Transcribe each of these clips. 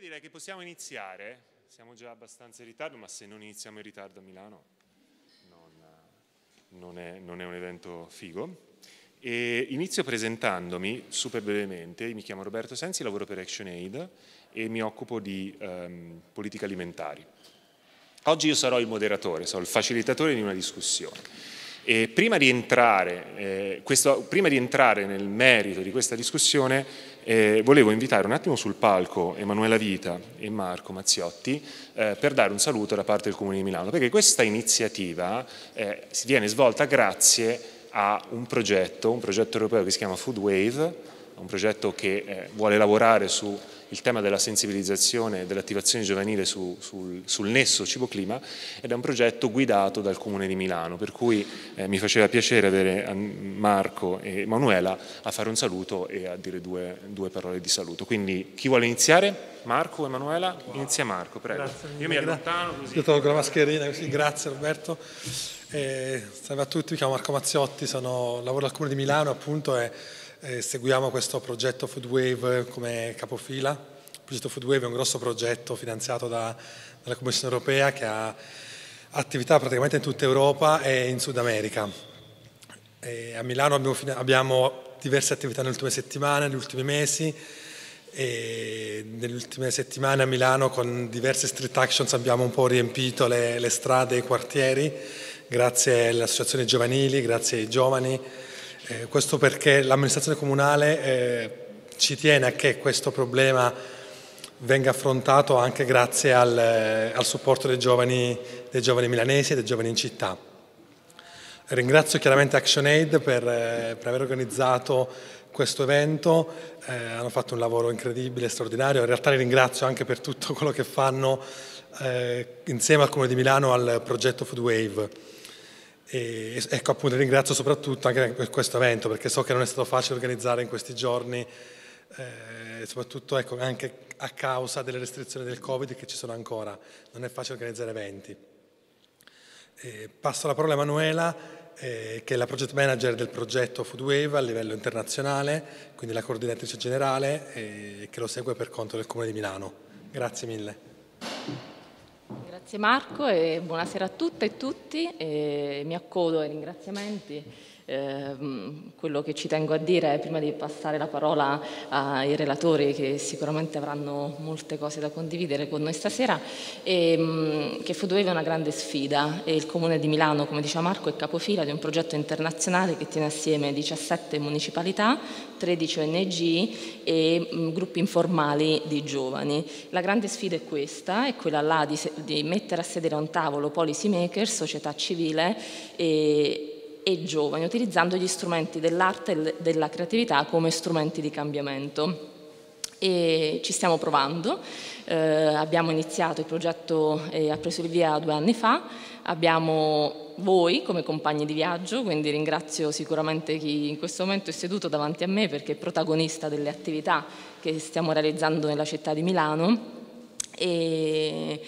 io direi che possiamo iniziare. Siamo già abbastanza in ritardo, ma se non iniziamo in ritardo a Milano non, non, è, non è, un evento figo. E inizio presentandomi super brevemente, mi chiamo Roberto Sensi, lavoro per ActionAid e mi occupo di um, ehm, politiche alimentari. Oggi io sarò il moderatore, sarò il facilitatore di una discussione. Prima di, entrare, eh, questo, prima, di entrare, nel merito di questa discussione eh, volevo invitare un attimo sul palco Emanuela Vita e Marco Mazziotti eh, per dare un saluto da parte del Comune di Milano, perché questa iniziativa eh, viene svolta grazie a un progetto, un progetto europeo che si chiama Food Wave, un progetto che eh, vuole lavorare su il tema della sensibilizzazione e dell'attivazione giovanile su, sul, sul, nesso cibo-clima ed è un progetto guidato dal Comune di Milano, per cui eh, mi faceva piacere avere mm, Marco e Manuela a fare un saluto e a dire due, due parole di saluto. Quindi chi vuole iniziare? Marco, o Emanuela? Wow. Inizia Marco, prego. Grazie, Io mi allontano così. Io tolgo la mascherina così, grazie Roberto. Eh, salve a tutti, mi chiamo Marco Mazziotti, sono, lavoro al Comune di Milano appunto e eh, seguiamo questo progetto Foodwave come capofila. Il progetto Foodwave è un grosso progetto finanziato da, dalla Commissione europea che ha attività praticamente in tutta Europa e in Sud America. E a Milano abbiamo, abbiamo diverse attività nelle ultime settimane, negli ultimi mesi, e nelle ultime settimane a Milano con diverse street actions abbiamo un po' riempito le, le strade e i quartieri, grazie alle associazioni giovanili, grazie ai giovani, eh, questo perché l'amministrazione comunale eh, ci tiene a che questo problema venga affrontato anche grazie al, eh, al supporto dei giovani, dei giovani, milanesi e dei giovani in città. Ringrazio chiaramente ActionAid per, eh, per aver organizzato questo evento, eh, hanno fatto un lavoro incredibile, straordinario, in realtà li ringrazio anche per tutto quello che fanno insieme al Comune di Milano al progetto Food Wave. E, ecco appunto ringrazio soprattutto anche per questo evento perché so che non è stato facile organizzare in questi giorni, eh, soprattutto ecco, anche a causa delle restrizioni del Covid che ci sono ancora, non è facile organizzare eventi. E passo la parola a Emanuela eh, che è la project manager del progetto Foodwave a livello internazionale, quindi la coordinatrice generale eh, che lo segue per conto del Comune di Milano. Grazie mille. Grazie Marco e buonasera a tutte e tutti. E mi accodo ai ringraziamenti Ehm, quello che ci tengo a dire prima di passare la parola ai relatori che sicuramente avranno molte cose da condividere con noi stasera e, ehm, che Foodwave è una grande sfida e il Comune di Milano come diceva Marco è capofila di un progetto internazionale che tiene assieme 17 municipalità 13 ONG e mh, mm, gruppi informali di giovani la grande sfida è questa è quella là di, di mettere a sedere a un tavolo policy makers, società civile e, e giovani, utilizzando gli strumenti dell'arte e della creatività come strumenti di cambiamento. E ci stiamo provando, eh, abbiamo iniziato il progetto, eh, ha preso il via due anni fa, abbiamo voi come compagni di viaggio, quindi ringrazio sicuramente chi in questo momento è seduto davanti a me perché è protagonista delle attività che stiamo realizzando nella città di Milano. E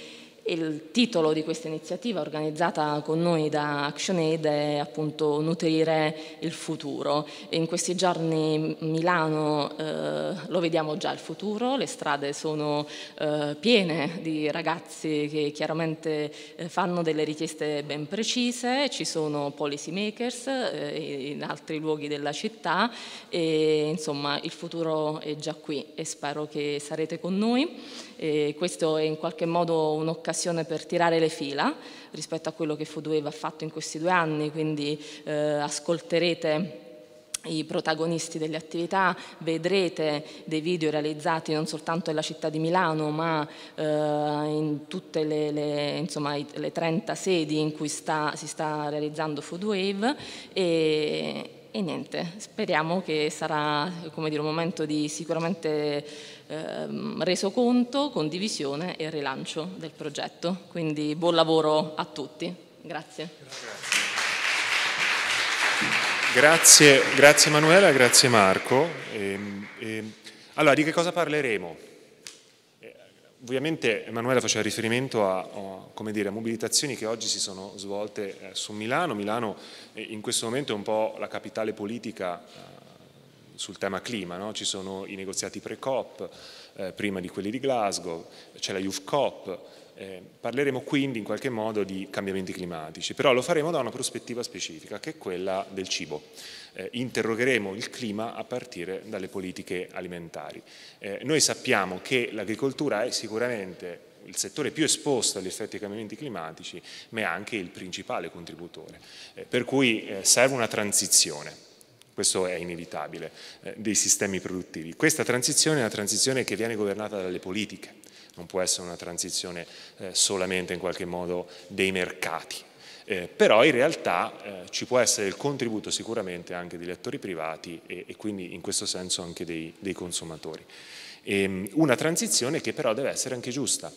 il titolo di questa iniziativa organizzata con noi da ActionAid è appunto Nutrire il futuro. In questi giorni Milano eh, lo vediamo già il futuro, le strade sono eh, piene di ragazzi che chiaramente eh, fanno delle richieste ben precise, ci sono policy makers eh, in altri luoghi della città e insomma il futuro è già qui e spero che sarete con noi e questo è in qualche modo un'occasione per tirare le fila rispetto a quello che Foodwave ha fatto in questi due anni, quindi eh, ascolterete i protagonisti delle attività, vedrete dei video realizzati non soltanto nella città di Milano ma eh, in tutte le, le, insomma, le, 30 sedi in cui sta, si sta realizzando Foodwave e, e niente, speriamo che sarà dire, un momento di sicuramente ehm, resoconto, condivisione e rilancio del progetto. Quindi buon lavoro a tutti. Grazie. Grazie, grazie Manuela, grazie Marco. E, ehm, e, ehm, allora, di che cosa parleremo? Eh, ovviamente Emanuela faceva riferimento a, a, dire, a, mobilitazioni che oggi si sono svolte eh, su Milano. Milano eh, in questo momento è un po' la capitale politica sul tema clima, no? ci sono i negoziati pre-COP, eh, prima di quelli di Glasgow, c'è la Youth COP, eh, parleremo quindi in qualche modo di cambiamenti climatici, però lo faremo da una prospettiva specifica che è quella del cibo. Eh, interrogheremo il clima a partire dalle politiche alimentari. Eh, noi sappiamo che l'agricoltura è sicuramente il settore più esposto agli effetti dei cambiamenti climatici, ma è anche il principale contributore, eh, per cui eh, serve una transizione questo è inevitabile, eh, dei sistemi produttivi. Questa transizione è una transizione che viene governata dalle politiche, non può essere una transizione eh, solamente in qualche modo dei mercati. Eh, però in realtà eh, ci può essere il contributo sicuramente anche degli attori privati e, e quindi in questo senso anche dei, dei consumatori. E, ehm, una transizione che però deve essere anche giusta,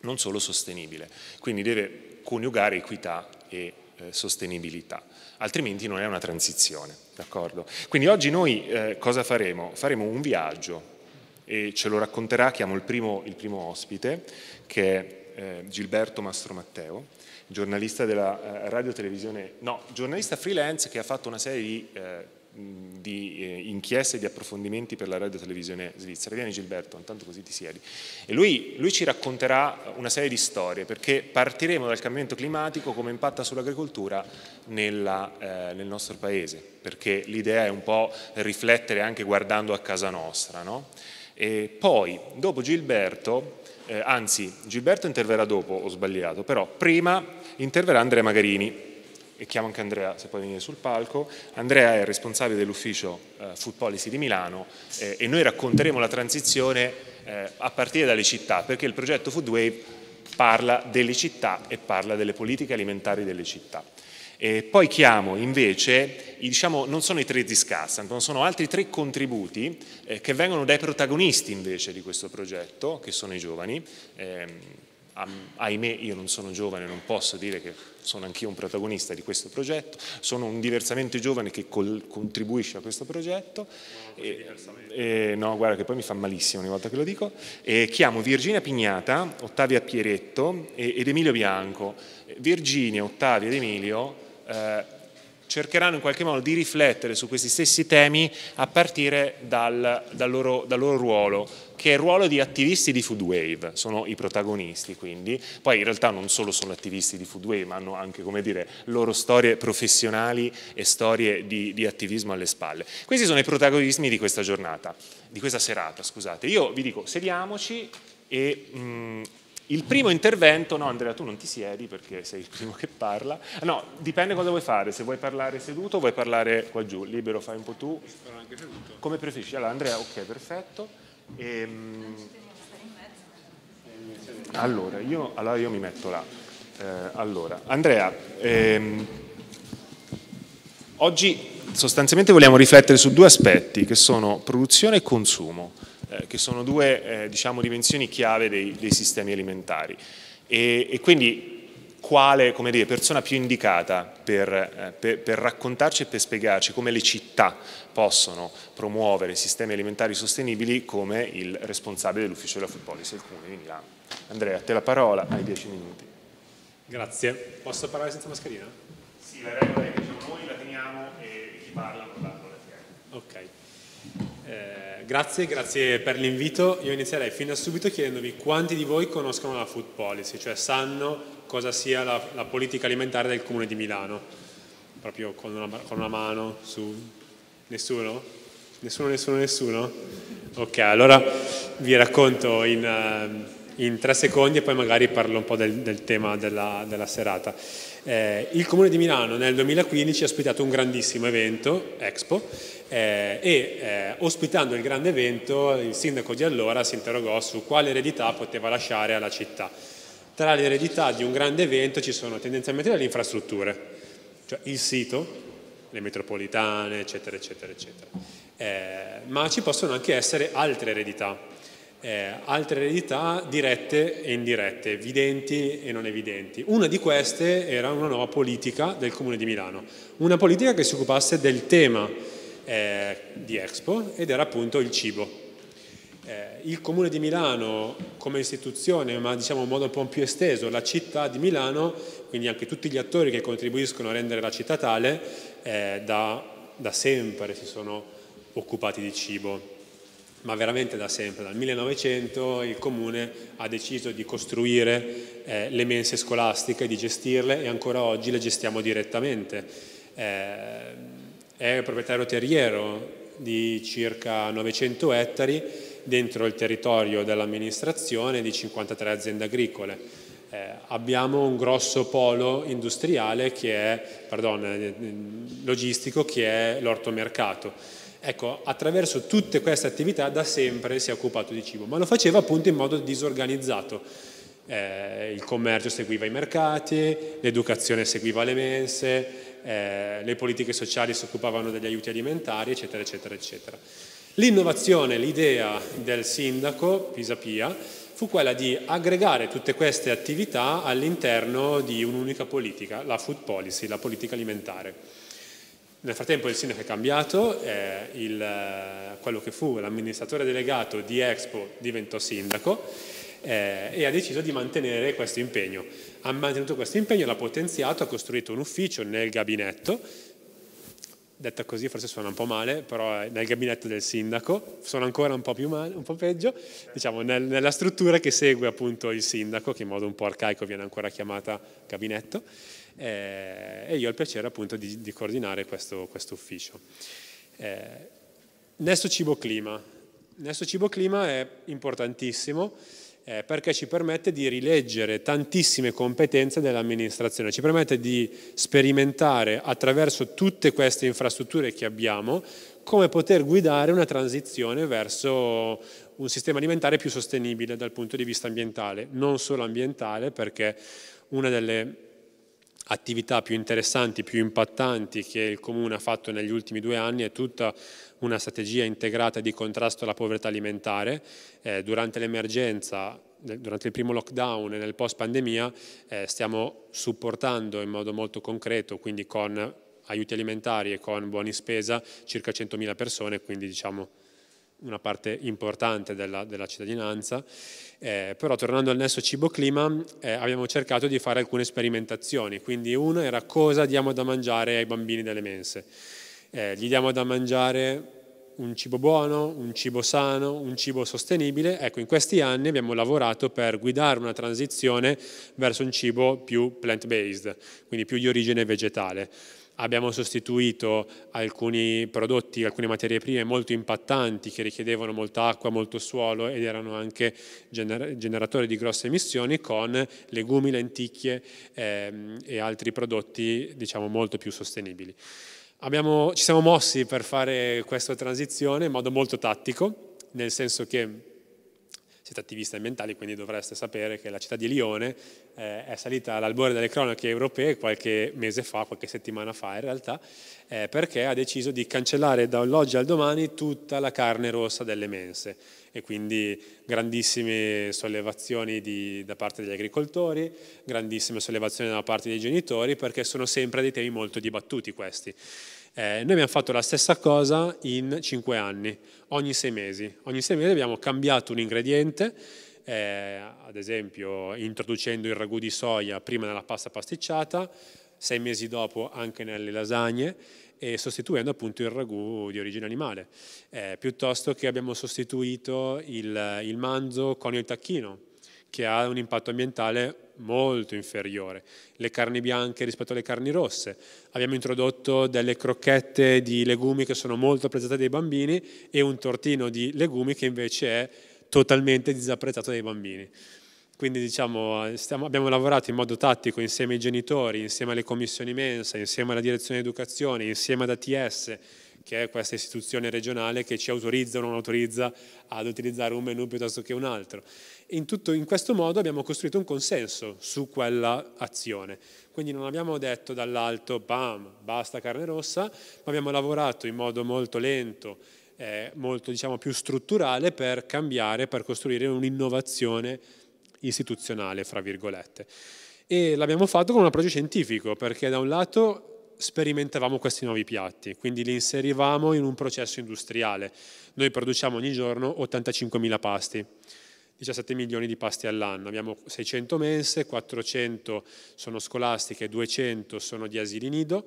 non solo sostenibile, quindi deve coniugare equità e eh, sostenibilità altrimenti non è una transizione. D'accordo? Quindi oggi noi eh, cosa faremo? Faremo un viaggio e ce lo racconterà, chiamo il primo, il primo ospite, che è eh, Gilberto Mastro Matteo, giornalista della eh, radio televisione, no, giornalista freelance che ha fatto una serie di eh, di eh, inchieste e di approfondimenti per la radio televisione svizzera. Vieni Gilberto, intanto così ti siedi. E lui, lui ci racconterà una serie di storie, perché partiremo dal cambiamento climatico come impatta sull'agricoltura nella, eh, nel nostro paese, perché l'idea è un po' riflettere anche guardando a casa nostra. No? E poi, dopo Gilberto, eh, anzi Gilberto interverrà dopo, ho sbagliato, però prima interverrà Andrea Magarini, e chiamo anche Andrea se puoi venire sul palco. Andrea è responsabile dell'ufficio eh, Food Policy di Milano eh, e noi racconteremo la transizione eh, a partire dalle città, perché il progetto Food Wave parla delle città e parla delle politiche alimentari delle città. E poi chiamo invece, diciamo, non sono i tre di ma sono altri tre contributi eh, che vengono dai protagonisti invece di questo progetto, che sono i giovani. Ehm, ahimè io non sono giovane, non posso dire che sono anch'io un protagonista di questo progetto, sono un diversamente giovane che col, contribuisce a questo progetto, e, e, no guarda che poi mi fa malissimo ogni volta che lo dico, e chiamo Virginia Pignata, Ottavia Pieretto ed Emilio Bianco. Virginia, Ottavia ed Emilio... Eh, cercheranno in qualche modo di riflettere su questi stessi temi a partire dal, dal, loro, dal loro ruolo, che è il ruolo di attivisti di Food Wave, sono i protagonisti quindi, poi in realtà non solo sono attivisti di Food Wave, ma hanno anche come dire, loro storie professionali e storie di, di attivismo alle spalle. Questi sono i protagonismi di questa giornata, di questa serata, scusate. Io vi dico, sediamoci e mh, mm, il primo intervento, no Andrea tu non ti siedi perché sei il primo che parla, no, dipende cosa vuoi fare, se vuoi parlare seduto o vuoi parlare qua giù, libero fai un po' tu, come preferisci, allora Andrea ok perfetto, ehm, allora io, allora io mi metto là, eh, allora Andrea ehm, oggi sostanzialmente vogliamo riflettere su due aspetti che sono produzione e consumo, eh, che sono due eh, diciamo, dimensioni chiave dei, dei sistemi alimentari. E, e quindi quale dire, persona più indicata per, eh, per, per, raccontarci e per spiegarci come le città possono promuovere sistemi alimentari sostenibili come il responsabile dell'ufficio della Food Policy del Comune di Milano. Andrea, a te la parola, hai 10 minuti. Grazie. Posso parlare senza mascherina? Sì, la regola è che Grazie, grazie per l'invito. Io inizierei fin da subito chiedendovi quanti di voi conoscono la food policy, cioè sanno cosa sia la, la politica alimentare del Comune di Milano. Proprio con una, con una mano su... Nessuno? Nessuno, nessuno, nessuno? Ok, allora vi racconto in, eh, in tre secondi e poi magari parlo un po' del, del tema della, della serata. Eh, il Comune di Milano nel 2015 ha ospitato un grandissimo evento, Expo, eh, e eh, ospitando il grande evento il sindaco di allora si interrogò su quale eredità poteva lasciare alla città. Tra le eredità di un grande evento ci sono tendenzialmente le infrastrutture, cioè il sito, le metropolitane, eccetera, eccetera, eccetera. Eh, ma ci possono anche essere altre eredità, eh, altre eredità dirette e indirette, evidenti e non evidenti. Una di queste era una nuova politica del Comune di Milano, una politica che si occupasse del tema eh, di Expo ed era appunto il cibo. Eh, il Comune di Milano come istituzione, ma diciamo in modo un po' più esteso, la città di Milano, quindi anche tutti gli attori che contribuiscono a rendere la città tale, eh, da, da sempre si sono occupati di cibo ma veramente da sempre, dal 1900 il comune ha deciso di costruire eh, le mense scolastiche, di gestirle e ancora oggi le gestiamo direttamente. Eh, è il proprietario terriero di circa 900 ettari dentro il territorio dell'amministrazione di 53 aziende agricole. Eh, abbiamo un grosso polo industriale che è, pardon, eh, eh, logistico che è l'ortomercato. Ecco, attraverso tutte queste attività da sempre si è occupato di cibo, ma lo faceva appunto in modo disorganizzato. Eh, il commercio seguiva i mercati, l'educazione seguiva le mense, eh, le politiche sociali si occupavano degli aiuti alimentari, eccetera, eccetera, eccetera. L'innovazione, l'idea del sindaco Pisapia fu quella di aggregare tutte queste attività all'interno di un'unica politica, la food policy, la politica alimentare. Nel frattempo il sindaco è cambiato, eh, il, eh, quello che fu l'amministratore delegato di Expo diventò sindaco eh, e ha deciso di mantenere questo impegno ha mantenuto questo impegno, l'ha potenziato, ha costruito un ufficio nel gabinetto, detta così forse suona un po' male, però nel gabinetto del sindaco, suona ancora un po', più male, un po peggio, diciamo nel, nella struttura che segue appunto il sindaco, che in modo un po' arcaico viene ancora chiamata gabinetto, eh, e io ho il piacere appunto di, di coordinare questo, questo ufficio. Eh, Nesso Cibo Clima. Nesso Cibo Clima è importantissimo eh, perché ci permette di rileggere tantissime competenze dell'amministrazione, ci permette di sperimentare attraverso tutte queste infrastrutture che abbiamo come poter guidare una transizione verso un sistema alimentare più sostenibile dal punto di vista ambientale, non solo ambientale perché una delle attività più interessanti, più impattanti che il Comune ha fatto negli ultimi due anni è tutta una strategia integrata di contrasto alla povertà alimentare. Eh, durante l'emergenza durante il primo lockdown e nel post pandemia eh, stiamo supportando in modo molto concreto, quindi con aiuti alimentari e con buoni spesa, circa 100.000 persone, quindi diciamo una parte importante della, della cittadinanza, eh, però tornando al nesso cibo-clima eh, abbiamo cercato di fare alcune sperimentazioni, quindi una era cosa diamo da mangiare ai bambini delle mense. Eh, gli diamo da mangiare un cibo buono, un cibo sano, un cibo sostenibile. Ecco, in questi anni abbiamo lavorato per guidare una transizione verso un cibo più plant-based, quindi più di origine vegetale abbiamo sostituito alcuni prodotti, alcune materie prime molto impattanti che richiedevano molta acqua, molto suolo ed erano anche generatori di grosse emissioni con legumi, lenticchie ehm, e altri prodotti diciamo, molto più sostenibili. Abbiamo, ci siamo mossi per fare questa transizione in modo molto tattico, nel senso che siete attivisti ambientali, quindi dovreste sapere che la città di Lione eh, è salita all'albore delle cronache europee qualche mese fa, qualche settimana fa in realtà, eh, perché ha deciso di cancellare da oggi al domani tutta la carne rossa delle mense e quindi grandissime sollevazioni di, da parte degli agricoltori, grandissime sollevazioni da parte dei genitori, perché sono sempre dei temi molto dibattuti questi. Eh, noi abbiamo fatto la stessa cosa in cinque anni, ogni sei mesi. Ogni sei mesi abbiamo cambiato un ingrediente, eh, ad esempio introducendo il ragù di soia prima nella pasta pasticciata, sei mesi dopo anche nelle lasagne e sostituendo appunto il ragù di origine animale, eh, piuttosto che abbiamo sostituito il, il manzo con il tacchino, che ha un impatto ambientale molto inferiore, le carni bianche rispetto alle carni rosse. Abbiamo introdotto delle crocchette di legumi che sono molto apprezzate dai bambini e un tortino di legumi che invece è totalmente disapprezzato dai bambini. Quindi diciamo, stiamo, abbiamo lavorato in modo tattico insieme ai genitori, insieme alle commissioni mensa, insieme alla direzione educazione, insieme ad ATS, che è questa istituzione regionale che ci autorizza o non autorizza ad utilizzare un menù piuttosto che un altro. In, tutto, in questo modo abbiamo costruito un consenso su quella azione. Quindi non abbiamo detto dall'alto, bam, basta carne rossa, ma abbiamo lavorato in modo molto lento, eh, molto diciamo, più strutturale per cambiare, per costruire un'innovazione istituzionale, fra virgolette. E l'abbiamo fatto con un approccio scientifico, perché da un lato sperimentavamo questi nuovi piatti, quindi li inserivamo in un processo industriale. Noi produciamo ogni giorno 85.000 pasti. 17 milioni di pasti all'anno. Abbiamo 600 mense, 400 sono scolastiche, 200 sono di asili nido,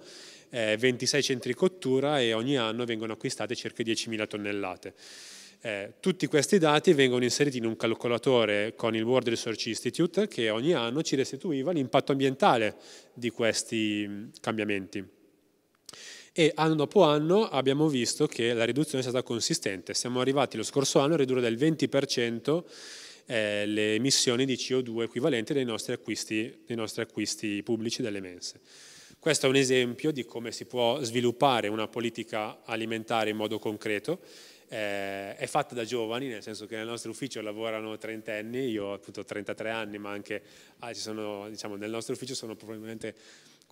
eh, 26 centri cottura e ogni anno vengono acquistate circa 10.000 tonnellate. Eh, tutti questi dati vengono inseriti in un calcolatore con il World Research Institute che ogni anno ci restituiva l'impatto ambientale di questi mm, cambiamenti e anno dopo anno abbiamo visto che la riduzione è stata consistente. Siamo arrivati lo scorso anno a ridurre del 20% eh, le emissioni di CO2 equivalenti dei nostri, acquisti, dei nostri acquisti pubblici delle mense. Questo è un esempio di come si può sviluppare una politica alimentare in modo concreto eh, è fatta da giovani, nel senso che nel nostro ufficio lavorano trentenni, io ho appunto 33 anni, ma anche ah, sono, diciamo, nel nostro ufficio sono probabilmente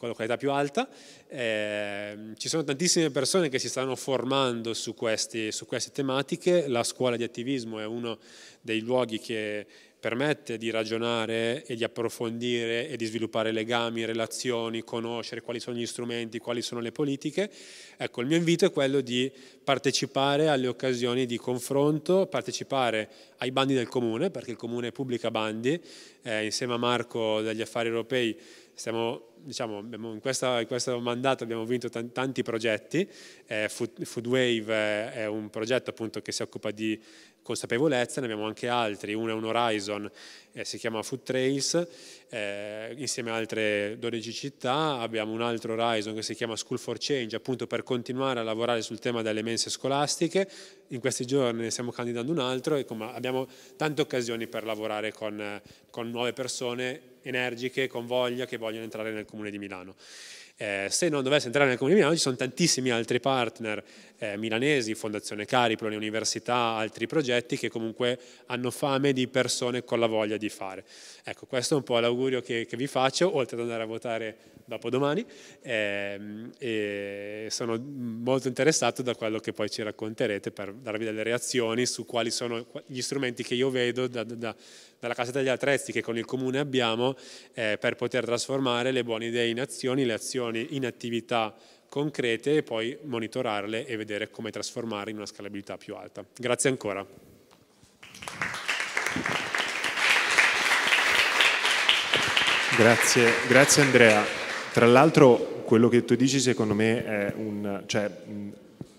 con la qualità più alta. Eh, ci sono tantissime persone che si stanno formando su, questi, su queste tematiche, la scuola di attivismo è uno dei luoghi che permette di ragionare e di approfondire e di sviluppare legami, relazioni, conoscere quali sono gli strumenti, quali sono le politiche. Ecco, il mio invito è quello di partecipare alle occasioni di confronto, partecipare ai bandi del comune, perché il comune pubblica bandi, eh, insieme a Marco degli affari europei siamo, diciamo, in, questa, in, questo mandato abbiamo vinto tanti progetti, eh, Food, Foodwave è un progetto che si occupa di consapevolezza, ne abbiamo anche altri, uno è un Horizon, eh, si chiama Food Trails, eh, insieme a altre 12 città, abbiamo un altro Horizon che si chiama School for Change, appunto per continuare a lavorare sul tema delle mense scolastiche, in questi giorni ne stiamo candidando un altro e abbiamo tante occasioni per lavorare con, con nuove persone energiche, con voglia, che vogliono entrare nel Comune di Milano. Eh, se non dovesse entrare nel Comune di Milano ci sono tantissimi altri partner eh, milanesi, Fondazione Cariplo, le università, altri progetti che comunque hanno fame di persone con la voglia di fare. Ecco, questo è un po' l'augurio che, che vi faccio, oltre ad andare a votare dopodomani, ehm, e sono molto interessato da quello che poi ci racconterete per darvi delle reazioni su quali sono gli strumenti che io vedo da, da, dalla Casa degli Attrezzi che con il Comune abbiamo eh, per poter trasformare le buone idee in azioni, le azioni in attività concrete e poi monitorarle e vedere come trasformarle in una scalabilità più alta. Grazie ancora. Grazie, grazie Andrea. Tra l'altro quello che tu dici secondo me è un... Cioè,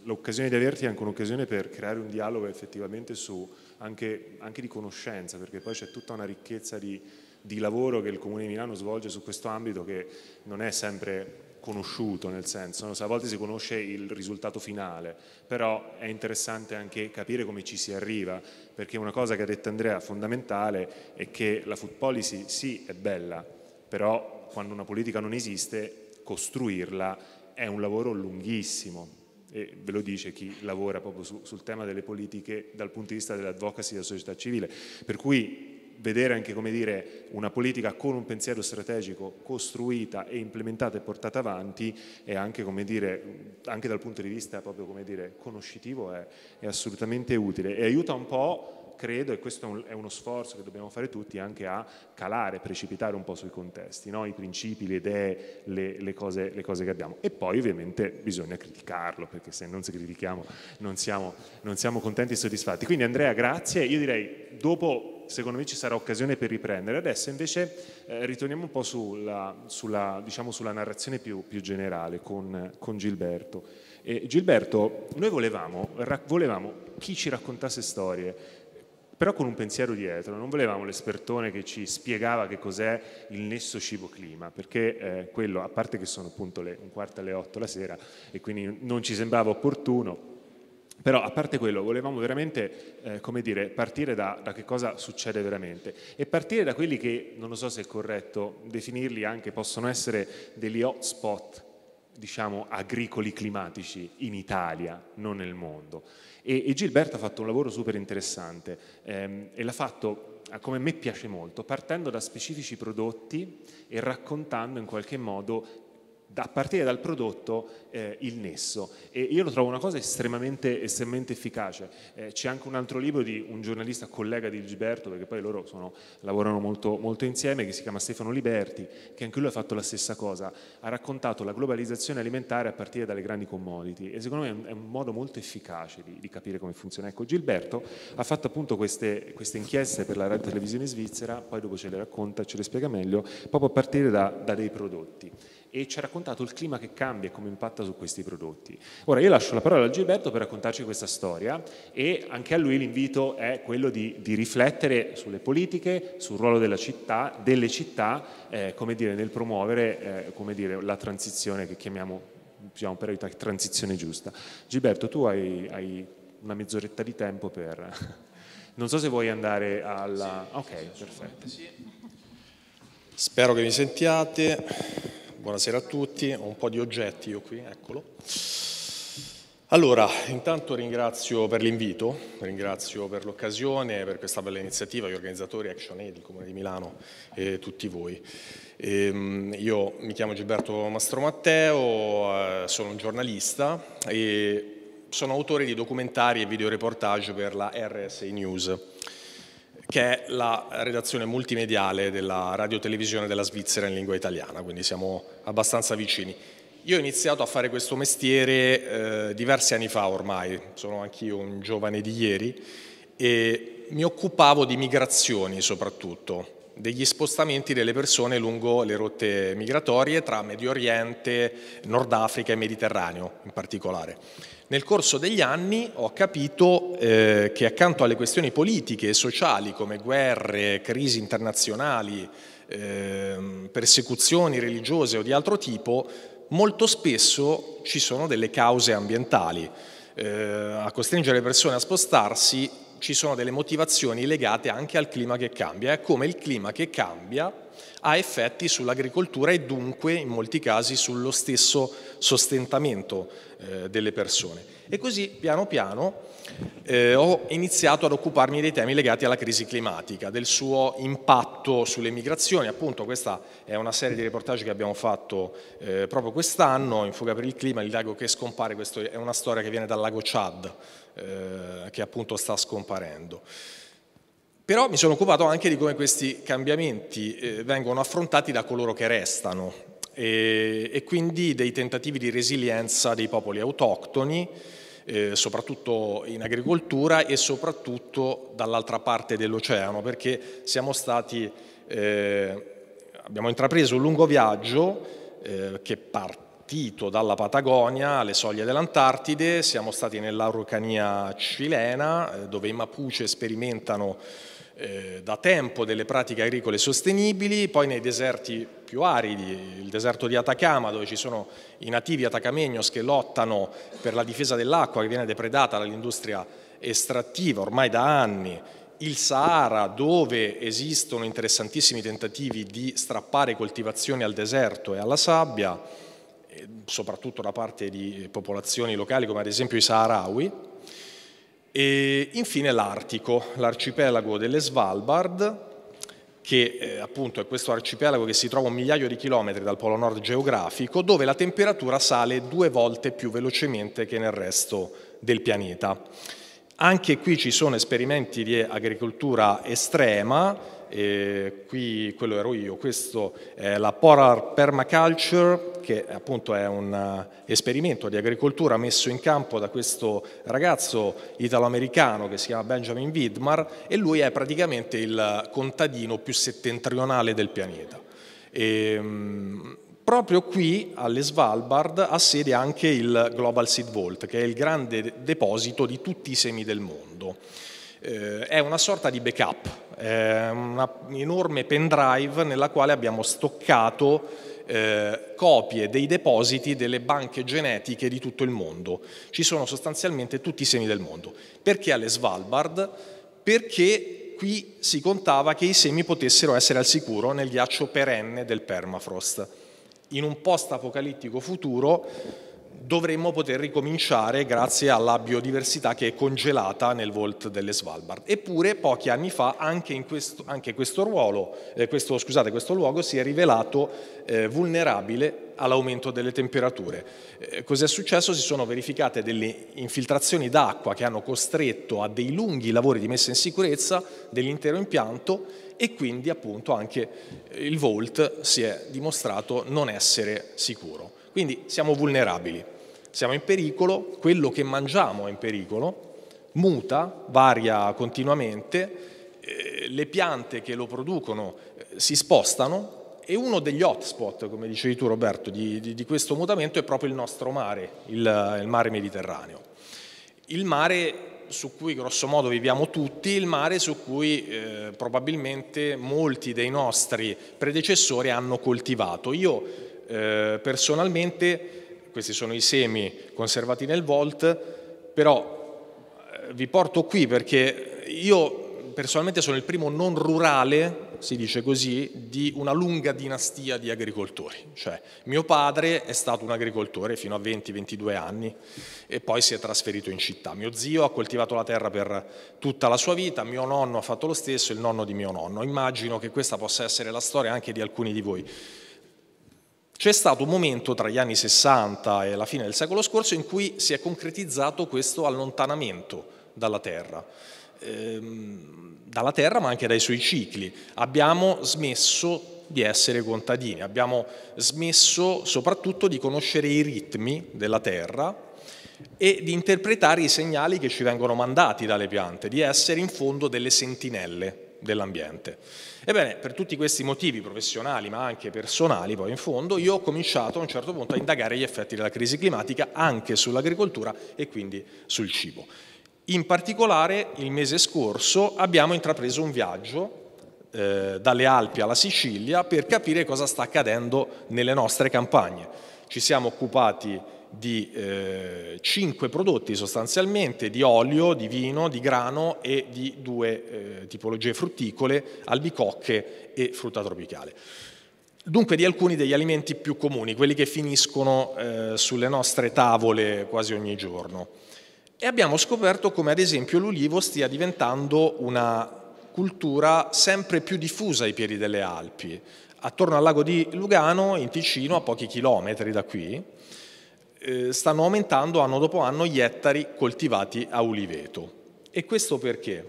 l'occasione di averti è anche un'occasione per creare un dialogo effettivamente su, anche, anche di conoscenza, perché poi c'è tutta una ricchezza di, di lavoro che il Comune di Milano svolge su questo ambito che non è sempre conosciuto nel senso, no? a volte si conosce il risultato finale, però è interessante anche capire come ci si arriva, perché una cosa che ha detto Andrea fondamentale è che la food policy sì è bella, però quando una politica non esiste costruirla è un lavoro lunghissimo, e ve lo dice chi lavora proprio su, sul tema delle politiche dal punto di vista dell'advocacy della società civile. Per cui vedere anche come dire, una politica con un pensiero strategico costruita e implementata e portata avanti è anche, come dire, anche dal punto di vista proprio dire, conoscitivo è, è, assolutamente utile e aiuta un po', credo, e questo è, è, uno sforzo che dobbiamo fare tutti, anche a calare, precipitare un po' sui contesti, no? i principi, le idee, le, le, cose, le, cose, che abbiamo. E poi ovviamente bisogna criticarlo, perché se non si critichiamo non siamo, non siamo contenti e soddisfatti. Quindi Andrea, grazie. Io direi, dopo secondo me ci sarà occasione per riprendere. Adesso invece eh, ritorniamo un po' sulla, sulla, diciamo, sulla narrazione più, più generale con, con Gilberto. E Gilberto, noi volevamo, volevamo chi ci raccontasse storie, però con un pensiero dietro, non volevamo l'espertone che ci spiegava che cos'è il nesso cibo-clima, perché eh, quello, a parte che sono appunto le un quarto alle otto la sera e quindi non ci sembrava opportuno, però a parte quello, volevamo veramente eh, dire, partire da, da, che cosa succede veramente e partire da quelli che, non lo so se è corretto definirli anche, possono essere degli hotspot, diciamo, agricoli climatici in Italia, non nel mondo. E, e Gilberto ha fatto un lavoro super interessante ehm, e l'ha fatto come a me piace molto, partendo da specifici prodotti e raccontando in qualche modo a partire dal prodotto eh, il nesso. E io lo trovo una cosa estremamente, estremamente efficace. Eh, c'è anche un altro libro di un giornalista collega di Gilberto, perché poi loro sono, lavorano molto, molto, insieme, che si chiama Stefano Liberti, che anche lui ha fatto la stessa cosa. Ha raccontato la globalizzazione alimentare a partire dalle grandi commodity e secondo me è un, è un modo molto efficace di, di, capire come funziona. Ecco, Gilberto ha fatto appunto queste, queste inchieste per la radio televisione svizzera, poi dopo ce le racconta, ce le spiega meglio, proprio a partire da, da dei prodotti e ci ha raccontato il clima che cambia e come impatta su questi prodotti. Ora io lascio la parola a Gilberto per raccontarci questa storia e anche a lui l'invito è quello di, di riflettere sulle politiche, sul ruolo della città, delle città, eh, come dire, nel promuovere eh, come dire, la transizione che chiamiamo, diciamo, per aiutare, transizione giusta. Gilberto, tu hai, hai una mezz'oretta di tempo per... Non so se vuoi andare alla... Sì, ok, sì, perfetto. Sì. Spero che mi sentiate. Buonasera a tutti, ho un po' di oggetti io qui, eccolo. Allora, intanto ringrazio per l'invito, ringrazio per l'occasione, per questa bella iniziativa, gli organizzatori Action Aid, il Comune di Milano e tutti voi. E, ehm, io mi chiamo Gilberto Mastro Matteo, eh, sono un giornalista e sono autore di documentari e videoreportage per la RSI News che è la redazione multimediale della radiotelevisione della Svizzera in lingua italiana, quindi siamo abbastanza vicini. Io ho iniziato a fare questo mestiere eh, diversi anni fa ormai, sono anch'io un giovane di ieri, e mi occupavo di migrazioni soprattutto, degli spostamenti delle persone lungo le rotte migratorie tra Medio Oriente, Nord Africa e Mediterraneo in particolare. Nel corso degli anni ho capito eh, che accanto alle questioni politiche e sociali come guerre, crisi internazionali, eh, persecuzioni religiose o di altro tipo, molto spesso ci sono delle cause ambientali. Eh, a costringere le persone a spostarsi ci sono delle motivazioni legate anche al clima che cambia e come il clima che cambia ha effetti sull'agricoltura e dunque in molti casi sullo stesso sostentamento eh, delle persone. E così piano piano eh, ho iniziato ad occuparmi dei temi legati alla crisi climatica, del suo impatto sulle migrazioni. Appunto questa è una serie di reportage che abbiamo fatto eh, proprio quest'anno, in fuga per il clima, il lago che scompare, questa è una storia che viene dal lago Chad, eh, che appunto sta scomparendo. Però mi sono occupato anche di come questi cambiamenti eh, vengono affrontati da coloro che restano, e, e quindi dei tentativi di resilienza dei popoli autoctoni, eh, soprattutto in agricoltura e soprattutto dall'altra parte dell'oceano, perché siamo stati, eh, abbiamo intrapreso un lungo viaggio eh, che è partito dalla Patagonia alle soglie dell'Antartide, siamo stati nell'Araucania cilena, eh, dove i Mapuche sperimentano eh, da tempo delle pratiche agricole sostenibili, poi nei deserti più aridi, il deserto di Atacama dove ci sono i nativi atacamegnos che lottano per la difesa dell'acqua che viene depredata dall'industria estrattiva ormai da anni, il Sahara dove esistono interessantissimi tentativi di strappare coltivazioni al deserto e alla sabbia, soprattutto da parte di popolazioni locali come ad esempio i Saharawi, e infine l'Artico, l'arcipelago delle Svalbard, che eh, appunto è questo arcipelago che si trova un migliaio di chilometri dal polo nord geografico, dove la temperatura sale due volte più velocemente che nel resto del pianeta. Anche qui ci sono esperimenti di agricoltura estrema, eh, qui quello ero io, questo è la Polar Permaculture che appunto è un eh, esperimento di agricoltura messo in campo da questo ragazzo italo-americano che si chiama Benjamin Widmar e lui è praticamente il contadino più settentrionale del pianeta. E, ehm, proprio qui alle Svalbard ha sede anche il Global Seed Vault, che è il grande deposito di tutti i semi del mondo. Eh, è una sorta di backup, è un enorme pendrive nella quale abbiamo stoccato eh, copie dei depositi delle banche genetiche di tutto il mondo. Ci sono sostanzialmente tutti i semi del mondo. Perché alle Svalbard? Perché qui si contava che i semi potessero essere al sicuro nel ghiaccio perenne del permafrost. In un post-apocalittico futuro dovremmo poter ricominciare grazie alla biodiversità che è congelata nel Volt delle Svalbard. Eppure pochi anni fa anche, questo, anche questo, ruolo, eh, questo, scusate, questo, luogo si è rivelato eh, vulnerabile all'aumento delle temperature. Eh, Cos'è successo? Si sono verificate delle infiltrazioni d'acqua che hanno costretto a dei lunghi lavori di messa in sicurezza dell'intero impianto e quindi appunto anche eh, il Volt si è dimostrato non essere sicuro. Quindi siamo vulnerabili siamo in pericolo, quello che mangiamo è in pericolo, muta, varia continuamente, eh, le piante che lo producono eh, si spostano e uno degli hotspot, come dicevi tu Roberto, di, di, di questo mutamento è proprio il nostro mare, il, il mare Mediterraneo. Il mare su cui grossomodo viviamo tutti, il mare su cui eh, probabilmente molti dei nostri predecessori hanno coltivato. Io eh, personalmente questi sono i semi conservati nel Volt, però eh, vi porto qui perché io personalmente sono il primo non rurale, si dice così, di una lunga dinastia di agricoltori. Cioè, mio padre è stato un agricoltore fino a 20-22 anni e poi si è trasferito in città. Mio zio ha coltivato la terra per tutta la sua vita, mio nonno ha fatto lo stesso, il nonno di mio nonno. Immagino che questa possa essere la storia anche di alcuni di voi. C'è stato un momento tra gli anni 60 e la fine del secolo scorso in cui si è concretizzato questo allontanamento dalla Terra ehm, dalla Terra ma anche dai suoi cicli. Abbiamo smesso di essere contadini, abbiamo smesso soprattutto di conoscere i ritmi della Terra e di interpretare i segnali che ci vengono mandati dalle piante, di essere in fondo delle sentinelle dell'ambiente. Ebbene, per tutti questi motivi professionali ma anche personali, poi in fondo, io ho cominciato a un certo punto a indagare gli effetti della crisi climatica anche sull'agricoltura e quindi sul cibo. In particolare, il mese scorso abbiamo intrapreso un viaggio eh, dalle Alpi alla Sicilia per capire cosa sta accadendo nelle nostre campagne. Ci siamo occupati di eh, 5 prodotti sostanzialmente, di olio, di vino, di grano e di due eh, tipologie frutticole, albicocche e frutta tropicale. Dunque di alcuni degli alimenti più comuni, quelli che finiscono eh, sulle nostre tavole quasi ogni giorno. E abbiamo scoperto come ad esempio l'ulivo stia diventando una cultura sempre più diffusa ai piedi delle Alpi. Attorno al lago di Lugano, in Ticino, a pochi chilometri da qui, eh, stanno aumentando anno dopo anno gli ettari coltivati a uliveto. E questo perché?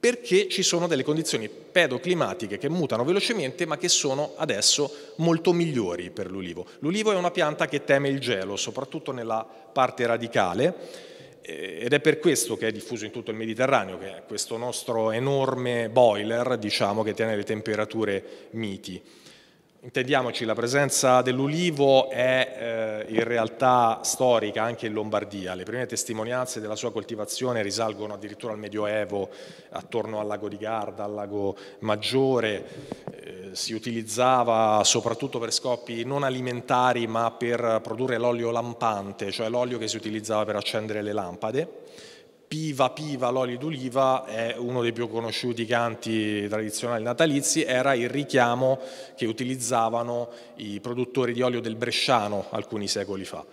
Perché ci sono delle condizioni pedoclimatiche che mutano velocemente ma che sono adesso molto migliori per l'ulivo. L'ulivo è una pianta che teme il gelo, soprattutto nella parte radicale, eh, ed è per questo che è diffuso in tutto il Mediterraneo, che è questo nostro enorme boiler, diciamo, che tiene le temperature miti. Intendiamoci, la presenza dell'ulivo è eh, in realtà storica anche in Lombardia. Le prime testimonianze della sua coltivazione risalgono addirittura al Medioevo, attorno al lago di Garda, al lago Maggiore. Eh, si utilizzava soprattutto per scopi non alimentari ma per produrre l'olio lampante, cioè l'olio che si utilizzava per accendere le lampade Piva Piva l'olio d'oliva è uno dei più conosciuti canti tradizionali natalizi, era il richiamo che utilizzavano i produttori di olio del Bresciano alcuni secoli fa.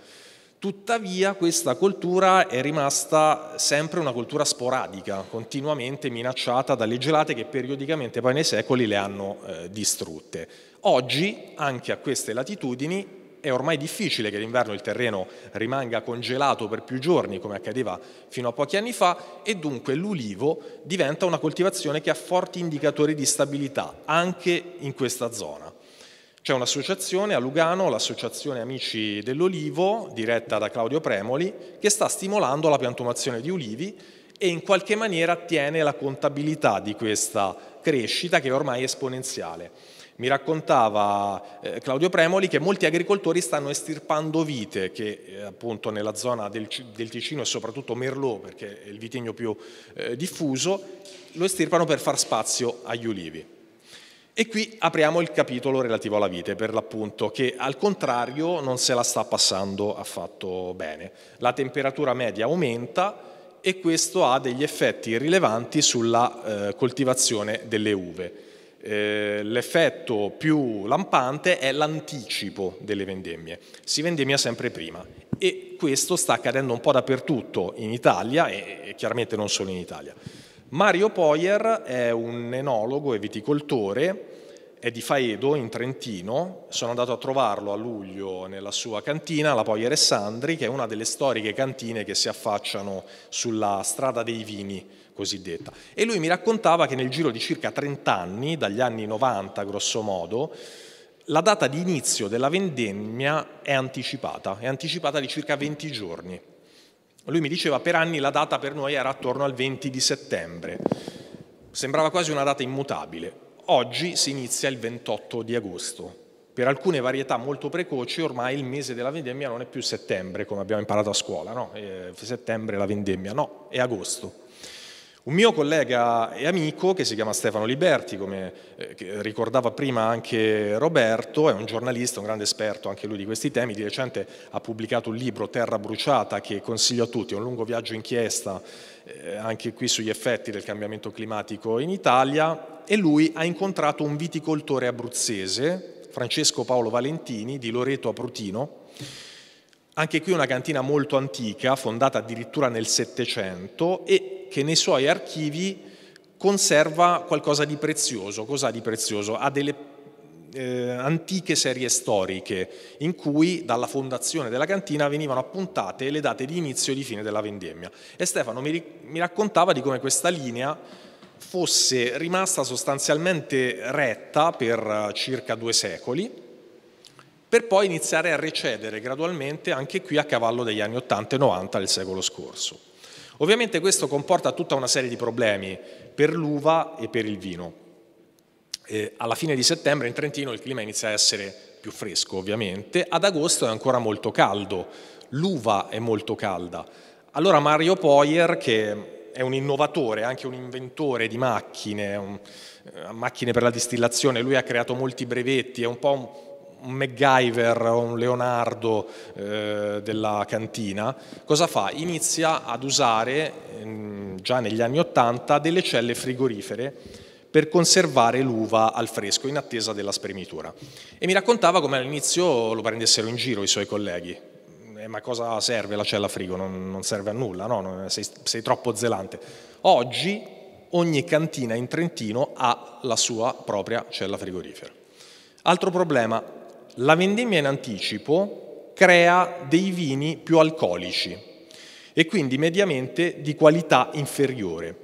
Tuttavia questa cultura è rimasta sempre una cultura sporadica, continuamente minacciata dalle gelate che periodicamente poi nei secoli le hanno eh, distrutte. Oggi anche a queste latitudini è ormai difficile che d'inverno il terreno rimanga congelato per più giorni come accadeva fino a pochi anni fa e dunque l'ulivo diventa una coltivazione che ha forti indicatori di stabilità anche in questa zona. C'è un'associazione a Lugano, l'associazione Amici dell'Olivo, diretta da Claudio Premoli, che sta stimolando la piantumazione di ulivi e in qualche maniera tiene la contabilità di questa crescita che è ormai esponenziale. Mi raccontava eh, Claudio Premoli che molti agricoltori stanno estirpando vite che eh, appunto nella zona del, del, Ticino e soprattutto Merlot, perché è il vitigno più eh, diffuso, lo estirpano per far spazio agli ulivi. E qui apriamo il capitolo relativo alla vite, per l'appunto, che al contrario non se la sta passando affatto bene. La temperatura media aumenta, e questo ha degli effetti rilevanti sulla eh, coltivazione delle uve. Eh, l'effetto più lampante è l'anticipo delle vendemmie, si vendemmia sempre prima e questo sta accadendo un po' dappertutto in Italia e, e chiaramente non solo in Italia. Mario Poyer è un enologo e viticoltore, è di Faedo in Trentino, sono andato a trovarlo a luglio nella sua cantina, la Poyer e Sandri, che è una delle storiche cantine che si affacciano sulla strada dei vini cosiddetta. E lui mi raccontava che nel giro di circa 30 anni, dagli anni 90 grosso modo, la data di inizio della vendemmia è anticipata, è anticipata di circa 20 giorni. Lui mi diceva per anni la data per noi era attorno al 20 di settembre, sembrava quasi una data immutabile. Oggi si inizia il 28 di agosto. Per alcune varietà molto precoci ormai il mese della vendemmia non è più settembre, come abbiamo imparato a scuola, no? Eh, settembre la vendemmia, no, è agosto. Un mio collega e amico che si chiama Stefano Liberti, come eh, ricordava prima anche Roberto, è un giornalista, un grande esperto anche lui di questi temi, di recente ha pubblicato un libro Terra bruciata che consiglio a tutti, è un lungo viaggio inchiesta eh, anche qui sugli effetti del cambiamento climatico in Italia e lui ha incontrato un viticoltore abruzzese, Francesco Paolo Valentini di Loreto Aprutino, anche qui una cantina molto antica, fondata addirittura nel Settecento e che nei suoi archivi conserva qualcosa di prezioso. Cos'ha di prezioso? Ha delle eh, antiche serie storiche in cui dalla fondazione della cantina venivano appuntate le date di inizio e di fine della vendemmia. E Stefano mi, mi raccontava di come questa linea fosse rimasta sostanzialmente retta per eh, circa due secoli per poi iniziare a recedere gradualmente anche qui a cavallo degli anni 80 e 90 del secolo scorso. Ovviamente questo comporta tutta una serie di problemi per l'uva e per il vino. E alla fine di settembre in Trentino il clima inizia a essere più fresco ovviamente, ad agosto è ancora molto caldo, l'uva è molto calda. Allora Mario Poyer, che è un innovatore, anche un inventore di macchine, un, eh, macchine per la distillazione, lui ha creato molti brevetti, è un po' un, un MacGyver o un Leonardo eh, della cantina, cosa fa? Inizia ad usare, ehm, già negli anni Ottanta, delle celle frigorifere per conservare l'uva al fresco in attesa della spremitura. E mi raccontava come all'inizio lo prendessero in giro i suoi colleghi. Mm, eh, ma cosa serve la cella frigo? Non, non serve a nulla, no? Eh, sei, sei troppo zelante. Oggi ogni cantina in Trentino ha la sua propria cella frigorifera. Altro problema, la vendemmia in anticipo crea dei vini più alcolici e quindi mediamente di qualità inferiore.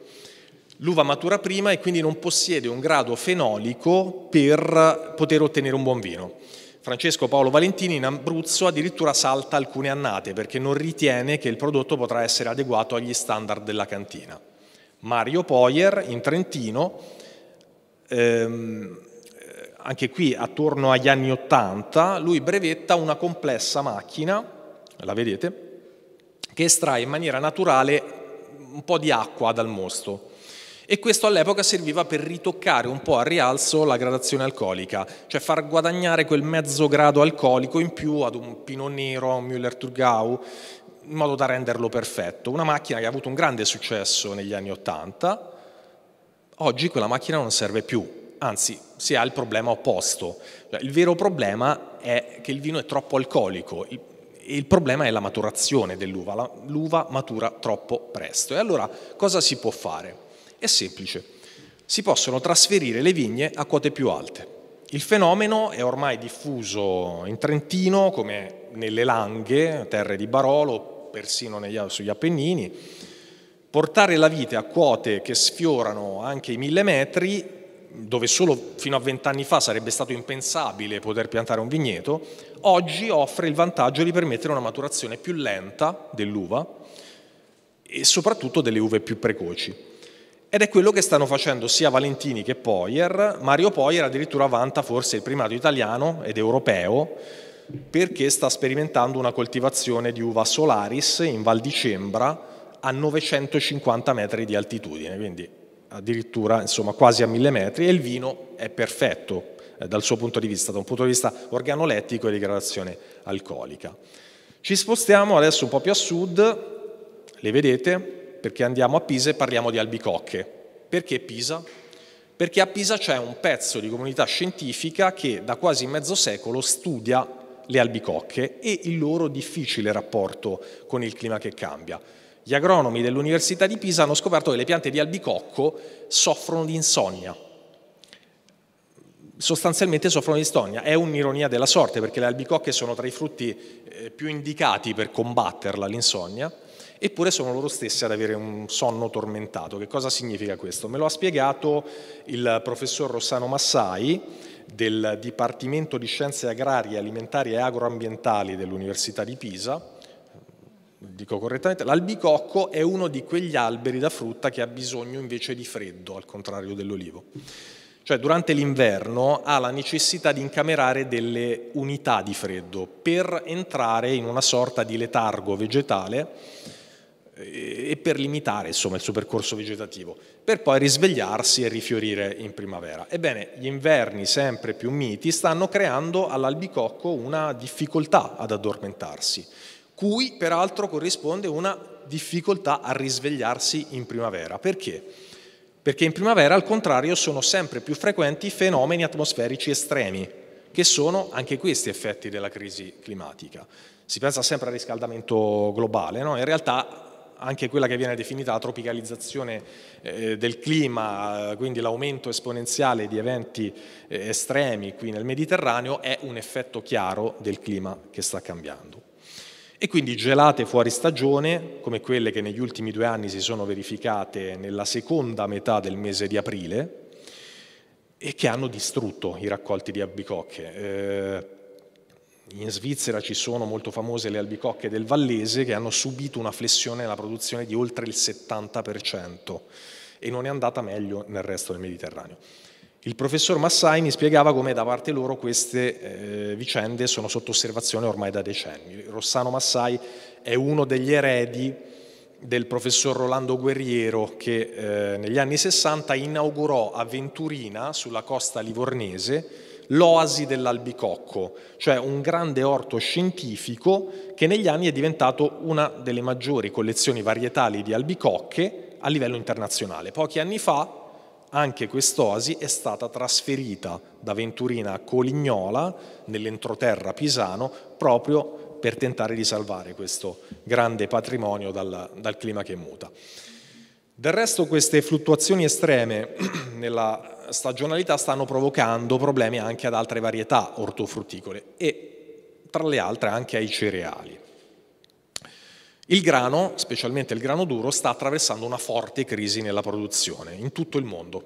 L'uva matura prima e quindi non possiede un grado fenolico per poter ottenere un buon vino. Francesco Paolo Valentini in Abruzzo addirittura salta alcune annate perché non ritiene che il prodotto potrà essere adeguato agli standard della cantina. Mario Poyer in Trentino ehm, anche qui attorno agli anni Ottanta, lui brevetta una complessa macchina, la vedete, che estrae in maniera naturale un po' di acqua dal mosto. E questo all'epoca serviva per ritoccare un po' a rialzo la gradazione alcolica, cioè far guadagnare quel mezzo grado alcolico in più ad un Pinot Nero, a un müller Turgau, in modo da renderlo perfetto. Una macchina che ha avuto un grande successo negli anni Ottanta, oggi quella macchina non serve più, anzi si ha il problema opposto. Cioè, il vero problema è che il vino è troppo alcolico e il problema è la maturazione dell'uva. L'uva matura troppo presto. E allora cosa si può fare? È semplice. Si possono trasferire le vigne a quote più alte. Il fenomeno è ormai diffuso in Trentino come nelle Langhe, terre di Barolo, persino negli, sugli Appennini. Portare la vite a quote che sfiorano anche i mille metri dove solo fino a vent'anni fa sarebbe stato impensabile poter piantare un vigneto, oggi offre il vantaggio di permettere una maturazione più lenta dell'uva e soprattutto delle uve più precoci. Ed è quello che stanno facendo sia Valentini che Poyer. Mario Poyer addirittura vanta forse il primato italiano ed europeo perché sta sperimentando una coltivazione di uva solaris in Val di Cembra a 950 metri di altitudine, quindi addirittura insomma, quasi a mille metri e il vino è perfetto eh, dal suo punto di vista, da un punto di vista organolettico e di gradazione alcolica. Ci spostiamo adesso un po' più a sud, le vedete, perché andiamo a Pisa e parliamo di albicocche. Perché Pisa? Perché a Pisa c'è un pezzo di comunità scientifica che da quasi mezzo secolo studia le albicocche e il loro difficile rapporto con il clima che cambia. Gli agronomi dell'Università di Pisa hanno scoperto che le piante di albicocco soffrono di insonnia. Sostanzialmente soffrono di insonnia. È un'ironia della sorte perché le albicocche sono tra i frutti eh, più indicati per combatterla l'insonnia, eppure sono loro stesse ad avere un sonno tormentato. Che cosa significa questo? Me lo ha spiegato il professor Rossano Massai, del Dipartimento di Scienze Agrarie, Alimentari e Agroambientali dell'Università di Pisa, dico correttamente, l'albicocco è uno di quegli alberi da frutta che ha bisogno invece di freddo, al contrario dell'olivo. Cioè durante l'inverno ha la necessità di incamerare delle unità di freddo per entrare in una sorta di letargo vegetale eh, e per limitare insomma, il suo percorso vegetativo, per poi risvegliarsi e rifiorire in primavera. Ebbene, gli inverni sempre più miti stanno creando all'albicocco una difficoltà ad addormentarsi cui peraltro corrisponde una difficoltà a risvegliarsi in primavera. Perché? Perché in primavera, al contrario, sono sempre più frequenti fenomeni atmosferici estremi, che sono anche questi effetti della crisi climatica. Si pensa sempre al riscaldamento globale, no? in realtà anche quella che viene definita la tropicalizzazione eh, del clima, eh, quindi l'aumento esponenziale di eventi eh, estremi qui nel Mediterraneo, è un effetto chiaro del clima che sta cambiando e quindi gelate fuori stagione, come quelle che negli ultimi due anni si sono verificate nella seconda metà del mese di aprile, e che hanno distrutto i raccolti di albicocche. Eh, in Svizzera ci sono molto famose le albicocche del Vallese che hanno subito una flessione nella produzione di oltre il 70% e non è andata meglio nel resto del Mediterraneo. Il professor Massai mi spiegava come da parte loro queste eh, vicende sono sotto osservazione ormai da decenni. Rossano Massai è uno degli eredi del professor Rolando Guerriero che eh, negli anni 60 inaugurò a Venturina, sulla costa livornese, l'oasi dell'albicocco, cioè un grande orto scientifico che negli anni è diventato una delle maggiori collezioni varietali di albicocche a livello internazionale. Pochi anni fa anche quest'oasi è stata trasferita da Venturina a Colignola, nell'entroterra pisano, proprio per tentare di salvare questo grande patrimonio dal, dal clima che muta. Del resto queste fluttuazioni estreme nella stagionalità stanno provocando problemi anche ad altre varietà ortofrutticole e tra le altre anche ai cereali. Il grano, specialmente il grano duro, sta attraversando una forte crisi nella produzione in tutto il mondo.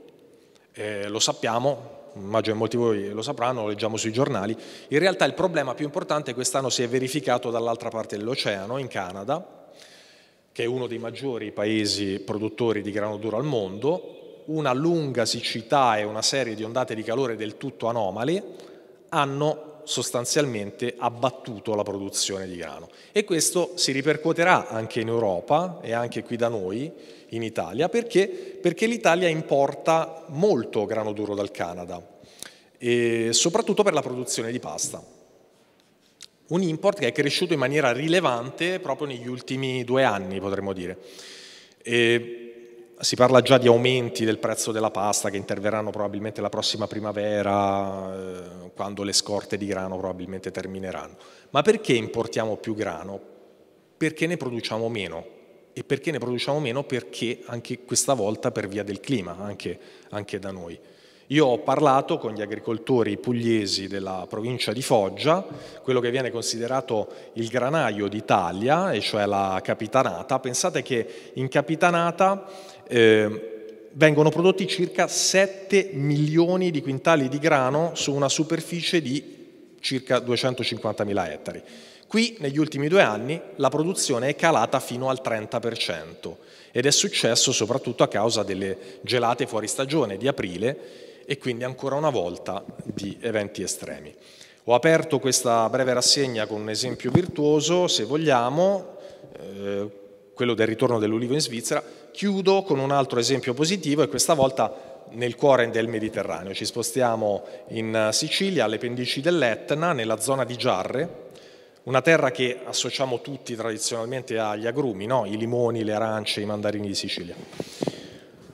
Eh, lo sappiamo, immagino molti di voi lo sapranno, lo leggiamo sui giornali. In realtà il problema più importante quest'anno si è verificato dall'altra parte dell'oceano, in Canada, che è uno dei maggiori paesi produttori di grano duro al mondo. Una lunga siccità e una serie di ondate di calore del tutto anomali hanno sostanzialmente abbattuto la produzione di grano e questo si ripercuoterà anche in Europa e anche qui da noi in Italia perché, perché l'Italia importa molto grano duro dal Canada e soprattutto per la produzione di pasta. Un import che è cresciuto in maniera rilevante proprio negli ultimi due anni potremmo dire. E si parla già di aumenti del prezzo della pasta che interverranno probabilmente la prossima primavera, eh, quando le scorte di grano probabilmente termineranno. Ma perché importiamo più grano? Perché ne produciamo meno. E perché ne produciamo meno? Perché anche questa volta per via del clima, anche, anche da noi. Io ho parlato con gli agricoltori pugliesi della provincia di Foggia, quello che viene considerato il granaio d'Italia, e cioè la capitanata. Pensate che in capitanata eh, vengono prodotti circa 7 milioni di quintali di grano su una superficie di circa 250 mila ettari. Qui negli ultimi due anni la produzione è calata fino al 30% ed è successo soprattutto a causa delle gelate fuori stagione di aprile e quindi ancora una volta di eventi estremi. Ho aperto questa breve rassegna con un esempio virtuoso, se vogliamo, eh, quello del ritorno dell'olivo in Svizzera, Chiudo con un altro esempio positivo e questa volta nel cuore del Mediterraneo. Ci spostiamo in eh, Sicilia, alle pendici dell'Etna, nella zona di Giarre, una terra che associamo tutti tradizionalmente agli agrumi, no? i limoni, le arance, i mandarini di Sicilia.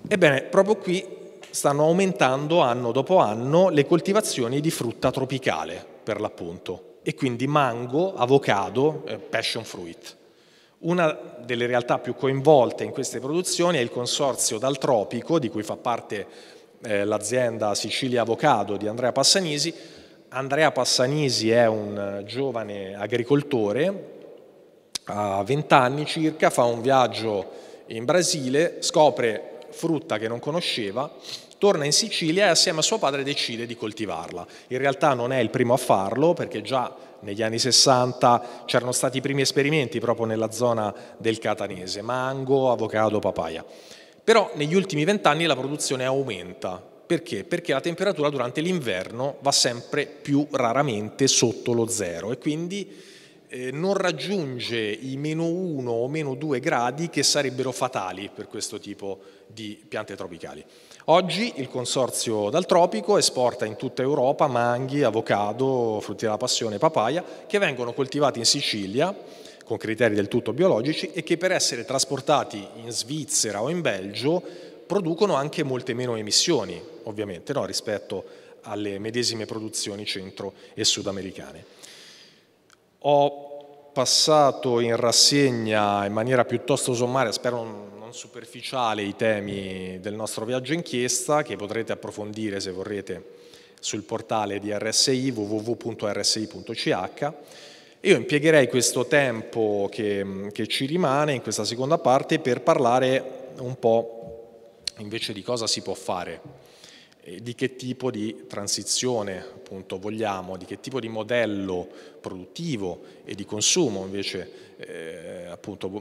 Ebbene, proprio qui stanno aumentando anno dopo anno le coltivazioni di frutta tropicale, per l'appunto, e quindi mango, avocado, eh, passion fruit. Una delle realtà più coinvolte in queste produzioni è il consorzio Dal Tropico, di cui fa parte eh, l'azienda Sicilia Avocado di Andrea Passanisi. Andrea Passanisi è un eh, giovane agricoltore, a 20 anni circa, fa un viaggio in Brasile, scopre frutta che non conosceva, torna in Sicilia e assieme a suo padre decide di coltivarla. In realtà non è il primo a farlo perché già negli anni 60 c'erano stati i primi esperimenti proprio nella zona del catanese, mango, avocado, papaya. Però negli ultimi vent'anni la produzione aumenta. Perché? Perché la temperatura durante l'inverno va sempre più raramente sotto lo zero e quindi eh, non raggiunge i meno 1 o meno 2 gradi che sarebbero fatali per questo tipo di piante tropicali. Oggi il consorzio dal tropico esporta in tutta Europa manghi, avocado, frutti della passione, papaya, che vengono coltivati in Sicilia con criteri del tutto biologici e che per essere trasportati in Svizzera o in Belgio producono anche molte meno emissioni, ovviamente, no? rispetto alle medesime produzioni centro e sudamericane. Ho passato in rassegna in maniera piuttosto sommaria, spero non superficiale i temi del nostro viaggio inchiesta che potrete approfondire se vorrete sul portale di RSI www.rsi.ch io impiegherei questo tempo che, che, ci rimane in questa seconda parte per parlare un po' invece di cosa si può fare, di che tipo di transizione appunto vogliamo, di che tipo di modello produttivo e di consumo invece eh, appunto,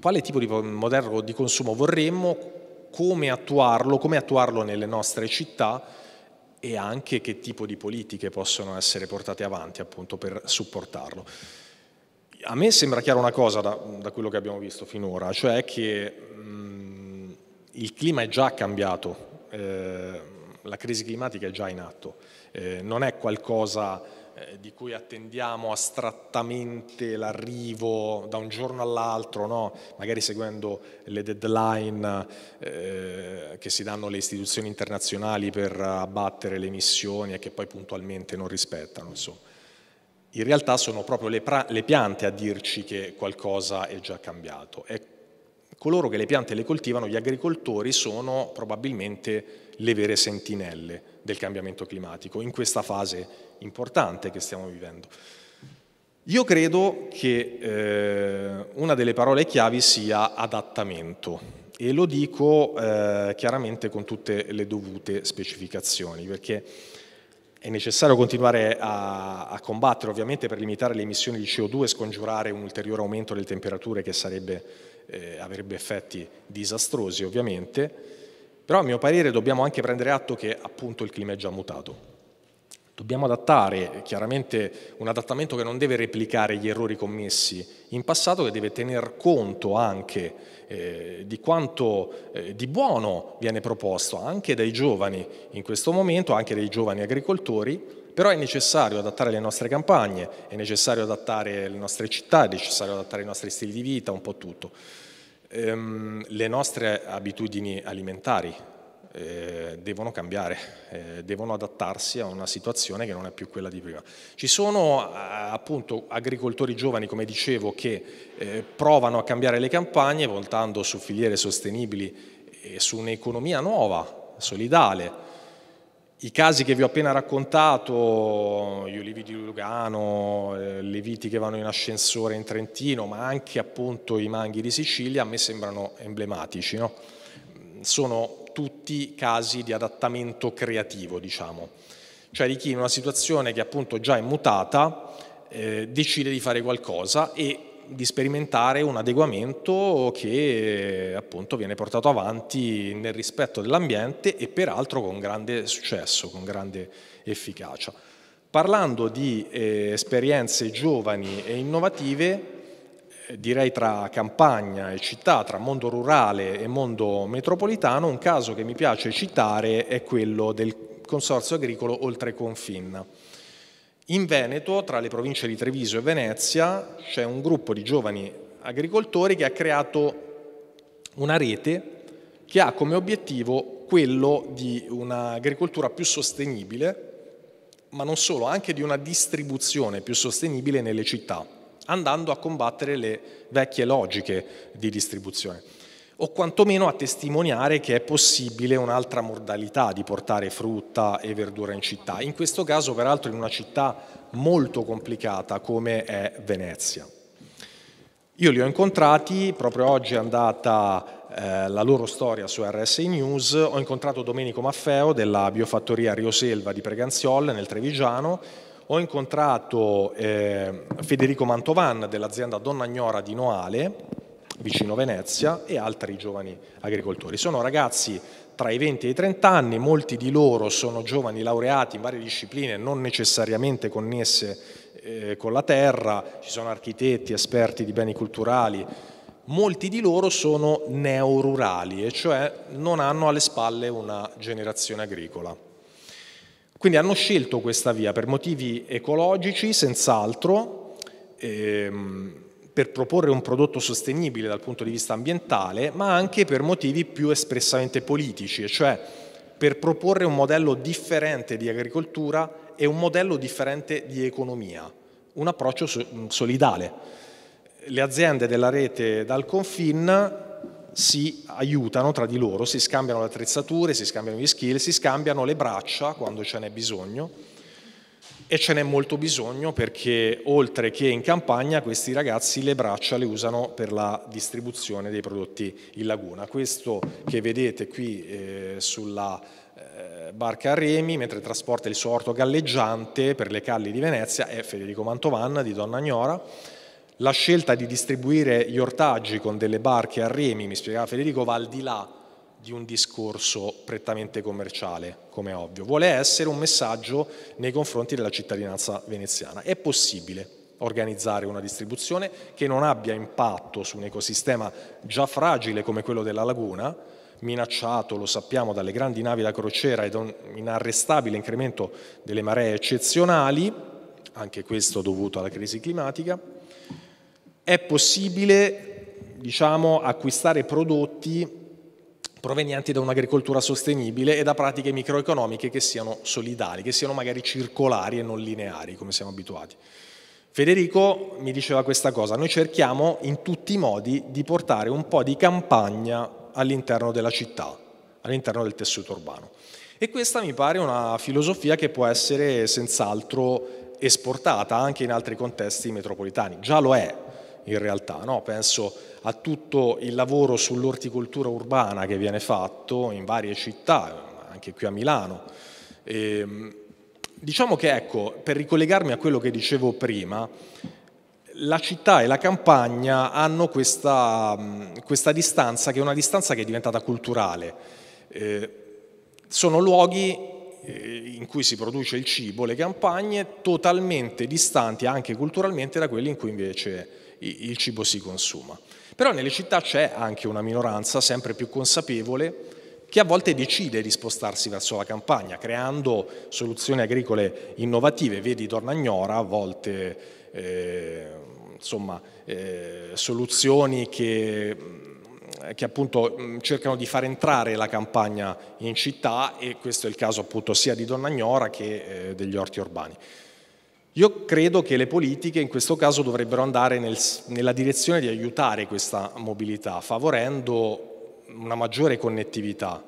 quale tipo di modello di consumo vorremmo, come attuarlo, come attuarlo nelle nostre città e anche che tipo di politiche possono essere portate avanti appunto, per supportarlo. A me sembra chiara una cosa da, da quello che abbiamo visto finora, cioè che mh, mm, il clima è già cambiato, eh, la crisi climatica è già in atto, eh, non è qualcosa eh, di cui attendiamo astrattamente l'arrivo da un giorno all'altro, no? magari seguendo le deadline eh, che si danno le istituzioni internazionali per abbattere le emissioni e che poi puntualmente non rispettano. Insomma. In realtà sono proprio le, le piante a dirci che qualcosa è già cambiato. E coloro che le piante le coltivano, gli agricoltori, sono probabilmente le vere sentinelle del cambiamento climatico in questa fase importante che stiamo vivendo. Io credo che eh, una delle parole chiavi sia adattamento e lo dico eh, chiaramente con tutte le dovute specificazioni perché è necessario continuare a, a, combattere ovviamente per limitare le emissioni di CO2 e scongiurare un ulteriore aumento delle temperature che sarebbe, eh, avrebbe effetti disastrosi ovviamente, però a mio parere dobbiamo anche prendere atto che appunto il clima è già mutato Dobbiamo adattare, chiaramente un adattamento che non deve replicare gli errori commessi in passato, che deve tener conto anche eh, di quanto eh, di buono viene proposto anche dai giovani in questo momento, anche dai giovani agricoltori, però è necessario adattare le nostre campagne, è necessario adattare le nostre città, è necessario adattare i nostri stili di vita, un po' tutto. Ehm, le nostre abitudini alimentari, eh, devono cambiare, eh, devono adattarsi a una situazione che non è più quella di prima. Ci sono eh, appunto agricoltori giovani, come dicevo, che eh, provano a cambiare le campagne voltando su filiere sostenibili e su un'economia nuova, solidale. I casi che vi ho appena raccontato, gli olivi di Lugano, eh, le viti che vanno in ascensore in Trentino, ma anche appunto i manghi di Sicilia, a me sembrano emblematici. No? Sono tutti casi di adattamento creativo, diciamo, cioè di chi in una situazione che appunto già è mutata eh, decide di fare qualcosa e di sperimentare un adeguamento che eh, appunto viene portato avanti nel rispetto dell'ambiente e peraltro con grande successo, con grande efficacia. Parlando di eh, esperienze giovani e innovative, eh, direi tra campagna e città, tra mondo rurale e mondo metropolitano, un caso che mi piace citare è quello del Consorzio Agricolo Oltre Confin. In Veneto, tra le province di Treviso e Venezia, c'è un gruppo di giovani agricoltori che ha creato una rete che ha come obiettivo quello di un'agricoltura più sostenibile, ma non solo, anche di una distribuzione più sostenibile nelle città andando a combattere le vecchie logiche di distribuzione o quantomeno a testimoniare che è possibile un'altra modalità di portare frutta e verdura in città, in questo caso peraltro in una città molto complicata come è Venezia. Io li ho incontrati, proprio oggi è andata eh, la loro storia su RSI News, ho incontrato Domenico Maffeo della biofattoria Rio Selva di Preganziol nel Trevigiano, ho incontrato eh, Federico Mantovan dell'azienda Donna Gnora di Noale, vicino Venezia, e altri giovani agricoltori. Sono ragazzi tra i 20 e i 30 anni, molti di loro sono giovani laureati in varie discipline non necessariamente connesse eh, con la terra, ci sono architetti, esperti di beni culturali, molti di loro sono neorurali, e cioè non hanno alle spalle una generazione agricola. Quindi hanno scelto questa via per motivi ecologici, senz'altro, ehm, per proporre un prodotto sostenibile dal punto di vista ambientale, ma anche per motivi più espressamente politici, cioè per proporre un modello differente di agricoltura e un modello differente di economia, un approccio solidale. Le aziende della rete dal confin si aiutano tra di loro, si scambiano le attrezzature, si scambiano gli skill, si scambiano le braccia quando ce n'è bisogno e ce n'è molto bisogno perché oltre che in campagna questi ragazzi le braccia le usano per la distribuzione dei prodotti in laguna. Questo che vedete qui eh, sulla eh, barca a remi mentre trasporta il suo orto galleggiante per le calli di Venezia è Federico Mantovan di Donna Gnora la scelta di distribuire gli ortaggi con delle barche a remi, mi spiegava Federico, va al di là di un discorso prettamente commerciale, come ovvio. Vuole essere un messaggio nei confronti della cittadinanza veneziana. È possibile organizzare una distribuzione che non abbia impatto su un ecosistema già fragile come quello della laguna, minacciato, lo sappiamo, dalle grandi navi da crociera e da un inarrestabile incremento delle maree eccezionali, anche questo dovuto alla crisi climatica, è possibile diciamo, acquistare prodotti provenienti da un'agricoltura sostenibile e da pratiche microeconomiche che siano solidali, che siano magari circolari e non lineari, come siamo abituati. Federico mi diceva questa cosa, noi cerchiamo in tutti i modi di portare un po' di campagna all'interno della città, all'interno del tessuto urbano. E questa mi pare una filosofia che può essere senz'altro esportata anche in altri contesti metropolitani. Già lo è, in realtà. No? Penso a tutto il lavoro sull'orticoltura urbana che viene fatto in varie città, anche qui a Milano. E, ehm, diciamo che, ecco, per ricollegarmi a quello che dicevo prima, la città e la campagna hanno questa, questa distanza, che è una distanza che è diventata culturale. Eh, sono luoghi eh, in cui si produce il cibo, le campagne, totalmente distanti anche culturalmente da quelli in cui invece il cibo si consuma. Però nelle città c'è anche una minoranza sempre più consapevole che a volte decide di spostarsi verso la campagna, creando soluzioni agricole innovative, vedi Tornagnora, a volte eh, insomma, eh, soluzioni che mm, che appunto mm, cercano di far entrare la campagna in città e questo è il caso appunto sia di Donnagnora che eh, degli orti urbani. Io credo che le politiche in questo caso dovrebbero andare nel, nella direzione di aiutare questa mobilità, favorendo una maggiore connettività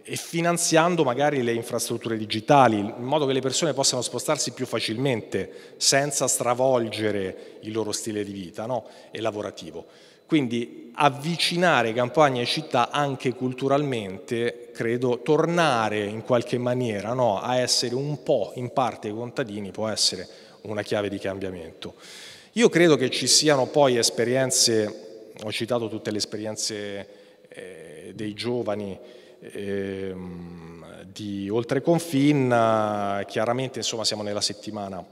e finanziando magari le infrastrutture digitali, in modo che le persone possano spostarsi più facilmente, senza stravolgere il loro stile di vita no? e lavorativo. Quindi avvicinare campagne e città anche culturalmente, credo, tornare in qualche maniera no, a essere un po' in parte contadini può essere una chiave di cambiamento. Io credo che ci siano poi esperienze, ho citato tutte le esperienze eh, dei giovani eh, di Oltreconfin, chiaramente insomma siamo nella settimana,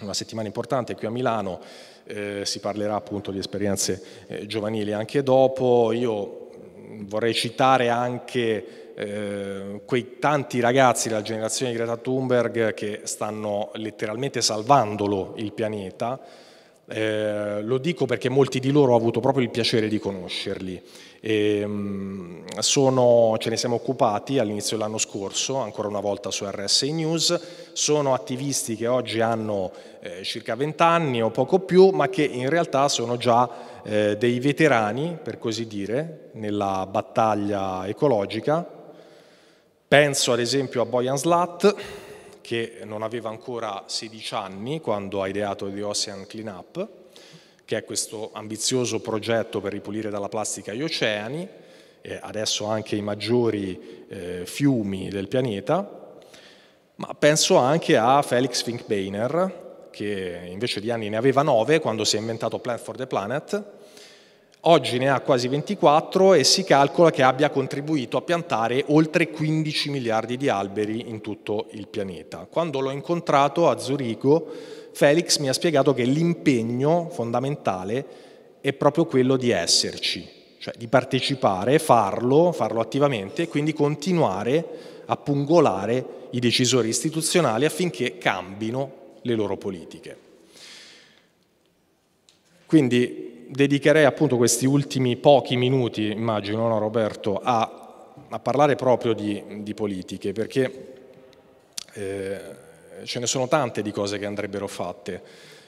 una settimana importante qui a Milano, eh, si parlerà appunto di esperienze eh, giovanili anche dopo, io mm, vorrei citare anche eh, quei tanti ragazzi della generazione di Greta Thunberg che stanno letteralmente salvandolo il pianeta, eh, lo dico perché molti di loro ho avuto proprio il piacere di conoscerli. E, ehm, mh, sono, ce ne siamo occupati all'inizio dell'anno scorso, ancora una volta su RSI News. Sono attivisti che oggi hanno eh, circa 20 anni o poco più, ma che in realtà sono già eh, dei veterani, per così dire, nella battaglia ecologica Penso ad esempio a Bojan Slat, che non aveva ancora 16 anni quando ha ideato The Ocean Cleanup, che è questo ambizioso progetto per ripulire dalla plastica gli oceani, e adesso anche i maggiori eh, fiumi del pianeta, ma penso anche a Felix Finkbeiner, che invece di anni ne aveva 9 quando si è inventato Plant for the Planet, Oggi ne ha quasi 24 e si calcola che abbia contribuito a piantare oltre 15 miliardi di alberi in tutto il pianeta. Quando l'ho incontrato a Zurigo, Felix mi ha spiegato che l'impegno fondamentale è proprio quello di esserci, cioè di partecipare, farlo, farlo attivamente e quindi continuare a pungolare i decisori istituzionali affinché cambino le loro politiche. Quindi dedicherei appunto questi ultimi pochi minuti, immagino, no, Roberto, a, a, parlare proprio di, di politiche, perché eh, ce ne sono tante di cose che andrebbero fatte.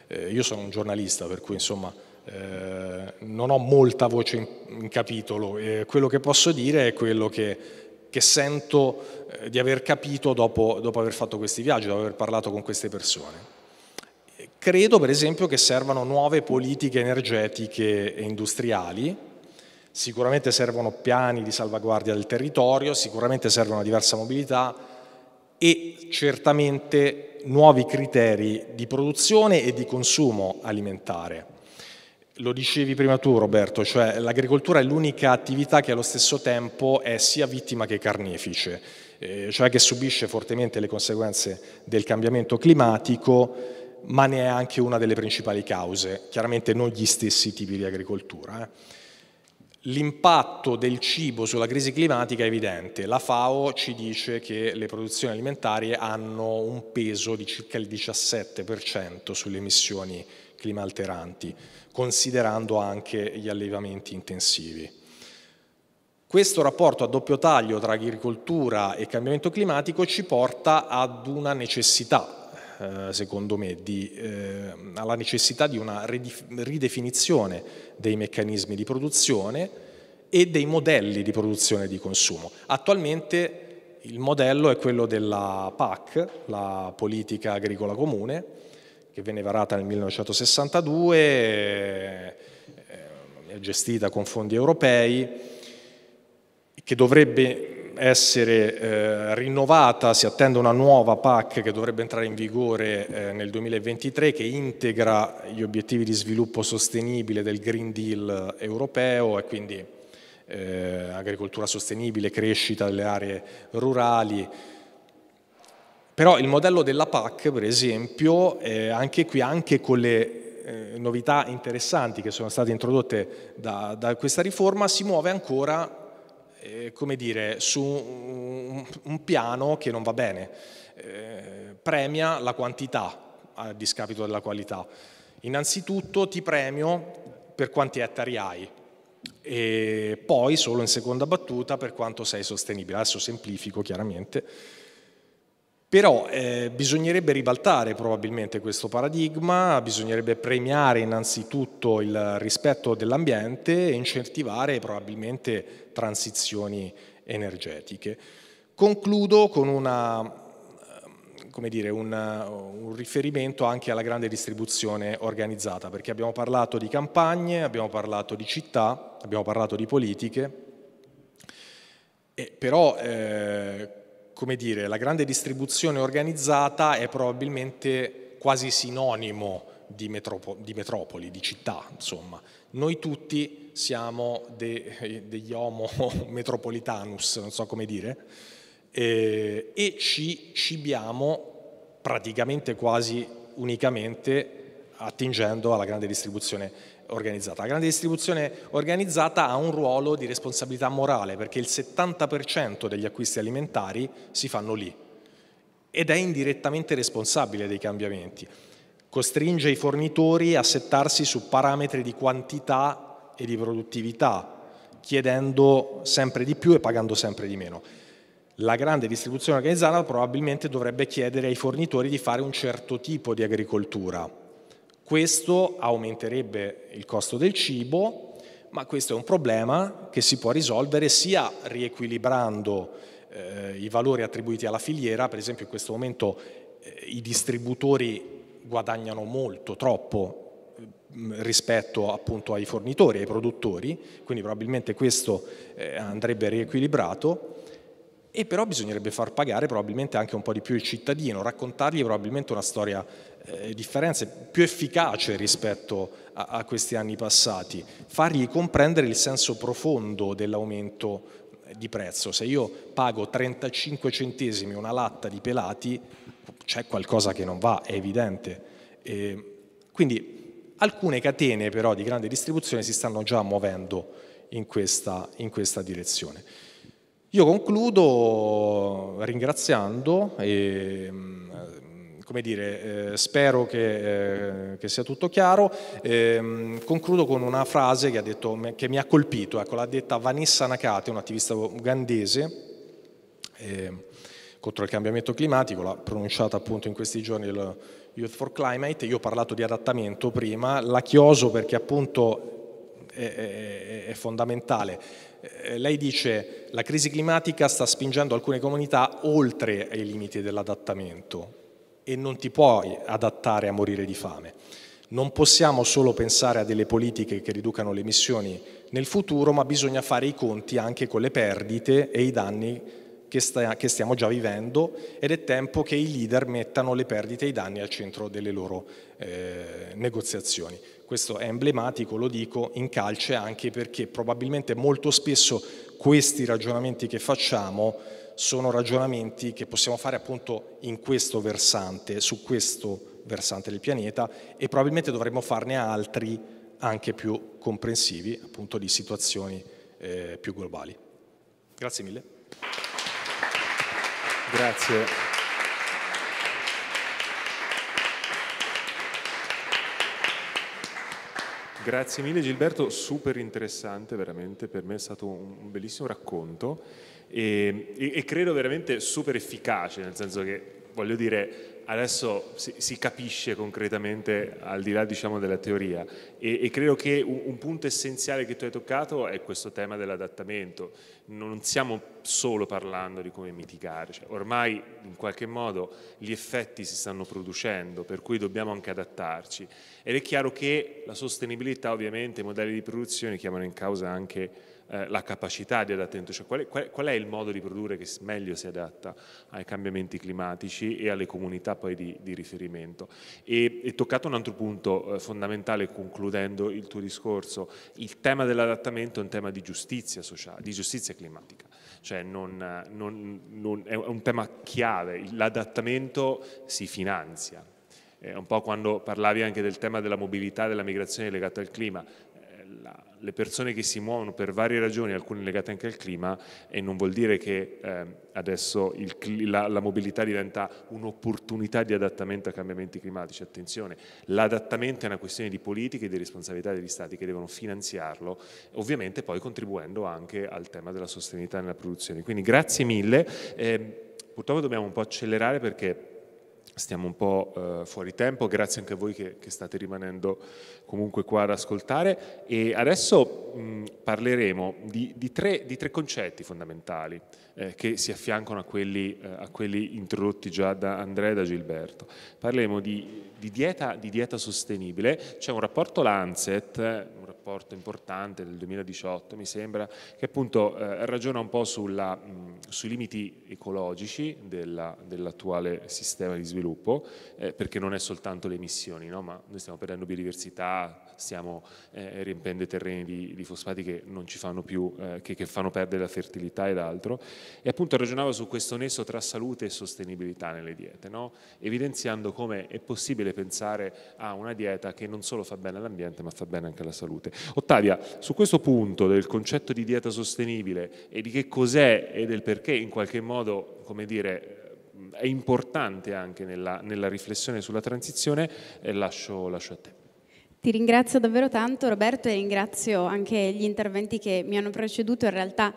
Eh, io sono un giornalista, per cui insomma eh, non ho molta voce in, in capitolo. quello che posso dire è quello che, che sento eh, di aver capito dopo, dopo aver fatto questi viaggi, dopo aver parlato con queste persone. Credo per esempio che servano nuove politiche energetiche e industriali, sicuramente servono piani di salvaguardia del territorio, sicuramente serve una diversa mobilità e certamente nuovi criteri di produzione e di consumo alimentare. Lo dicevi prima tu Roberto, cioè l'agricoltura è l'unica attività che allo stesso tempo è sia vittima che carnefice, eh, cioè che subisce fortemente le conseguenze del cambiamento climatico ma ne è anche una delle principali cause, chiaramente non gli stessi tipi di agricoltura. Eh. L'impatto del cibo sulla crisi climatica è evidente. La FAO ci dice che le produzioni alimentari hanno un peso di circa il 17% sulle emissioni climalteranti, considerando anche gli allevamenti intensivi. Questo rapporto a doppio taglio tra agricoltura e cambiamento climatico ci porta ad una necessità, eh, secondo me, di, eh, alla necessità di una ridefinizione dei meccanismi di produzione e dei modelli di produzione e di consumo. Attualmente il modello è quello della PAC, la politica agricola comune, che venne varata nel 1962, eh, è gestita con fondi europei, che dovrebbe essere eh, rinnovata, si attende una nuova PAC che dovrebbe entrare in vigore eh, nel 2023 che integra gli obiettivi di sviluppo sostenibile del Green Deal europeo e quindi eh, agricoltura sostenibile, crescita delle aree rurali. Però il modello della PAC, per esempio, anche qui, anche con le eh, novità interessanti che sono state introdotte da, da questa riforma, si muove ancora eh, come dire, su un, un, piano che non va bene, eh, premia la quantità a discapito della qualità. Innanzitutto ti premio per quanti ettari hai e poi solo in seconda battuta per quanto sei sostenibile. Adesso semplifico chiaramente. Però eh, bisognerebbe ribaltare probabilmente questo paradigma, bisognerebbe premiare innanzitutto il rispetto dell'ambiente e incentivare probabilmente transizioni energetiche. Concludo con una, eh, dire, un, eh, un riferimento anche alla grande distribuzione organizzata, perché abbiamo parlato di campagne, abbiamo parlato di città, abbiamo parlato di politiche, e però, eh, come dire, la grande distribuzione organizzata è probabilmente quasi sinonimo di, metropo di metropoli, di città, insomma. Noi tutti siamo de, eh, degli homo metropolitanus, non so come dire, eh, e ci cibiamo praticamente quasi unicamente attingendo alla grande distribuzione organizzata. La grande distribuzione organizzata ha un ruolo di responsabilità morale perché il 70% degli acquisti alimentari si fanno lì ed è indirettamente responsabile dei cambiamenti. Costringe i fornitori a settarsi su parametri di quantità e di produttività, chiedendo sempre di più e pagando sempre di meno. La grande distribuzione organizzata probabilmente dovrebbe chiedere ai fornitori di fare un certo tipo di agricoltura. Questo aumenterebbe il costo del cibo, ma questo è un problema che si può risolvere sia riequilibrando eh, i valori attribuiti alla filiera, per esempio in questo momento eh, i distributori guadagnano molto, troppo Ehm, rispetto appunto ai fornitori, ai produttori, quindi probabilmente questo eh, andrebbe riequilibrato e però bisognerebbe far pagare probabilmente anche un po' di più il cittadino, raccontargli probabilmente una storia eh, differenza, più efficace rispetto a, a, questi anni passati, fargli comprendere il senso profondo dell'aumento di prezzo. Se io pago 35 centesimi una latta di pelati, c'è qualcosa che non va, è evidente. E ehm, quindi Alcune catene però di grande distribuzione si stanno già muovendo in questa, in questa direzione. Io concludo ringraziando e mm, come dire, eh, spero che, eh, che, sia tutto chiaro. Eh, concludo con una frase che, detto, che mi ha colpito, ecco, l'ha detta Vanessa Nakate, un'attivista ugandese eh, contro il cambiamento climatico, l'ha pronunciata appunto in questi giorni il, Youth for Climate, io ho parlato di adattamento prima, la chioso perché appunto è, è, è fondamentale. Eh, lei dice che la crisi climatica sta spingendo alcune comunità oltre ai limiti dell'adattamento e non ti puoi adattare a morire di fame. Non possiamo solo pensare a delle politiche che riducano le emissioni nel futuro, ma bisogna fare i conti anche con le perdite e i danni che, sta, che stiamo già vivendo ed è tempo che i leader mettano le perdite e i danni al centro delle loro eh, negoziazioni. Questo è emblematico, lo dico, in calce anche perché probabilmente molto spesso questi ragionamenti che facciamo sono ragionamenti che possiamo fare appunto in questo versante, su questo versante del pianeta e probabilmente dovremmo farne altri anche più comprensivi appunto di situazioni eh, più globali. Grazie mille. Grazie. Grazie mille Gilberto, super interessante veramente, per me è stato un bellissimo racconto e, e, e credo veramente super efficace, nel senso che voglio dire adesso si, si, capisce concretamente al di là diciamo, della teoria e, e credo che un, un punto essenziale che tu hai toccato è questo tema dell'adattamento non stiamo solo parlando di come mitigare, cioè, ormai in qualche modo gli effetti si stanno producendo, per cui dobbiamo anche adattarci. Ed è chiaro che la sostenibilità, ovviamente, i modelli di produzione chiamano in causa anche eh, la capacità di adattamento, cioè qual è, qual è, il modo di produrre che meglio si adatta ai cambiamenti climatici e alle comunità poi di, di riferimento. E, e toccato un altro punto eh, fondamentale concludendo il tuo discorso, il tema dell'adattamento è un tema di giustizia sociale, di giustizia climatica, cioè non, non, non, è un tema chiave, l'adattamento si finanzia, è un po' quando parlavi anche del tema della mobilità e della migrazione legata al clima, la, le persone che si muovono per varie ragioni, alcune legate anche al clima, e non vuol dire che eh, adesso il, la, la, mobilità diventa un'opportunità di adattamento a cambiamenti climatici. Attenzione, l'adattamento è una questione di politica e di responsabilità degli Stati che devono finanziarlo, ovviamente poi contribuendo anche al tema della sostenibilità nella produzione. Quindi grazie mille. Eh, purtroppo dobbiamo un po' accelerare perché stiamo un po' eh, fuori tempo, grazie anche a voi che, che, state rimanendo comunque qua ad ascoltare e adesso mh, mm, parleremo di, di, tre, di, tre, concetti fondamentali eh, che si affiancano a quelli, eh, a quelli, introdotti già da Andrea e da Gilberto. Parleremo di, di dieta, dieta, sostenibile, c'è un rapporto Lancet, rapporto importante del 2018, mi sembra, che appunto eh, ragiona un po' sulla, mh, sui limiti ecologici dell'attuale sistema di sviluppo, eh, perché non è soltanto le emissioni, no? ma noi stiamo perdendo biodiversità, stiamo eh, riempiendo i terreni di, di, fosfati che non ci fanno più, eh, che, che, fanno perdere la fertilità ed altro. E appunto ragionavo su questo nesso tra salute e sostenibilità nelle diete, no? evidenziando come è possibile pensare a una dieta che non solo fa bene all'ambiente ma fa bene anche alla salute. Ottavia, su questo punto del concetto di dieta sostenibile e di che cos'è e del perché in qualche modo, come dire, è importante anche nella, nella riflessione sulla transizione, eh, lascio, lascio a te. Ti ringrazio davvero tanto Roberto e ringrazio anche gli interventi che mi hanno preceduto. In realtà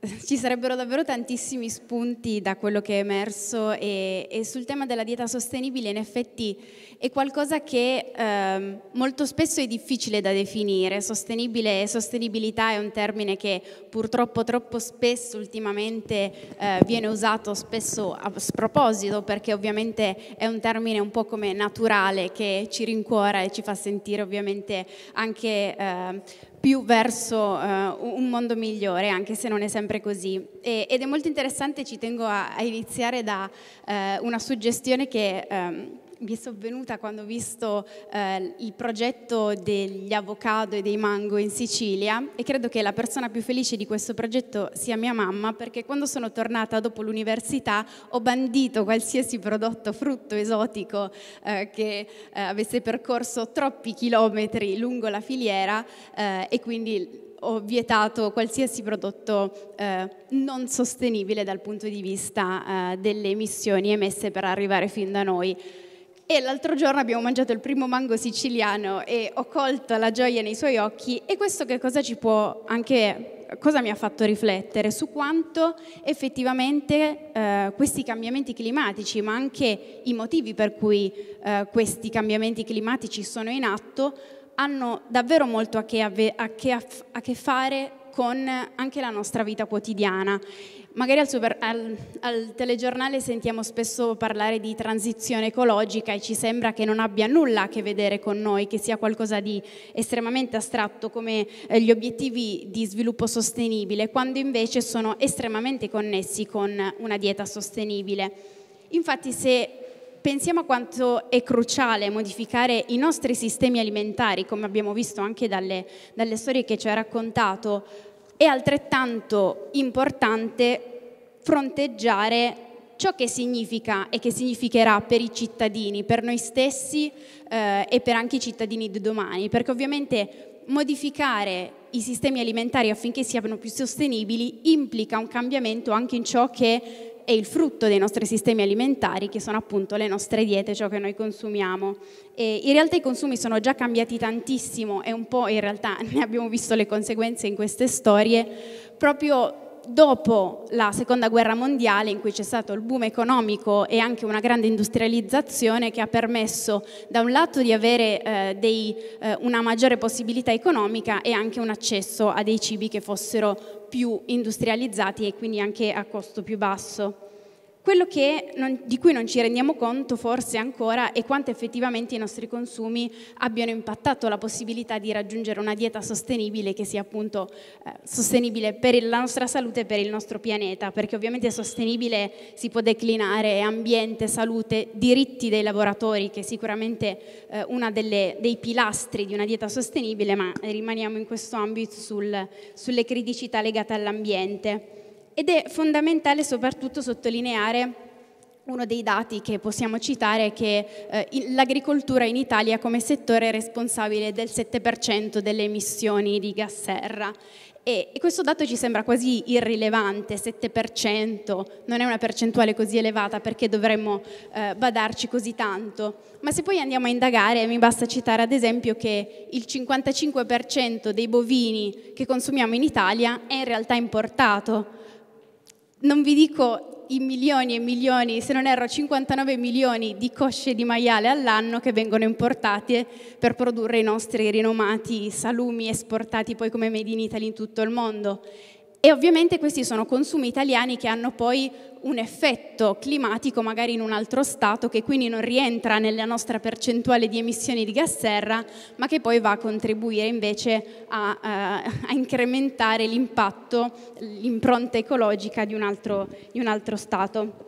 ci sarebbero davvero tantissimi spunti da quello che è emerso e, e sul tema della dieta sostenibile in effetti è qualcosa che eh, molto spesso è difficile da definire. Sostenibile e sostenibilità è un termine che purtroppo troppo spesso ultimamente eh, viene usato spesso a sproposito perché ovviamente è un termine un po' come naturale che ci rincuora e ci fa sentire ovviamente anche eh, più verso uh, un mondo migliore, anche se non è sempre così. E, ed è molto interessante, ci tengo a, a iniziare da uh, una suggestione che... Um mi è sovvenuta quando ho visto eh, il progetto degli avocado e dei mango in Sicilia e credo che la persona più felice di questo progetto sia mia mamma perché quando sono tornata dopo l'università ho bandito qualsiasi prodotto frutto esotico eh, che eh, avesse percorso troppi chilometri lungo la filiera eh, e quindi ho vietato qualsiasi prodotto eh, non sostenibile dal punto di vista eh, delle emissioni emesse per arrivare fin da noi e l'altro giorno abbiamo mangiato il primo mango siciliano e ho colto la gioia nei suoi occhi e questo che cosa ci può anche cosa mi ha fatto riflettere su quanto effettivamente eh, questi cambiamenti climatici, ma anche i motivi per cui eh, questi cambiamenti climatici sono in atto, hanno davvero molto a che, a che, a che fare con anche la nostra vita quotidiana. Magari al, super, al, al, telegiornale sentiamo spesso parlare di transizione ecologica e ci sembra che non abbia nulla a che vedere con noi, che sia qualcosa di estremamente astratto come eh, gli obiettivi di sviluppo sostenibile, quando invece sono estremamente connessi con una dieta sostenibile. Infatti se pensiamo a quanto è cruciale modificare i nostri sistemi alimentari, come abbiamo visto anche dalle, dalle storie che ci ha raccontato, è altrettanto importante fronteggiare ciò che significa e che significherà per i cittadini, per noi stessi eh, e per anche i cittadini di domani, perché ovviamente modificare i sistemi alimentari affinché siano più sostenibili implica un cambiamento anche in ciò che è il frutto dei nostri sistemi alimentari, che sono appunto le nostre diete, ciò che noi consumiamo. E in realtà i consumi sono già cambiati tantissimo e un po' in realtà ne abbiamo visto le conseguenze in queste storie, proprio dopo la seconda guerra mondiale in cui c'è stato il boom economico e anche una grande industrializzazione che ha permesso da un lato di avere eh, dei, eh, una maggiore possibilità economica e anche un accesso a dei cibi che fossero più industrializzati e quindi anche a costo più basso. Quello non, di cui non ci rendiamo conto forse ancora è quanto effettivamente i nostri consumi abbiano impattato la possibilità di raggiungere una dieta sostenibile che sia appunto eh, sostenibile per la nostra salute e per il nostro pianeta, perché ovviamente sostenibile si può declinare ambiente, salute, diritti dei lavoratori, che è sicuramente eh, uno dei pilastri di una dieta sostenibile, ma rimaniamo in questo ambito sul, sulle criticità legate all'ambiente. Ed è fondamentale soprattutto sottolineare uno dei dati che possiamo citare è che eh, l'agricoltura in Italia come settore è responsabile del 7% delle emissioni di gas serra e, e questo dato ci sembra quasi irrilevante, 7%, non è una percentuale così elevata perché dovremmo eh, badarci così tanto, ma se poi andiamo a indagare mi basta citare ad esempio che il 55% dei bovini che consumiamo in Italia è in realtà importato, non vi dico i milioni e milioni, se non erro 59 milioni di cosce di maiale all'anno che vengono importate per produrre i nostri rinomati salumi esportati poi come Made in Italy in tutto il mondo. E ovviamente questi sono consumi italiani che hanno poi un effetto climatico magari in un altro stato che quindi non rientra nella nostra percentuale di emissioni di gas serra, ma che poi va a contribuire invece a, a, eh, a incrementare l'impatto, l'impronta ecologica di un altro, di un altro stato.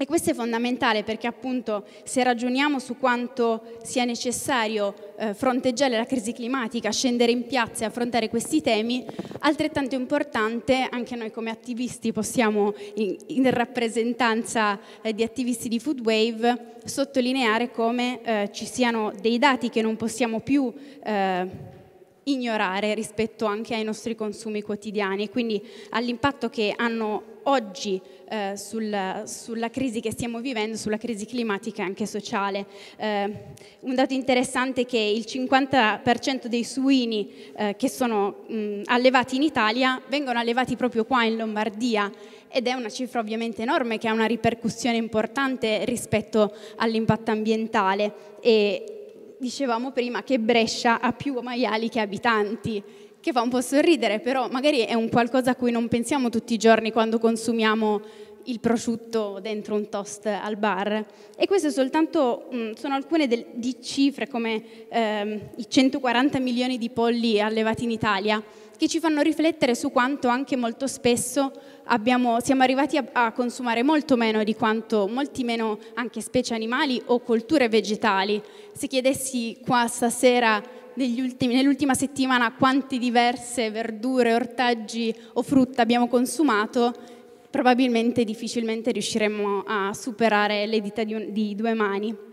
E questo è fondamentale perché appunto se ragioniamo su quanto sia necessario eh, fronteggiare la crisi climatica, scendere in piazza e affrontare questi temi, altrettanto importante anche noi come attivisti possiamo in, in rappresentanza eh, di attivisti di Food Wave sottolineare come eh, ci siano dei dati che non possiamo più eh, ignorare rispetto anche ai nostri consumi quotidiani e quindi all'impatto che hanno oggi eh, sul, sulla crisi che stiamo vivendo, sulla crisi climatica e anche sociale. Eh, un dato interessante è che il 50% dei suini eh, che sono mh, allevati in Italia vengono allevati proprio qua in Lombardia ed è una cifra ovviamente enorme che ha una ripercussione importante rispetto all'impatto ambientale e, dicevamo prima che Brescia ha più maiali che abitanti, che fa un po' sorridere, però magari è un qualcosa a cui non pensiamo tutti i giorni quando consumiamo il prosciutto dentro un toast al bar. E queste soltanto, mh, mm, sono alcune del, di cifre come ehm, i 140 milioni di polli allevati in Italia, che ci fanno riflettere su quanto anche molto spesso abbiamo, siamo arrivati a, a, consumare molto meno di quanto molti meno anche specie animali o colture vegetali. Se chiedessi qua stasera nell'ultima settimana quante diverse verdure, ortaggi o frutta abbiamo consumato, probabilmente difficilmente riusciremmo a superare le dita di, un, di due mani.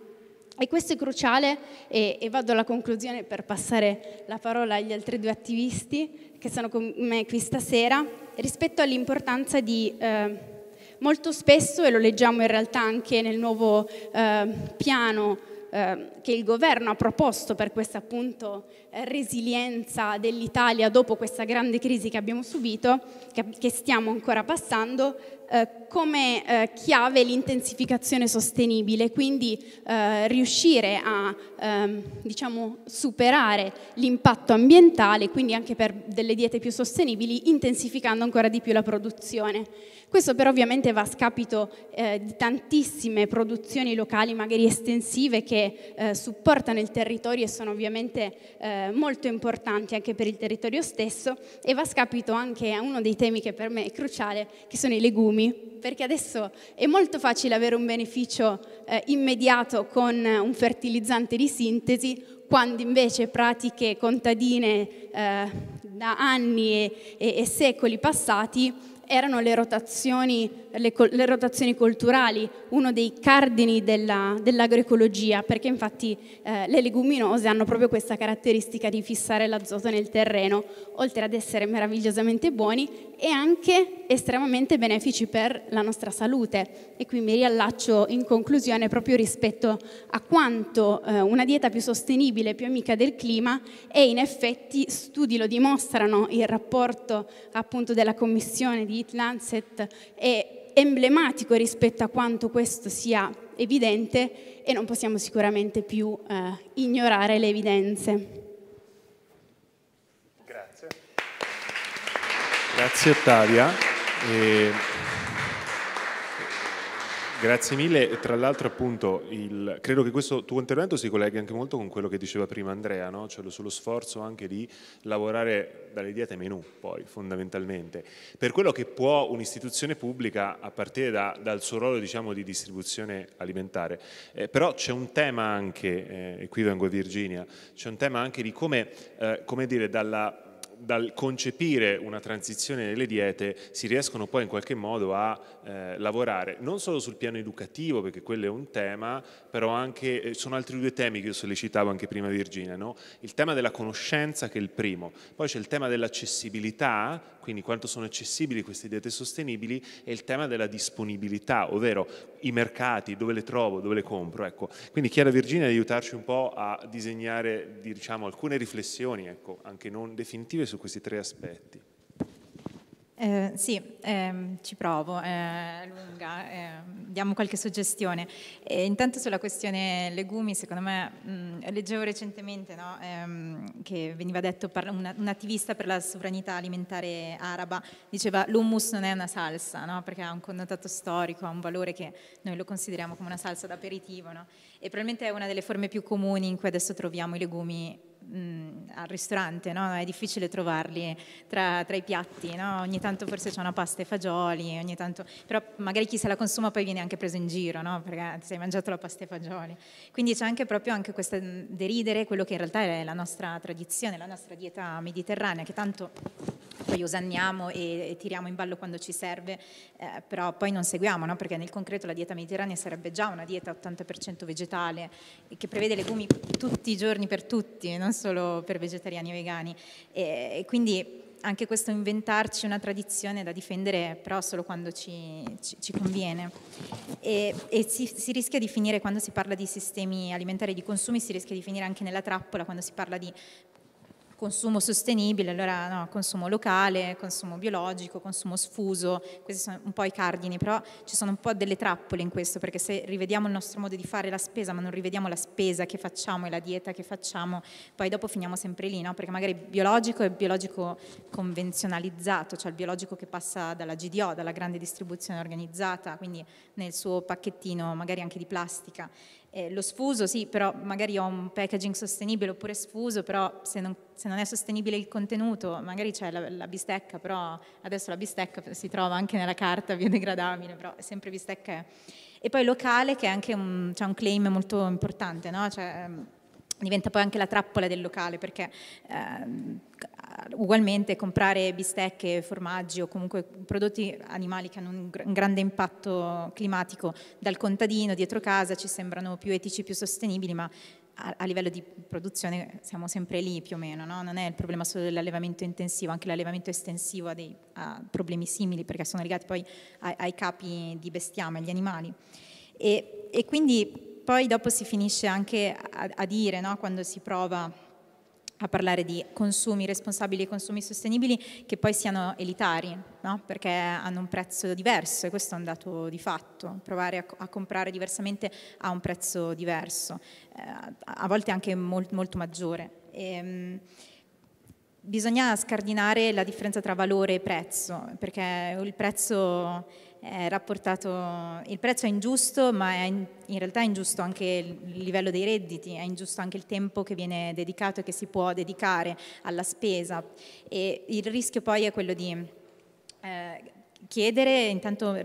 E questo è cruciale e, e, vado alla conclusione per passare la parola agli altri due attivisti che sono con me qui stasera, rispetto all'importanza di... Eh, molto spesso, e lo leggiamo in realtà anche nel nuovo eh, piano eh, che il governo ha proposto per questa appunto resilienza dell'Italia dopo questa grande crisi che abbiamo subito, che, che stiamo ancora passando, eh, come eh, chiave l'intensificazione sostenibile, quindi eh, riuscire a ehm, diciamo, superare l'impatto ambientale, quindi anche per delle diete più sostenibili, intensificando ancora di più la produzione. Questo però ovviamente va a scapito eh, di tantissime produzioni locali, magari estensive, che eh, supportano il territorio e sono ovviamente eh, molto importanti anche per il territorio stesso e va scapito anche a uno dei temi che per me è cruciale, che sono i legumi, perché adesso è molto facile avere un beneficio eh, immediato con un fertilizzante di sintesi, quando invece pratiche contadine eh, da anni e, e, e secoli passati erano le rotazioni, le, le rotazioni, culturali, uno dei cardini dell'agroecologia, perché infatti eh, le leguminose hanno proprio questa caratteristica di fissare l'azoto nel terreno, oltre ad essere meravigliosamente buoni, e anche estremamente benefici per la nostra salute. E qui mi riallaccio in conclusione proprio rispetto a quanto eh, una dieta più sostenibile, più amica del clima e in effetti, studi lo dimostrano, il rapporto appunto della commissione di Heat Lancet è emblematico rispetto a quanto questo sia evidente e non possiamo sicuramente più eh, ignorare le evidenze. Grazie Ottavia. E... Grazie mille, tra l'altro appunto il... credo che questo tuo intervento si colleghi anche molto con quello che diceva prima Andrea, no? cioè sullo sforzo anche di lavorare dalle diete ai menù poi fondamentalmente, per quello che può un'istituzione pubblica a partire da, dal suo ruolo diciamo, di distribuzione alimentare, eh, però c'è un tema anche, eh, e qui vengo a Virginia, c'è un tema anche di come, eh, come dire, dalla dal concepire una transizione nelle diete si riescono poi in qualche modo a eh, lavorare non solo sul piano educativo perché quello è un tema però anche eh, sono altri due temi che io sollecitavo anche prima Virginia no? il tema della conoscenza che è il primo poi c'è il tema dell'accessibilità quindi quanto sono accessibili queste diete sostenibili e il tema della disponibilità ovvero i mercati dove le trovo dove le compro ecco quindi a Virginia di aiutarci un po' a disegnare diciamo alcune riflessioni ecco anche non definitive su questi tre aspetti. Eh, sì, ehm, ci provo, eh, è eh, lunga, eh, diamo qualche suggestione. intanto sulla questione legumi, secondo me, mh, leggevo recentemente no, ehm, che veniva detto par- una, un attivista per la sovranità alimentare araba, diceva l'hummus non è una salsa, no, perché ha un connotato storico, ha un valore che noi lo consideriamo come una salsa d'aperitivo no? e probabilmente è una delle forme più comuni in cui adesso troviamo i legumi mh, mm, al ristorante, no? è difficile trovarli tra, tra i piatti, no? ogni tanto forse c'è una pasta e fagioli, ogni tanto, però magari chi se la consuma poi viene anche preso in giro, no? perché ti eh, sei mangiato la pasta e fagioli. Quindi c'è anche proprio anche questo mm, deridere quello che in realtà è la nostra tradizione, la nostra dieta mediterranea, che tanto poi usanniamo e, e tiriamo in ballo quando ci serve, eh, però poi non seguiamo, no? perché nel concreto la dieta mediterranea sarebbe già una dieta 80% vegetale, che prevede legumi tutti i giorni per tutti, non solo per vegetariani e vegani. E, quindi anche questo inventarci una tradizione da difendere però solo quando ci, ci, ci conviene. E, e si, si, rischia di finire quando si parla di sistemi alimentari di consumi, si rischia di finire anche nella trappola quando si parla di consumo sostenibile, allora no, consumo locale, consumo biologico, consumo sfuso, questi sono un po' i cardini, però ci sono un po' delle trappole in questo, perché se rivediamo il nostro modo di fare la spesa, ma non rivediamo la spesa che facciamo e la dieta che facciamo, poi dopo finiamo sempre lì, no? perché magari biologico è biologico convenzionalizzato, cioè il biologico che passa dalla GDO, dalla grande distribuzione organizzata, quindi nel suo pacchettino magari anche di plastica, eh, lo sfuso sì, però magari ho un packaging sostenibile oppure sfuso, però se non, se non è sostenibile il contenuto, magari c'è la, la, bistecca, però adesso la bistecca si trova anche nella carta biodegradabile, però è sempre bistecca. Eh. E poi locale che è anche un, cioè un claim molto importante, no? Cioè, ehm, diventa poi anche la trappola del locale perché ehm, ugualmente comprare bistecche, formaggi o comunque prodotti animali che hanno un, gr- un, grande impatto climatico dal contadino dietro casa ci sembrano più etici, più sostenibili, ma a, a livello di produzione siamo sempre lì più o meno, no? non è il problema solo dell'allevamento intensivo, anche l'allevamento estensivo ha, dei, ha problemi simili perché sono legati poi ai, ai capi di bestiame, agli animali. E, e quindi poi dopo si finisce anche a, a dire, no, quando si prova a parlare di consumi responsabili e consumi sostenibili che poi siano elitari, no? perché hanno un prezzo diverso e questo è un dato di fatto, provare a, a comprare diversamente ha un prezzo diverso, eh, a volte anche molt, molto maggiore. E, ehm, bisogna scardinare la differenza tra valore e prezzo, perché il prezzo eh, rapportato, il prezzo è ingiusto, ma è in, in, realtà è ingiusto anche il livello dei redditi, è ingiusto anche il tempo che viene dedicato e che si può dedicare alla spesa e il rischio poi è quello di eh, chiedere, intanto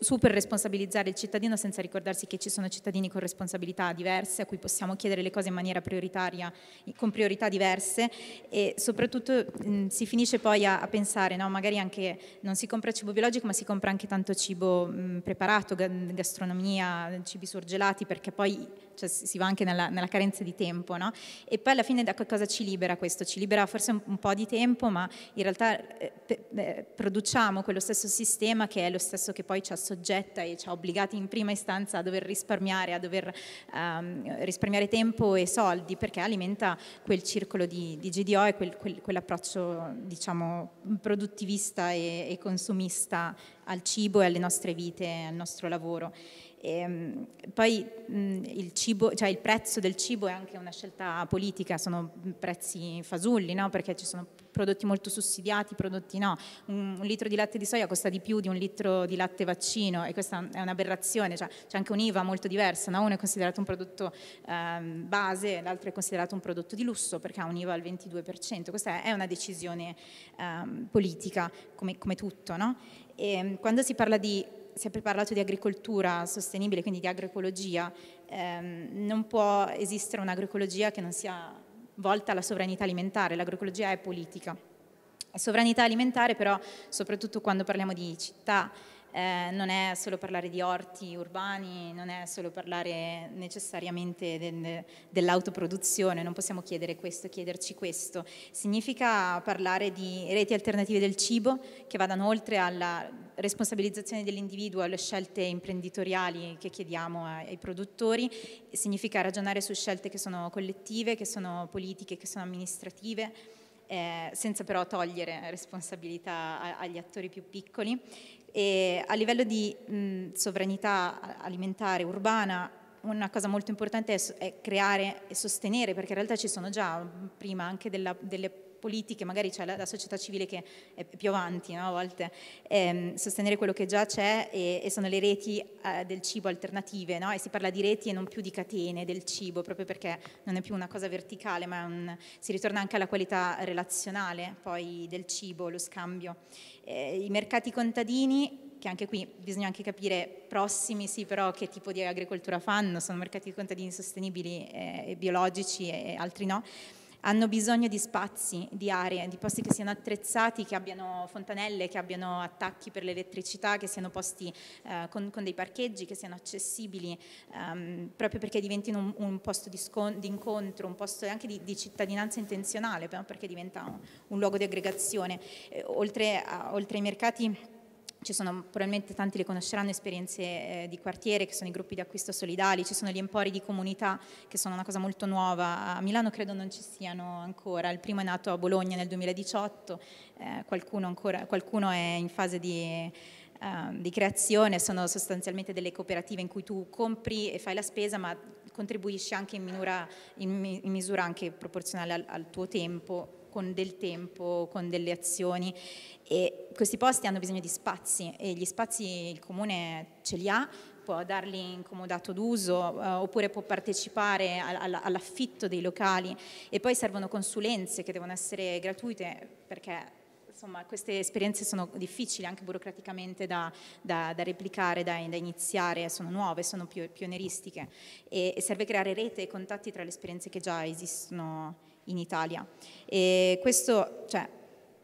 super responsabilizzare il cittadino senza ricordarsi che ci sono cittadini con responsabilità diverse a cui possiamo chiedere le cose in maniera prioritaria, con priorità diverse e soprattutto mh, si finisce poi a, a pensare, no? magari anche non si compra cibo biologico ma si compra anche tanto cibo mh, preparato, gastronomia, cibi surgelati perché poi cioè si va anche nella, nella carenza di tempo, no? E poi alla fine da cosa ci libera questo? Ci libera forse un, un po' di tempo, ma in realtà eh, eh, produciamo quello stesso sistema che è lo stesso che poi ci assoggetta e ci ha obbligati in prima istanza a dover risparmiare, a dover ehm, risparmiare tempo e soldi, perché alimenta quel circolo di, di GDO e quel, quel, quell'approccio, diciamo, produttivista e, e consumista al cibo e alle nostre vite, al nostro lavoro. E, ehm, poi mh, il, cibo, cioè il, prezzo del cibo è anche una scelta politica, sono prezzi fasulli, no? perché ci sono prodotti molto sussidiati, prodotti no. Un, un, litro di latte di soia costa di più di un litro di latte vaccino e questa è un'aberrazione, cioè, c'è anche un'IVA molto diversa, no? uno è considerato un prodotto ehm, base, l'altro è considerato un prodotto di lusso perché ha un'IVA al 22%, questa è una decisione ehm, politica come, come tutto. No? E, ehm, quando si parla di sempre parlato di agricoltura sostenibile, quindi di agroecologia, ehm, non può esistere un'agroecologia che non sia volta alla sovranità alimentare, l'agroecologia è politica. Sovranità alimentare però, soprattutto quando parliamo di città, eh, non è solo parlare di orti urbani, non è solo parlare necessariamente del, dell'autoproduzione, non possiamo chiedere questo, chiederci questo. Significa parlare di reti alternative del cibo che vadano oltre alla responsabilizzazione dell'individuo alle scelte imprenditoriali che chiediamo ai, produttori significa ragionare su scelte che sono collettive, che sono politiche, che sono amministrative, eh, senza però togliere responsabilità agli attori più piccoli. E a livello di mh, sovranità alimentare urbana, una cosa molto importante è, è, creare e sostenere, perché in realtà ci sono già prima anche della, delle politiche, magari c'è la, la, società civile che è più avanti no? a volte, ehm, sostenere quello che già c'è e, e, sono le reti eh, del cibo alternative, no? e si parla di reti e non più di catene del cibo, proprio perché non è più una cosa verticale, ma un, si ritorna anche alla qualità relazionale poi del cibo, lo scambio. Eh, I mercati contadini che anche qui bisogna anche capire prossimi, sì, però che tipo di agricoltura fanno, sono mercati contadini sostenibili eh, e biologici e altri no hanno bisogno di spazi, di aree, di posti che siano attrezzati, che abbiano fontanelle, che abbiano attacchi per l'elettricità, che siano posti eh, con, con, dei parcheggi, che siano accessibili, ehm, proprio perché diventino un, un posto di, di, incontro, un posto anche di, di cittadinanza intenzionale, perché diventa un, un luogo di aggregazione. Eh, oltre, a, oltre ai mercati ci sono, probabilmente tanti le conosceranno, esperienze eh, di quartiere che sono i gruppi di acquisto solidali, ci sono gli empori di comunità che sono una cosa molto nuova, a Milano credo non ci siano ancora, il primo è nato a Bologna nel 2018, eh, qualcuno, ancora, qualcuno, è in fase di, eh, di creazione, sono sostanzialmente delle cooperative in cui tu compri e fai la spesa ma contribuisci anche in, minura, in, in misura anche proporzionale al, al tuo tempo con del tempo, con delle azioni e questi posti hanno bisogno di spazi e gli spazi il comune ce li ha, può darli incomodato d'uso eh, oppure può partecipare all'affitto dei locali e poi servono consulenze che devono essere gratuite perché insomma, queste esperienze sono difficili anche burocraticamente da, da, da replicare, da, da, iniziare, sono nuove, sono più, pionieristiche e, e serve creare rete e contatti tra le esperienze che già esistono in Italia. E questo cioè,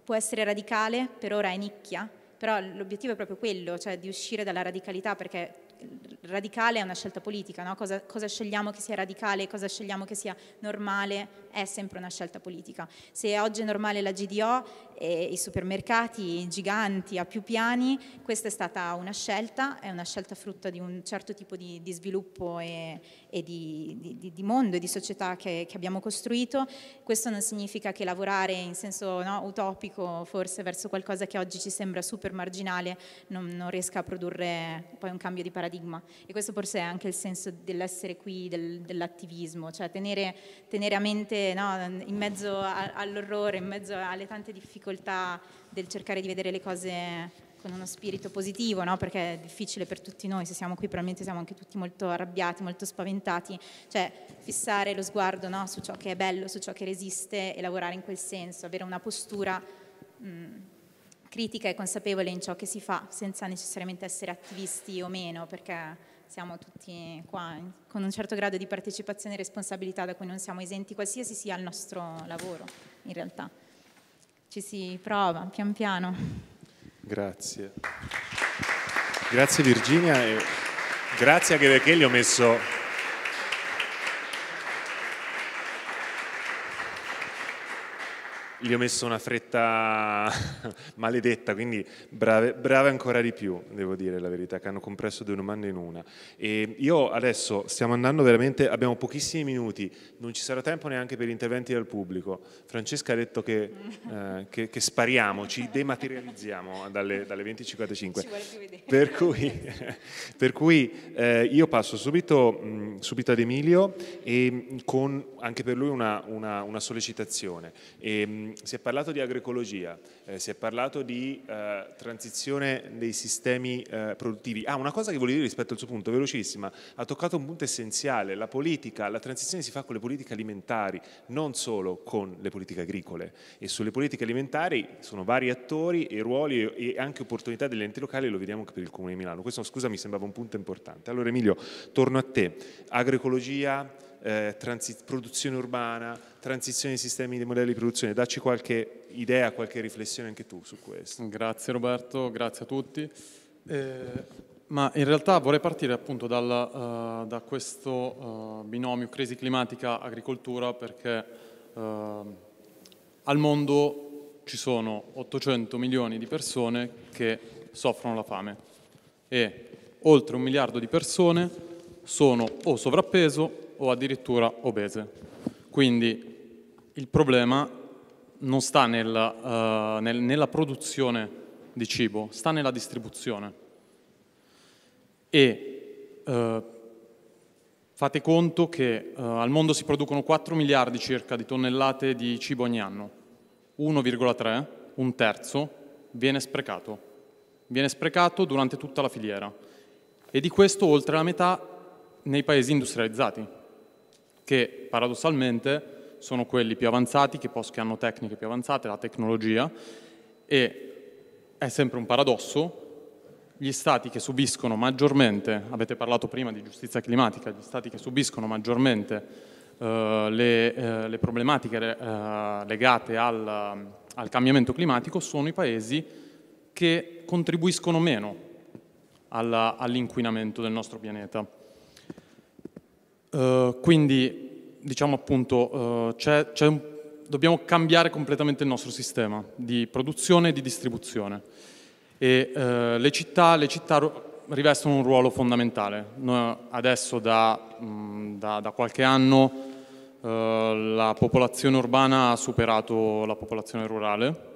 può essere radicale, per ora è nicchia, però l'obiettivo è proprio quello, cioè di uscire dalla radicalità perché radicale è una scelta politica, no? cosa, cosa, scegliamo che sia radicale, cosa scegliamo che sia normale è sempre una scelta politica. Se oggi è normale la GDO, eh, i supermercati i giganti a più piani, questa è stata una scelta, è una scelta frutta di un certo tipo di, di sviluppo e, e di, di, di, mondo e di società che, che, abbiamo costruito. Questo non significa che lavorare in senso no, utopico forse verso qualcosa che oggi ci sembra super marginale non, non riesca a produrre poi un cambio di paradigma paradigma e questo forse è anche il senso dell'essere qui, del, dell'attivismo, cioè tenere, tenere a mente no, in mezzo a, all'orrore, in mezzo alle tante difficoltà del cercare di vedere le cose con uno spirito positivo, no? perché è difficile per tutti noi, se siamo qui probabilmente siamo anche tutti molto arrabbiati, molto spaventati, cioè fissare lo sguardo no? su ciò che è bello, su ciò che resiste e lavorare in quel senso, avere una postura mh, mm, critica e consapevole in ciò che si fa, senza necessariamente essere attivisti o meno, perché siamo tutti qua con un certo grado di partecipazione e responsabilità da cui non siamo esenti qualsiasi sia il nostro lavoro, in realtà. Ci si prova pian piano. Grazie. Grazie Virginia e grazie anche perché gli ho messo gli ho messo una fretta maledetta, quindi brave, brave, ancora di più, devo dire la verità, che hanno compresso due domande in una. E io adesso stiamo andando veramente, abbiamo pochissimi minuti, non ci sarà tempo neanche per interventi dal pubblico. Francesca ha detto che, eh, che, che spariamo, ci dematerializziamo dalle, dalle 20.55. Per cui, per cui eh, io passo subito, mh, subito, ad Emilio e con anche per lui una, una, una sollecitazione. E, si è parlato di agroecologia, eh, si è parlato di eh, transizione dei sistemi eh, produttivi. Ah, una cosa che voglio dire rispetto al suo punto, velocissima, ha toccato un punto essenziale, la politica, la transizione si fa con le politiche alimentari, non solo con le politiche agricole. E sulle politiche alimentari sono vari attori e ruoli e anche opportunità degli enti locali, lo vediamo anche per il Comune di Milano. Questo, scusa, mi sembrava un punto importante. Allora Emilio, torno a te. Agroecologia, eh, produzione urbana, transizione dei sistemi dei modelli di produzione. Dacci qualche idea, qualche riflessione anche tu su questo. Grazie Roberto, grazie a tutti. Eh, ma in realtà vorrei partire appunto dal, uh, da questo uh, binomio crisi climatica-agricoltura perché uh, al mondo ci sono 800 milioni di persone che soffrono la fame e oltre un miliardo di persone sono o sovrappeso o addirittura obese. Quindi il problema non sta nella, uh, nel, nella produzione di cibo, sta nella distribuzione. E uh, fate conto che uh, al mondo si producono 4 miliardi circa di tonnellate di cibo ogni anno. 1,3, un terzo, viene sprecato. Viene sprecato durante tutta la filiera. E di questo oltre la metà nei paesi industrializzati, che paradossalmente sono quelli più avanzati, che, posso, che hanno tecniche più avanzate, la tecnologia, e è sempre un paradosso, gli stati che subiscono maggiormente, avete parlato prima di giustizia climatica, gli stati che subiscono maggiormente Uh, le, uh, le, problematiche uh, legate al, al, cambiamento climatico sono i paesi che contribuiscono meno alla, all'inquinamento del nostro pianeta. Eh, quindi, diciamo appunto, uh, c'è, c'è un, dobbiamo cambiare completamente il nostro sistema di produzione e di distribuzione. E, uh, le, città, le città rivestono un ruolo fondamentale. Noi adesso da, mh, mm, da, da qualche anno la popolazione urbana ha superato la popolazione rurale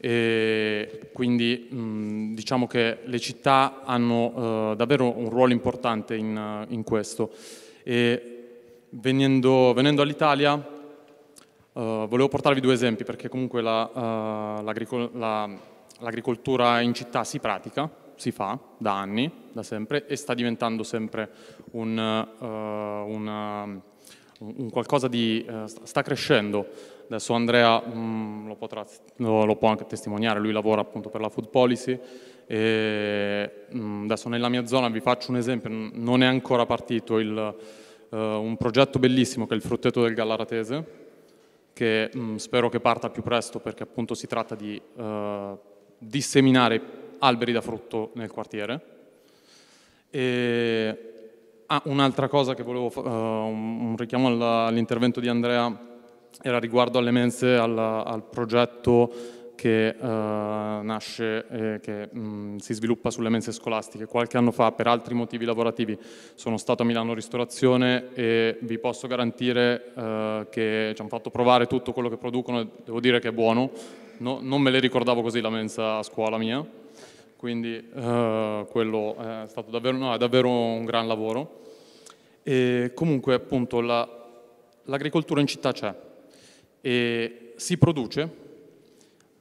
e quindi diciamo che le città hanno eh, davvero un ruolo importante in, in questo. E venendo, venendo all'Italia, eh, volevo portarvi due esempi perché comunque la, eh, l'agricol- la, l'agricoltura in città si pratica, si fa da anni, da sempre, e sta diventando sempre un, un, un qualcosa di... sta crescendo. Adesso Andrea mh, mm, lo, potrà, lo, lo, può anche testimoniare, lui lavora appunto per la food policy. E, mh, mm, adesso nella mia zona vi faccio un esempio, non è ancora partito il, uh, un progetto bellissimo che è il frutteto del Gallaratese, che mh, mm, spero che parta più presto perché appunto si tratta di uh, disseminare alberi da frutto nel quartiere. E, ah, un'altra cosa che volevo, uh, un, un richiamo all'intervento di Andrea era riguardo alle mense, alla, al progetto che eh, nasce e che mh, si sviluppa sulle mense scolastiche. Qualche anno fa, per altri motivi lavorativi, sono stato a Milano Ristorazione e vi posso garantire eh, che ci hanno fatto provare tutto quello che producono e devo dire che è buono. No, non me le ricordavo così la mensa a scuola mia, quindi eh, quello è stato davvero, no, è davvero un gran lavoro. E comunque appunto l'agricoltura in città c'è, e si produce,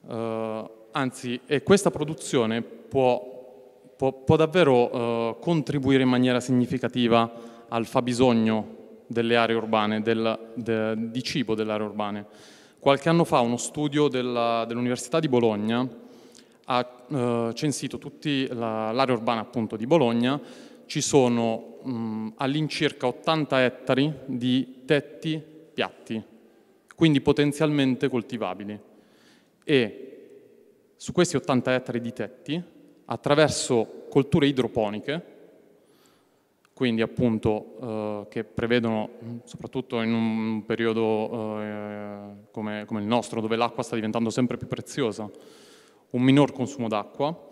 eh, anzi, e questa produzione può, può, può davvero eh, contribuire in maniera significativa al fabbisogno delle aree urbane, del, de, di cibo delle aree urbane. Qualche anno fa uno studio dell'Università di Bologna ha eh, censito tutta l'area urbana appunto di Bologna, ci sono mm, all'incirca 80 ettari di tetti piatti, quindi potenzialmente coltivabili. E su questi 80 ettari di tetti, attraverso colture idroponiche, quindi appunto eh, che prevedono, soprattutto in un periodo eh, come, come, il nostro, dove l'acqua sta diventando sempre più preziosa, un minor consumo d'acqua,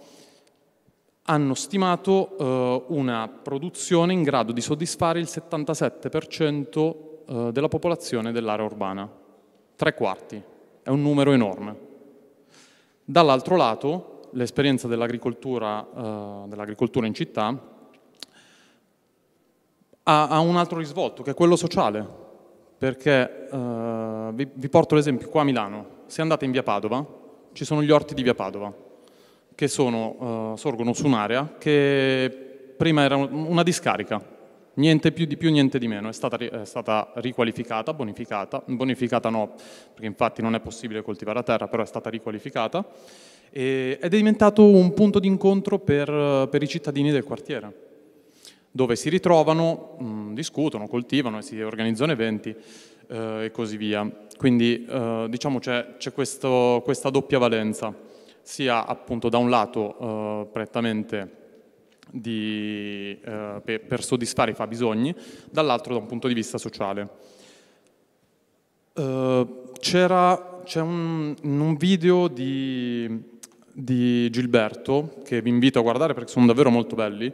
hanno stimato eh, una produzione in grado di soddisfare il 77% eh, della popolazione dell'area urbana tre quarti, è un numero enorme. Dall'altro lato, l'esperienza dell'agricoltura, eh, dell'agricoltura in città ha, ha, un altro risvolto, che è quello sociale, perché eh, vi, vi porto l'esempio, qua a Milano, se andate in via Padova, ci sono gli orti di via Padova, che sono, eh, sorgono su un'area che prima era una discarica, niente più di più, niente di meno, è stata, è stata, riqualificata, bonificata, bonificata no, perché infatti non è possibile coltivare la terra, però è stata riqualificata e, ed è diventato un punto d'incontro per, per, i cittadini del quartiere, dove si ritrovano, mh, mm, discutono, coltivano si organizzano eventi eh, e così via. Quindi eh, diciamo c'è, questa doppia valenza, sia appunto da un lato eh, prettamente di, eh, per, per, soddisfare i fabbisogni, dall'altro da un punto di vista sociale. Uh, c'era, c'è un, un video di, di Gilberto, che vi invito a guardare perché sono davvero molto belli,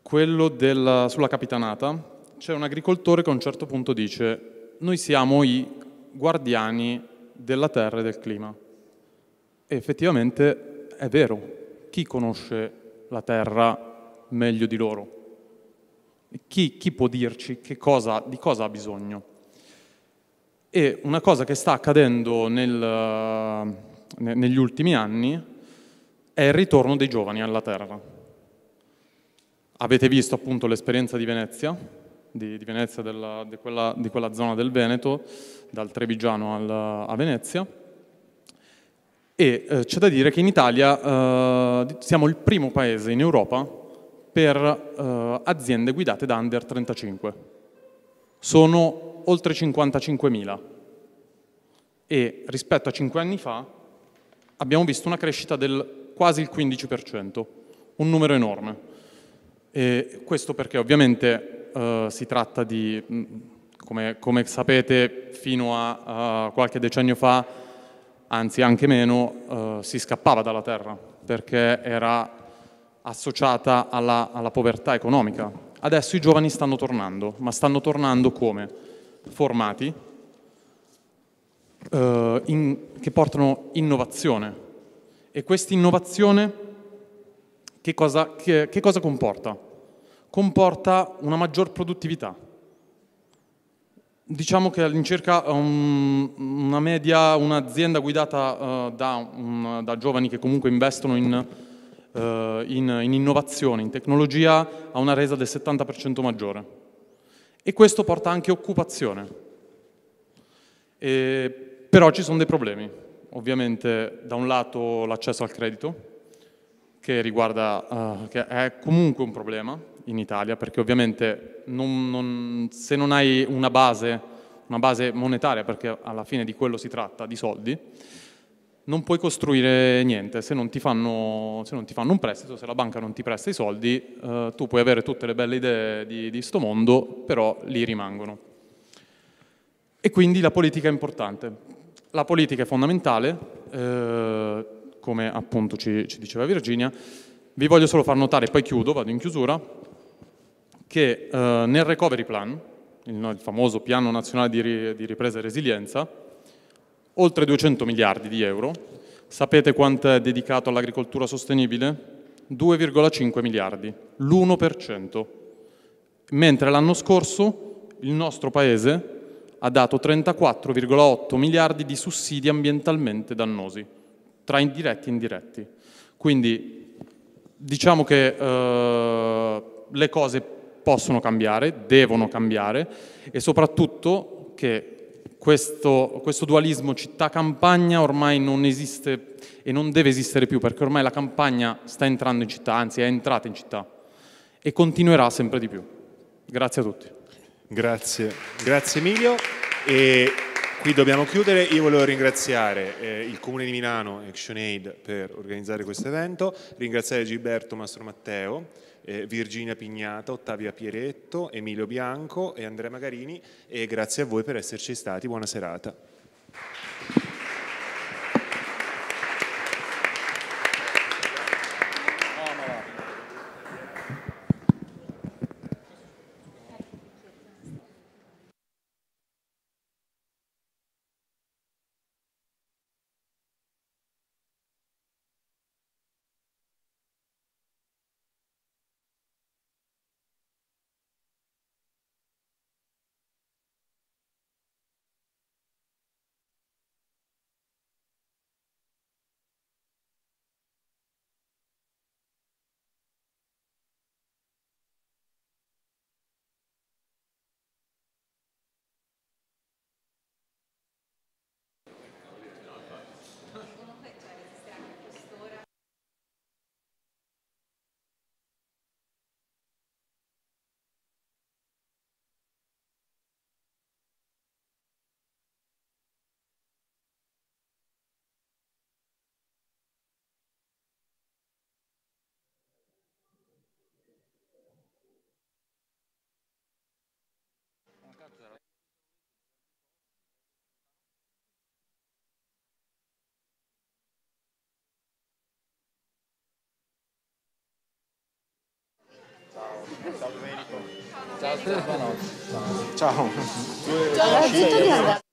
quello del, sulla capitanata, c'è un agricoltore che a un certo punto dice noi siamo i guardiani della terra e del clima. E effettivamente è vero, chi conosce la terra meglio di loro. Chi, chi può dirci cosa, di cosa ha bisogno? E una cosa che sta accadendo nel, negli ultimi anni è il ritorno dei giovani alla terra. Avete visto appunto l'esperienza di Venezia, di, di Venezia della, di, quella, di, quella, zona del Veneto, dal Trevigiano al, a Venezia, e eh, c'è da dire che in Italia eh, siamo il primo paese in Europa per eh, aziende guidate da under 35. Sono oltre 55.000 e rispetto a 5 anni fa abbiamo visto una crescita del quasi il 15%, un numero enorme. E questo perché ovviamente eh, si tratta di, mm, come, come sapete, fino a, a qualche decennio fa anzi anche meno, eh, si scappava dalla terra perché era associata alla, alla povertà economica. Adesso i giovani stanno tornando, ma stanno tornando come? Formati, Uh, in, che portano innovazione. E questa innovazione che che, che cosa comporta? Comporta una maggior produttività. Diciamo che all'incirca um, una media, un'azienda guidata uh, da, um, da, giovani che comunque investono in, uh, in, in, innovazione, in tecnologia, ha una resa del 70% maggiore. E questo porta anche occupazione. E, però ci sono dei problemi. Ovviamente da un lato l'accesso al credito, che, riguarda, uh, che è comunque un problema, in Italia, perché ovviamente non, non, se non hai una base, una base monetaria, perché alla fine di quello si tratta, di soldi, non puoi costruire niente, se non ti fanno, non ti fanno un prestito, se la banca non ti presta i soldi, eh, tu puoi avere tutte le belle idee di, di sto mondo, però lì rimangono. E quindi la politica è importante. La politica è fondamentale, eh, come appunto ci, ci diceva Virginia, vi voglio solo far notare, poi chiudo, vado in chiusura, che eh, nel recovery plan, il, il, famoso piano nazionale di, di ripresa e resilienza, oltre 200 miliardi di euro, sapete quanto è dedicato all'agricoltura sostenibile? 2,5 miliardi, l'1%, mentre l'anno scorso il nostro Paese ha dato 34,8 miliardi di sussidi ambientalmente dannosi, tra indiretti e indiretti. Quindi diciamo che eh, le cose possono cambiare, devono cambiare e soprattutto che questo, questo dualismo città-campagna ormai non esiste e non deve esistere più perché ormai la campagna sta entrando in città, anzi è entrata in città e continuerà sempre di più. Grazie a tutti. Grazie, grazie Emilio. E qui dobbiamo chiudere. Io volevo ringraziare eh, il Comune di Milano ActionAid per organizzare questo evento, ringraziare Gilberto Mastro Matteo eh, Virginia Pignata, Ottavia Pieretto, Emilio Bianco e Andrea Magarini e grazie a voi per esserci stati, buona serata. チャーハン。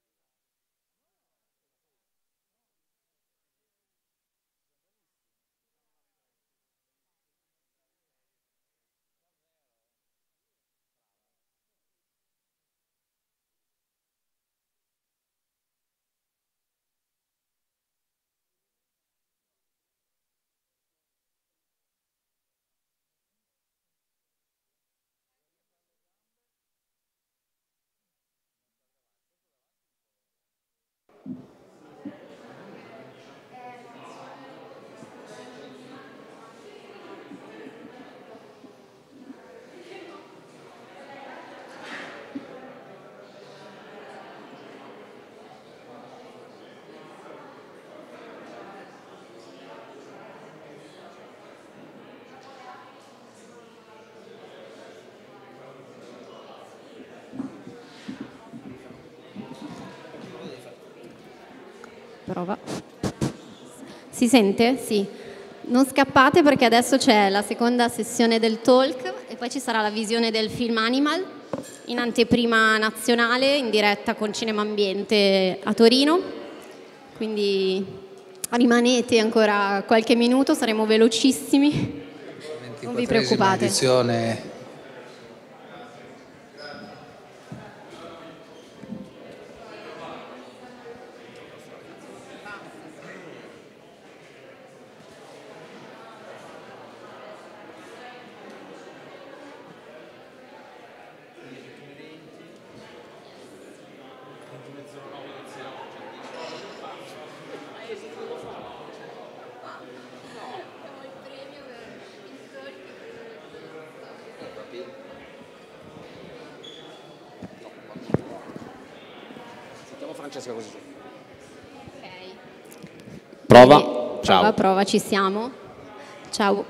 prova. Si sente? Sì. Non scappate perché adesso c'è la seconda sessione del talk e poi ci sarà la visione del film Animal in anteprima nazionale in diretta con Cinema Ambiente a Torino. Quindi rimanete ancora qualche minuto, saremo velocissimi. Non vi preoccupate. Edizione prova, ci siamo. Ciao.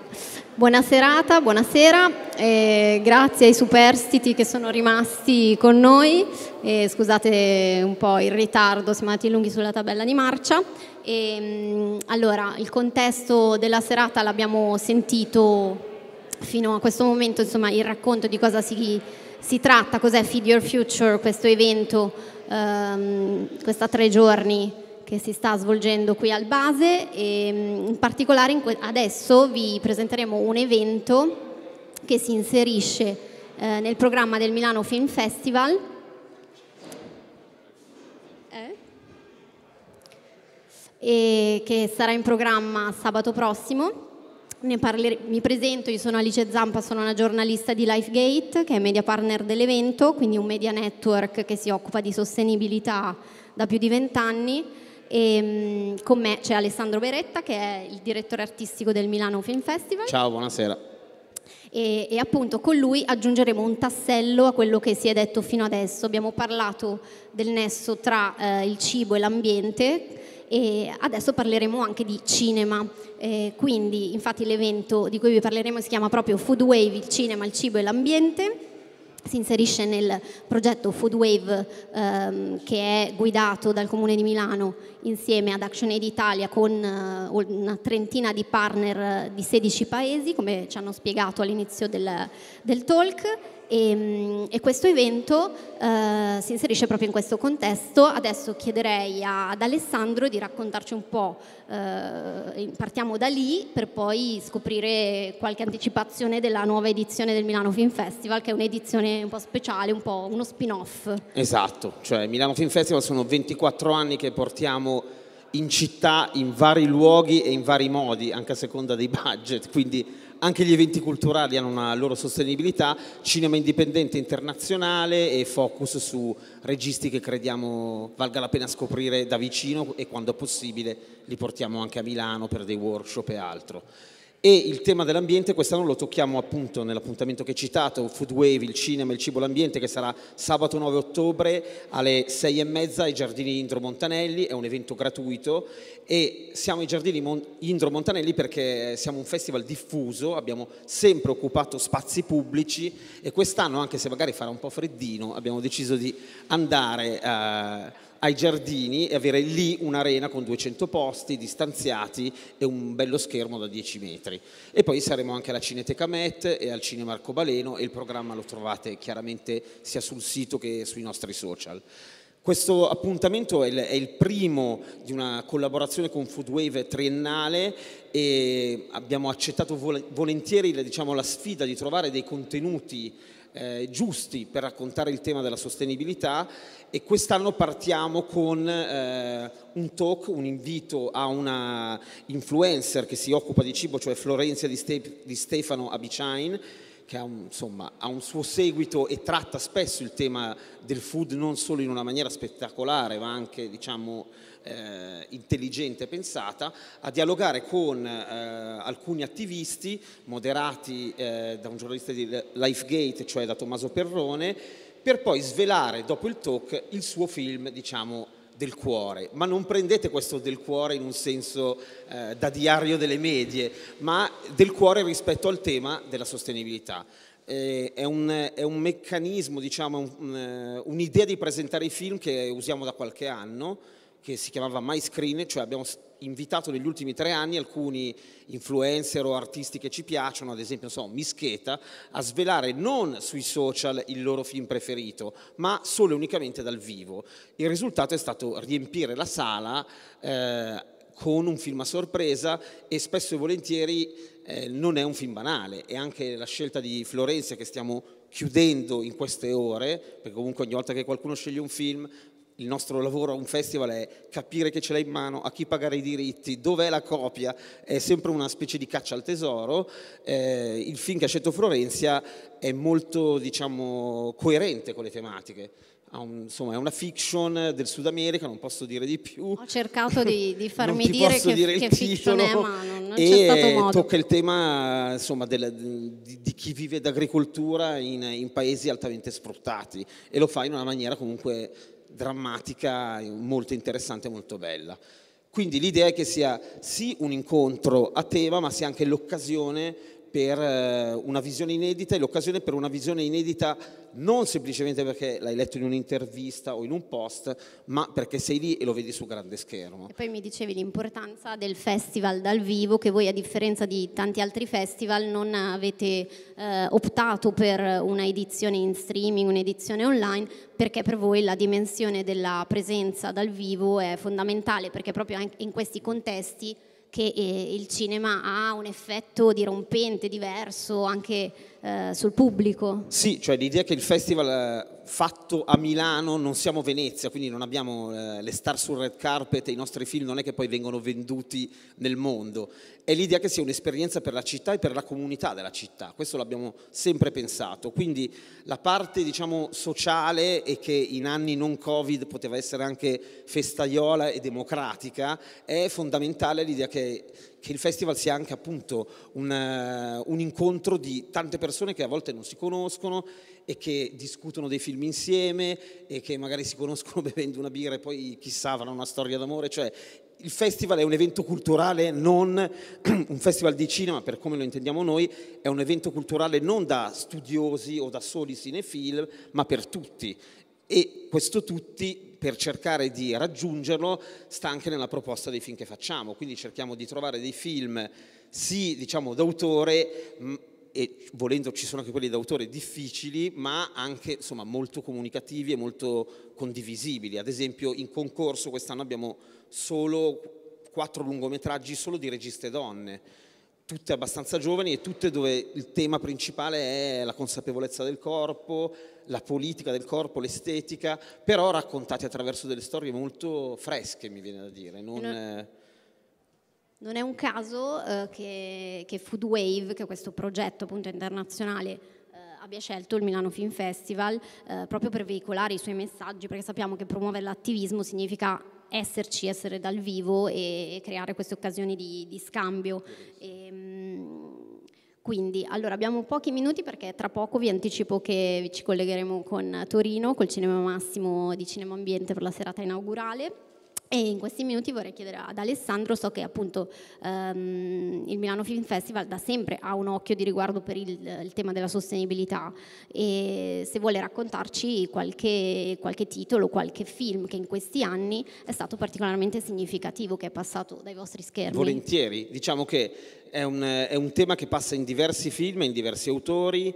Buona serata, buonasera, eh, grazie ai superstiti che sono rimasti con noi, eh, scusate un po' il ritardo, siamo andati lunghi sulla tabella di marcia. E, mm, allora, il contesto della serata l'abbiamo sentito fino a questo momento, insomma il racconto di cosa si, si tratta, cos'è Feed Your Future, questo evento, ehm, questa tre giorni che si sta svolgendo qui al base e mm, in particolare in adesso vi presenteremo un evento che si inserisce eh, nel programma del Milano Film Festival eh? e che sarà in programma sabato prossimo. mi presento, io sono Alice Zampa, sono una giornalista di LifeGate, che è media partner dell'evento, quindi un media network che si occupa di sostenibilità da più di vent'anni. E ehm, con me c'è Alessandro Beretta che è il direttore artistico del Milano Film Festival. Ciao, buonasera. E, e, appunto con lui aggiungeremo un tassello a quello che si è detto fino adesso. Abbiamo parlato del nesso tra eh, il cibo e l'ambiente e adesso parleremo anche di cinema. Eh, quindi infatti l'evento di cui vi parleremo si chiama proprio Food Wave, il cinema, il cibo e l'ambiente si inserisce nel progetto Food Wave ehm, che è guidato dal Comune di Milano insieme ad Action Aid Italia con eh, una trentina di partner eh, di 16 paesi, come ci hanno spiegato all'inizio del, del talk e, ehm, e, questo evento eh, si inserisce proprio in questo contesto. Adesso chiederei a, ad Alessandro di raccontarci un po', eh, partiamo da lì per poi scoprire qualche anticipazione della nuova edizione del Milano Film Festival, che è un'edizione un po' speciale, un po' uno spin-off. Esatto, cioè Milano Film Festival sono 24 anni che portiamo in città, in vari luoghi e in vari modi, anche a seconda dei budget, quindi anche gli eventi culturali hanno una loro sostenibilità, cinema indipendente internazionale e focus su registi che crediamo valga la pena scoprire da vicino e quando possibile li portiamo anche a Milano per dei workshop e altro. E il tema dell'ambiente quest'anno lo tocchiamo appunto nell'appuntamento che hai citato, Food Wave, il cinema, il cibo, l'ambiente, che sarà sabato 9 ottobre alle 6 e mezza ai giardini Indro Montanelli, è un evento gratuito e siamo ai giardini Indro Montanelli perché siamo un festival diffuso, abbiamo sempre occupato spazi pubblici e quest'anno anche se magari farà un po' freddino abbiamo deciso di andare... Eh, ai giardini e avere lì un'arena con 200 posti distanziati e un bello schermo da 10 metri. E poi saremo anche alla Cineteca Met e al Cinema Arcobaleno e il programma lo trovate chiaramente sia sul sito che sui nostri social. Questo appuntamento è il, è il, primo di una collaborazione con Foodwave triennale e abbiamo accettato volentieri diciamo, la sfida di trovare dei contenuti eh, giusti per raccontare il tema della sostenibilità e quest'anno partiamo con eh, un talk, un invito a una influencer che si occupa di cibo, cioè Florenzia di, Ste- di Stefano Abiciain, che ha un, insomma, ha un, suo seguito e tratta spesso il tema del food non solo in una maniera spettacolare, ma anche diciamo, eh, intelligente e pensata, a dialogare con eh, alcuni attivisti moderati eh, da un giornalista di Lifegate, cioè da Tommaso Perrone, per poi svelare dopo il talk il suo film, diciamo, del cuore, ma non prendete questo del cuore in un senso eh, da diario delle medie, ma del cuore rispetto al tema della sostenibilità. Eh, è, un, è, un, meccanismo, diciamo, un, eh, un'idea di presentare i film che usiamo da qualche anno, che si chiamava My Screen, cioè abbiamo invitato negli ultimi tre anni alcuni influencer o artisti che ci piacciono, ad esempio so, Mischeta, a svelare non sui social il loro film preferito, ma solo e unicamente dal vivo. Il risultato è stato riempire la sala eh, con un film a sorpresa e spesso e volentieri eh, non è un film banale e anche la scelta di Florenzia che stiamo chiudendo in queste ore, perché comunque ogni volta che qualcuno sceglie un film il nostro lavoro a un festival è capire che ce l'hai in mano, a chi pagare i diritti, dov'è la copia, è sempre una specie di caccia al tesoro. Eh, il film che ha scelto Florenzia è molto diciamo, coerente con le tematiche. Un, insomma, è una fiction del Sud America, non posso dire di più. Ho cercato di, di farmi dire che, dire che fiction è, ma non, non c'è stato modo. tocca il tema insomma, della, di, di, chi vive d'agricoltura in, in paesi altamente sfruttati e lo fa in una maniera comunque drammatica, molto interessante molto bella. Quindi l'idea è che sia sì un incontro a tema, ma sia anche l'occasione per eh, una visione inedita e l'occasione per una visione inedita non semplicemente perché l'hai letto in un'intervista o in un post, ma perché sei lì e lo vedi su grande schermo. E poi mi dicevi l'importanza del festival dal vivo, che voi a differenza di tanti altri festival non avete eh, optato per una edizione in streaming, un'edizione online, perché per voi la dimensione della presenza dal vivo è fondamentale, perché proprio in questi contesti che eh, il cinema ha un effetto dirompente, diverso anche eh, sul pubblico. Sì, cioè l'idea che il festival eh, fatto a Milano, non siamo Venezia, quindi non abbiamo eh, le star sul red carpet e i nostri film non è che poi vengono venduti nel mondo. È l'idea che sia un'esperienza per la città e per la comunità della città, questo l'abbiamo sempre pensato. Quindi la parte diciamo, sociale e che in anni non Covid poteva essere anche festaiola e democratica è fondamentale l'idea che che il festival sia anche appunto un, uh, un, incontro di tante persone che a volte non si conoscono e che discutono dei film insieme e che magari si conoscono bevendo una birra e poi chissà avranno una storia d'amore, cioè il festival è un evento culturale non un festival di cinema per come lo intendiamo noi, è un evento culturale non da studiosi o da soli cinefilm, ma per tutti e questo tutti per cercare di raggiungerlo sta anche nella proposta dei film che facciamo, quindi cerchiamo di trovare dei film sì, diciamo, d'autore e volendo ci sono anche quelli d'autore difficili, ma anche insomma, molto comunicativi e molto condivisibili. Ad esempio in concorso quest'anno abbiamo solo quattro lungometraggi solo di registe donne, tutte abbastanza giovani e tutte dove il tema principale è la consapevolezza del corpo, la politica del corpo, l'estetica, però raccontati attraverso delle storie molto fresche, mi viene da dire. Non, non è un caso eh, che, che Food Wave, che è questo progetto appunto internazionale eh, abbia scelto il Milano Film Festival eh, proprio per veicolare i suoi messaggi, perché sappiamo che promuovere l'attivismo significa esserci, essere dal vivo e, e creare queste occasioni di, di scambio. E, ehm, quindi, allora, abbiamo pochi minuti perché tra poco vi anticipo che ci collegheremo con Torino, col Cinema Massimo di Cinema Ambiente per la serata inaugurale. E in questi minuti vorrei chiedere ad Alessandro, so che appunto ehm, il Milano Film Festival da sempre ha un occhio di riguardo per il, il tema della sostenibilità e se vuole raccontarci qualche, qualche, titolo, qualche film che in questi anni è stato particolarmente significativo, che è passato dai vostri schermi. Volentieri, diciamo che è un, è un tema che passa in diversi film, in diversi autori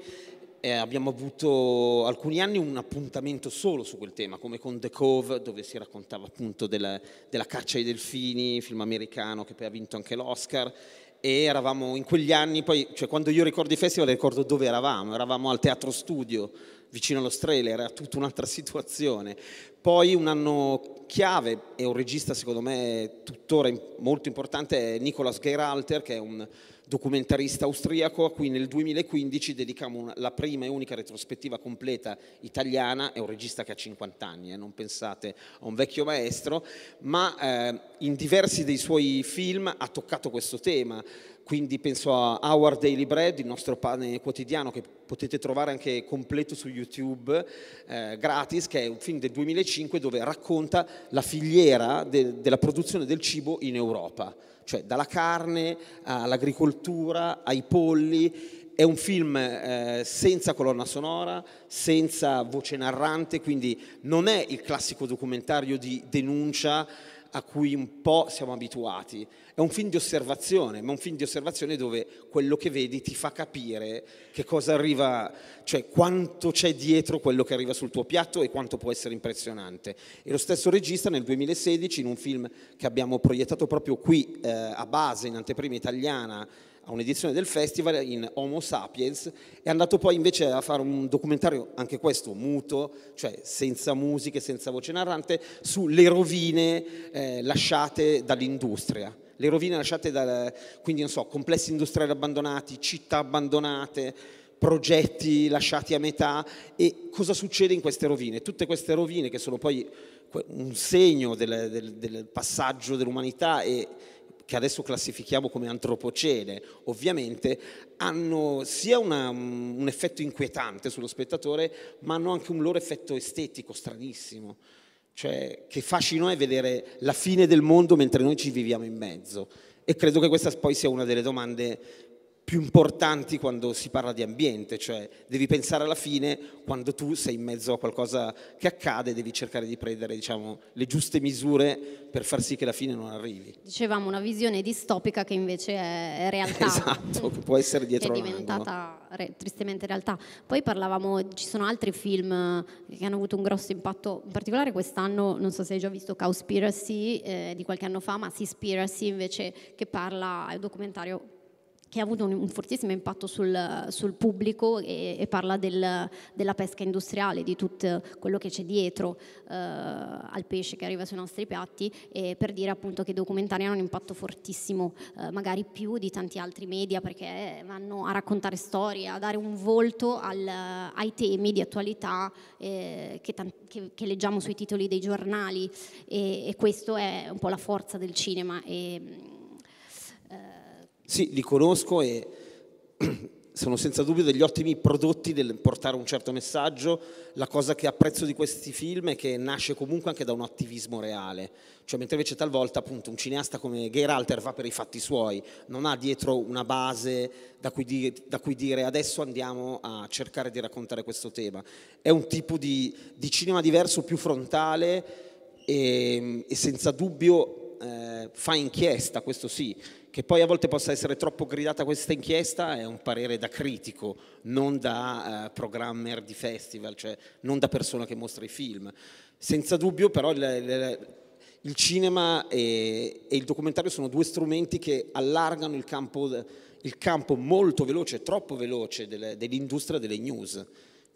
eh, abbiamo avuto alcuni anni un appuntamento solo su quel tema, come con The Cove, dove si raccontava appunto della, della caccia ai delfini, film americano che poi ha vinto anche l'Oscar, e eravamo in quegli anni, poi, cioè, quando io ricordo i festival ricordo dove eravamo, eravamo al Teatro Studio, vicino allo Strela, era tutta un'altra situazione. Poi un anno chiave e un regista secondo me tuttora molto importante è Nicolas Geralter, che è un documentarista austriaco a cui nel 2015 dedicamo la prima e unica retrospettiva completa italiana, è un regista che ha 50 anni, eh, non pensate a un vecchio maestro, ma eh, in diversi dei suoi film ha toccato questo tema, quindi penso a Our Daily Bread, il nostro pane quotidiano che potete trovare anche completo su YouTube, eh, gratis, che è un film del 2005 dove racconta la filiera de, della produzione del cibo in Europa cioè dalla carne all'agricoltura, ai polli, è un film eh, senza colonna sonora, senza voce narrante, quindi non è il classico documentario di denuncia a cui un po' siamo abituati. È un film di osservazione, ma un film di osservazione dove quello che vedi ti fa capire che cosa arriva, cioè quanto c'è dietro quello che arriva sul tuo piatto e quanto può essere impressionante. E lo stesso regista nel 2016, in un film che abbiamo proiettato proprio qui eh, a base, in anteprima italiana, a un'edizione del festival in Homo Sapiens, è andato poi invece a fare un documentario, anche questo muto, cioè senza musiche, senza voce narrante, sulle rovine eh, lasciate dall'industria. Le rovine lasciate da, quindi non so, complessi industriali abbandonati, città abbandonate, progetti lasciati a metà e cosa succede in queste rovine? Tutte queste rovine che sono poi un segno del, del, del passaggio dell'umanità e che adesso classifichiamo come antropocene, ovviamente, hanno sia una, mm, un effetto inquietante sullo spettatore, ma hanno anche un loro effetto estetico stranissimo. Cioè, che fascino è vedere la fine del mondo mentre noi ci viviamo in mezzo. E credo che questa poi sia una delle domande più importanti quando si parla di ambiente, cioè devi pensare alla fine quando tu sei in mezzo a qualcosa che accade, devi cercare di prendere diciamo, le giuste misure per far sì che la fine non arrivi. Dicevamo una visione distopica che invece è realtà. Esatto, che può essere dietro che è diventata re, tristemente realtà. Poi parlavamo, ci sono altri film eh, che hanno avuto un grosso impatto, in particolare quest'anno, non so se hai già visto Cowspiracy eh, di qualche anno fa, ma Seaspiracy invece che parla, è un documentario che ha avuto un, un fortissimo impatto sul, sul pubblico e, e parla del, della pesca industriale, di tutto quello che c'è dietro eh, al pesce che arriva sui nostri piatti e per dire appunto che i documentari hanno un impatto fortissimo, eh, magari più di tanti altri media perché vanno a raccontare storie, a dare un volto al, ai temi di attualità eh, che, che, che, leggiamo sui titoli dei giornali e, e questa è un po' la forza del cinema. E, sì, li conosco e sono senza dubbio degli ottimi prodotti del portare un certo messaggio. La cosa che apprezzo di questi film è che nasce comunque anche da un attivismo reale. Cioè, mentre invece talvolta appunto un cineasta come Geralter va per i fatti suoi, non ha dietro una base da cui, dire, da cui dire adesso andiamo a cercare di raccontare questo tema. È un tipo di, di cinema diverso, più frontale e, ehm, e senza dubbio eh, fa inchiesta, questo sì che poi a volte possa essere troppo gridata questa inchiesta è un parere da critico, non da eh, programmer di festival, cioè non da persona che mostra i film. Senza dubbio però le, le, il cinema e, e, il documentario sono due strumenti che allargano il campo, il campo molto veloce, troppo veloce delle, dell'industria delle news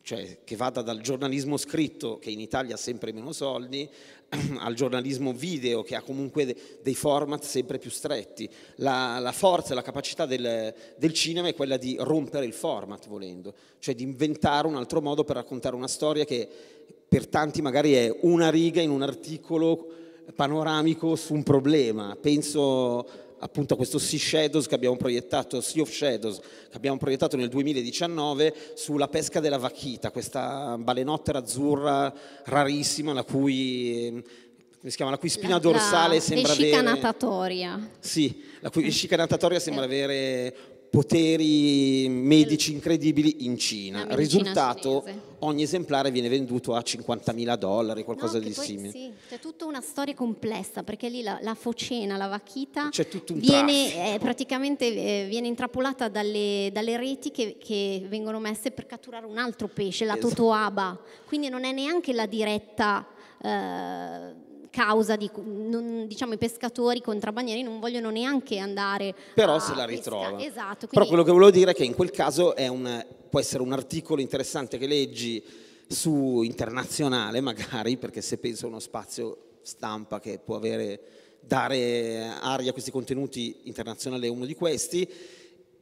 cioè che vada dal giornalismo scritto, che in Italia ha sempre meno soldi, al giornalismo video che ha comunque dei format sempre più stretti. La, la forza e la capacità del, del, cinema è quella di rompere il format volendo, cioè di inventare un altro modo per raccontare una storia che per tanti magari è una riga in un articolo eh, panoramico su un problema. Penso appunto questo Sea Shadows che abbiamo proiettato, Sea of Shadows che abbiamo proiettato nel 2019 sulla pesca della vachita, questa balenottera azzurra rarissima la cui come si chiama, la cui spina la, dorsale la sembra vescica natatoria. Sì, la cui eh. vescica natatoria sembra eh. avere poteri medici incredibili in Cina. Risultato, cinese. ogni esemplare viene venduto a 50.000 dollari, qualcosa no, di poi, simile. Sì, c'è tutta una storia complessa, perché lì la, la focena, la vacchita, viene, eh, praticamente, eh, viene intrappolata dalle, dalle reti che, che, vengono messe per catturare un altro pesce, la esatto. totoaba. Quindi non è neanche la diretta... Eh, causa di non, diciamo i pescatori i contrabbanieri non vogliono neanche andare però se la ritrova pesca. esatto, però quello che volevo dire è che in quel caso un, può essere un articolo interessante che leggi su internazionale magari perché se penso a uno spazio stampa che può avere, dare aria a questi contenuti internazionale è uno di questi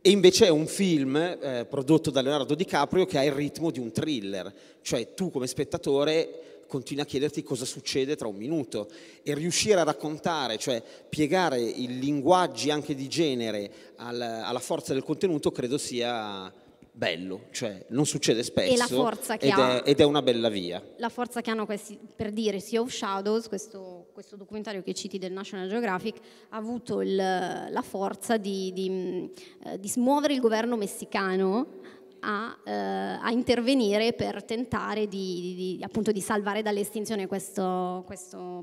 e invece è un film eh, prodotto da Leonardo DiCaprio che ha il ritmo di un thriller, cioè tu come spettatore continui a chiederti cosa succede tra un minuto e riuscire a raccontare, cioè piegare i linguaggi anche di genere alla forza del contenuto credo sia bello, cioè non succede spesso. E la forza che ed, ha, è, ed è una bella via. La forza che hanno questi, per dire, Sea of Shadows, questo, questo documentario che citi del National Geographic, ha avuto il, la forza di, di, eh, di smuovere il governo messicano a, eh, a intervenire per tentare di, di, appunto, di salvare dall'estinzione questa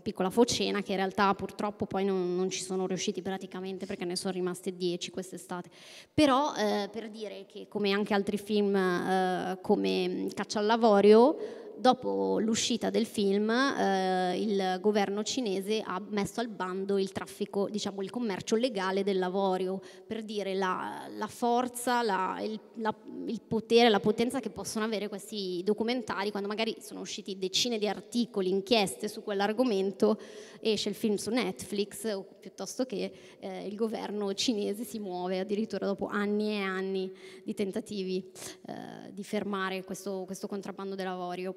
piccola focena che in realtà purtroppo poi non, non, ci sono riusciti praticamente perché ne sono rimaste 10 quest'estate. Però eh, per dire che come anche altri film eh, come Caccia all'avorio dopo l'uscita del film eh, il governo cinese ha messo al bando il traffico, diciamo il commercio legale dell'avorio, per dire la, la forza, la, il, la, il, potere, la potenza che possono avere questi documentari quando magari sono usciti decine di articoli, inchieste su quell'argomento, esce il film su Netflix o piuttosto che eh, il governo cinese si muove addirittura dopo anni e anni di tentativi eh, di fermare questo, questo contrabbando dell'avorio.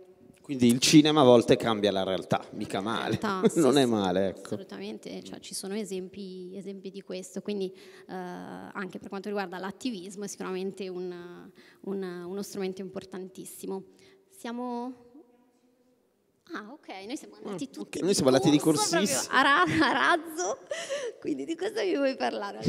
Quindi il cinema a volte cambia la realtà, mica male, realtà, non è male. Ecco. Assolutamente, cioè, ci sono esempi, esempi, di questo, quindi eh, anche per quanto riguarda l'attivismo è sicuramente un, un, uno strumento importantissimo. Siamo Ah, ok, noi siamo mm, andati tutti. Okay. Noi siamo andati di corsissimo. A, ra a, razzo, quindi di cosa vi vuoi parlare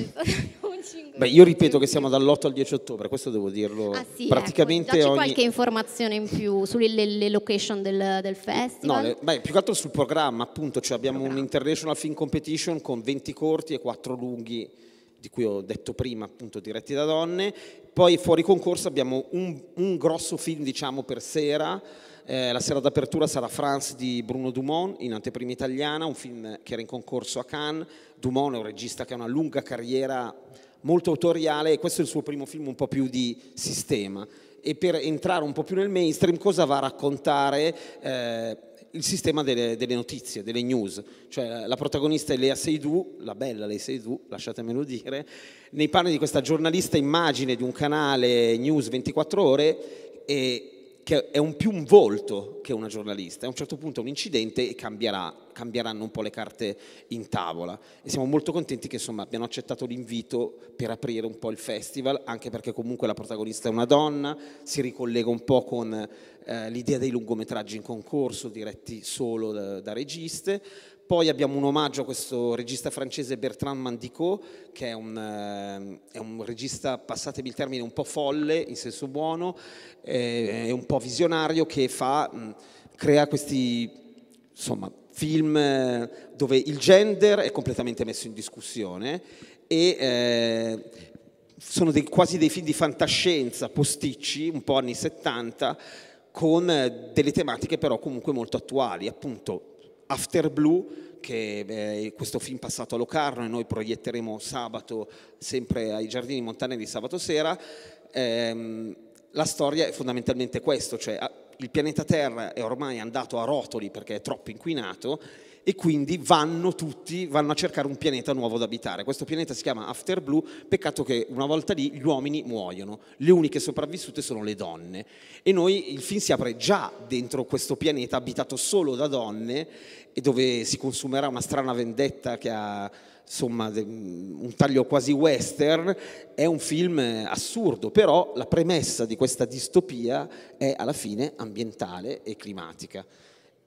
Beh, io ripeto che siamo dall'8 al 10 ottobre, questo devo dirlo. Ah, sì, ecco, Praticamente ecco, ogni... qualche informazione in più sulle location del, del festival? No, le, beh, più che altro sul programma, appunto, cioè abbiamo un International Film Competition con 20 corti e 4 lunghi di cui ho detto prima, appunto diretti da donne, poi fuori concorso abbiamo un, un grosso film diciamo per sera, eh, la sera d'apertura sarà France di Bruno Dumont, in anteprima italiana, un film che era in concorso a Cannes. Dumont è un regista che ha una lunga carriera molto autoriale e questo è il suo primo film un po' più di sistema. E per entrare un po' più nel mainstream, cosa va a raccontare? Eh, il sistema delle, delle, notizie, delle news. Cioè, la protagonista è Lea Seydoux, la bella Lea Seydoux, lasciatemelo dire, nei panni di questa giornalista immagine di un canale News 24 ore e che è un più un volto che una giornalista. A un certo punto è un incidente e cambierà, cambieranno un po' le carte in tavola. E siamo molto contenti che insomma, abbiano accettato l'invito per aprire un po' il festival, anche perché comunque la protagonista è una donna, si ricollega un po' con eh, l'idea dei lungometraggi in concorso diretti solo da, da registe, poi abbiamo un omaggio a questo regista francese Bertrand Mandicot, che è un, eh, è un regista, passatemi il termine, un po' folle, in senso buono, è, eh, è un po' visionario, che fa, crea questi, insomma, film eh, dove il gender è completamente messo in discussione e eh, sono dei, quasi dei film di fantascienza, posticci, un po' anni 70, con delle tematiche però comunque molto attuali, appunto After Blue, che è eh, questo film passato a Locarno e noi proietteremo sabato, sempre ai Giardini Montane di sabato sera. Ehm, la storia è fondamentalmente questo, cioè il pianeta Terra è ormai andato a rotoli perché è troppo inquinato e quindi vanno tutti, vanno a cercare un pianeta nuovo da abitare. Questo pianeta si chiama After Blue, peccato che una volta lì gli uomini muoiono, le uniche sopravvissute sono le donne e noi il film si apre già dentro questo pianeta abitato solo da donne e dove si consumerà una strana vendetta che ha insomma, un taglio quasi western, è un film assurdo, però la premessa di questa distopia è alla fine ambientale e climatica.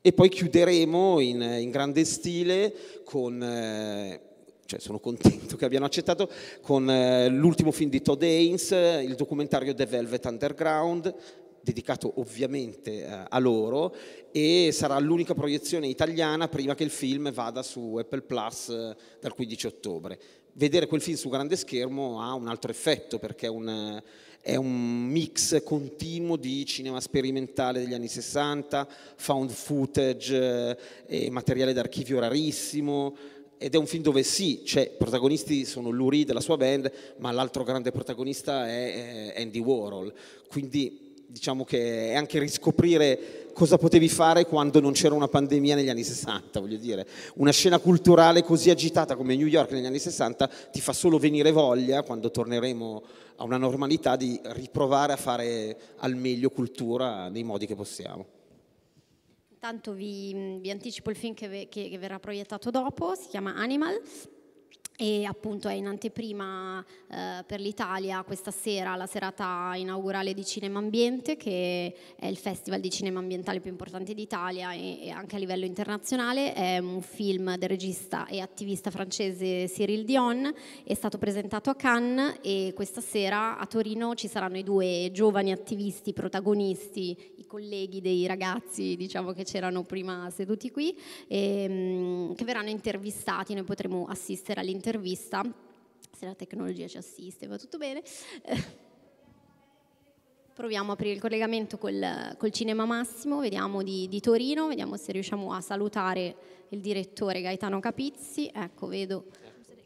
E poi chiuderemo in, in grande stile con... Eh, cioè sono contento che abbiano accettato, con eh, l'ultimo film di Todd Haynes, il documentario The Velvet Underground, dedicato ovviamente eh, a loro e sarà l'unica proiezione italiana prima che il film vada su Apple Plus eh, dal 15 ottobre. Vedere quel film su grande schermo ha un altro effetto perché è un, è un mix continuo di cinema sperimentale degli anni 60, found footage eh, e materiale d'archivio rarissimo, ed è un film dove sì, cioè, i protagonisti sono Lou Reed e la sua band, ma l'altro grande protagonista è eh, Andy Warhol, quindi diciamo che è anche riscoprire cosa potevi fare quando non c'era una pandemia negli anni 60, voglio dire. Una scena culturale così agitata come New York negli anni 60 ti fa solo venire voglia, quando torneremo a una normalità, di riprovare a fare al meglio cultura nei modi che possiamo. Intanto vi, vi anticipo il film che, ve, che, che verrà proiettato dopo, si chiama Animal, e appunto è in anteprima eh, per l'Italia questa sera la serata inaugurale di Cinema Ambiente che è il festival di cinema ambientale più importante d'Italia e, e, anche a livello internazionale è un film del regista e attivista francese Cyril Dion è stato presentato a Cannes e questa sera a Torino ci saranno i due giovani attivisti protagonisti i colleghi dei ragazzi diciamo che c'erano prima seduti qui e, ehm, mh, che verranno intervistati noi potremo assistere all'intervento intervista, se la tecnologia ci assiste, va tutto bene. Eh, proviamo a aprire il collegamento col, col Cinema Massimo, vediamo di, di, Torino, vediamo se riusciamo a salutare il direttore Gaetano Capizzi. Ecco, vedo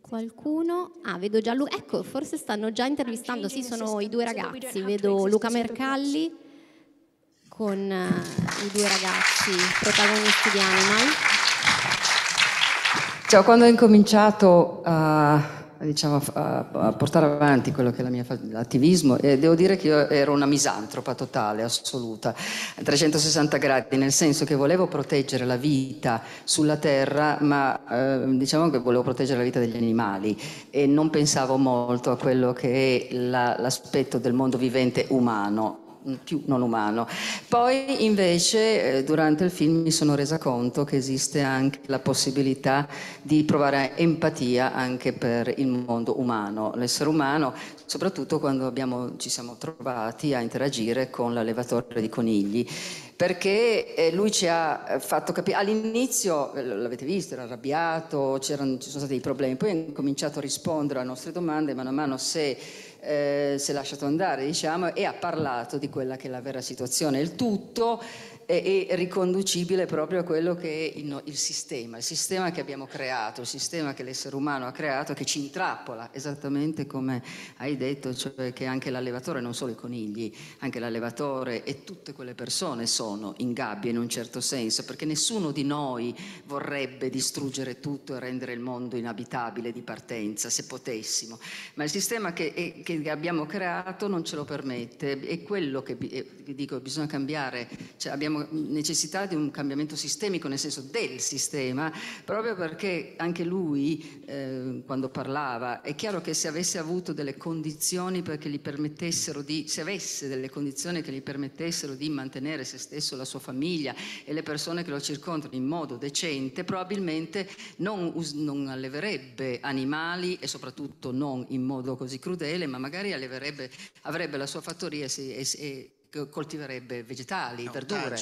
qualcuno. Ah, vedo già Luca. Ecco, forse stanno già intervistando. Sì, sono i due ragazzi. Vedo Luca Mercalli con eh, i due ragazzi protagonisti di Animal. Cioè, quando ho incominciato a, eh, diciamo, eh, a, portare avanti quello che è mia, l'attivismo, eh, devo dire che io ero una misantropa totale, assoluta, a 360 gradi, nel senso che volevo proteggere la vita sulla terra, ma eh, diciamo che volevo proteggere la vita degli animali e non pensavo molto a quello che è la, l'aspetto del mondo vivente umano più non umano. Poi invece eh, durante il film mi sono resa conto che esiste anche la possibilità di provare empatia anche per il mondo umano, l'essere umano, soprattutto quando abbiamo, ci siamo trovati a interagire con l'allevatore di conigli perché eh, lui ci ha eh, fatto capire, all'inizio, l'avete visto, era arrabbiato, ci sono stati dei problemi, poi ha cominciato a rispondere alle nostre domande, mano a mano se eh, si è lasciato andare diciamo, e ha parlato di quella che è la vera situazione. Il tutto è riconducibile proprio a quello che è il, il, sistema, il sistema che abbiamo creato, il sistema che l'essere umano ha creato, che ci intrappola, esattamente come hai detto, cioè che anche l'allevatore, non solo i conigli, anche l'allevatore e tutte quelle persone sono in gabbia in un certo senso, perché nessuno di noi vorrebbe distruggere tutto e rendere il mondo inabitabile di partenza, se potessimo, ma il sistema che, che abbiamo creato non ce lo permette, è quello che eh, dico, bisogna cambiare, cioè abbiamo abbiamo necessità di un cambiamento sistemico, nel senso del sistema, proprio perché anche lui, eh, quando parlava, è chiaro che se avesse avuto delle condizioni perché gli permettessero di, se avesse delle condizioni che gli permettessero di mantenere se stesso, la sua famiglia e le persone che lo circondano in modo decente, probabilmente non, us- non alleverebbe animali e soprattutto non in modo così crudele, ma magari alleverebbe, avrebbe la sua fattoria e, si, e, e coltiverebbe vegetali, no, verdure,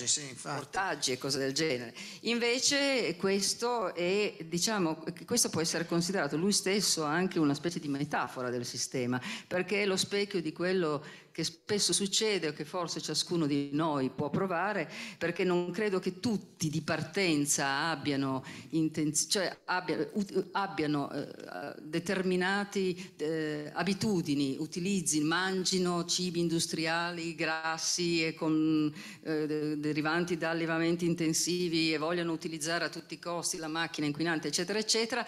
ortaggi, sì, e cose del genere. Invece questo, è, diciamo, questo può essere considerato lui stesso anche una specie di metafora del sistema, perché è lo specchio di quello che spesso succede o che forse ciascuno di noi può provare, perché non credo che tutti di partenza abbiano, intenz- cioè abbia, u- abbiano eh, eh determinate eh, abitudini, utilizzi, mangino cibi industriali, grassi e con, eh, derivanti da allevamenti intensivi e vogliono utilizzare a tutti i costi la macchina inquinante, eccetera, eccetera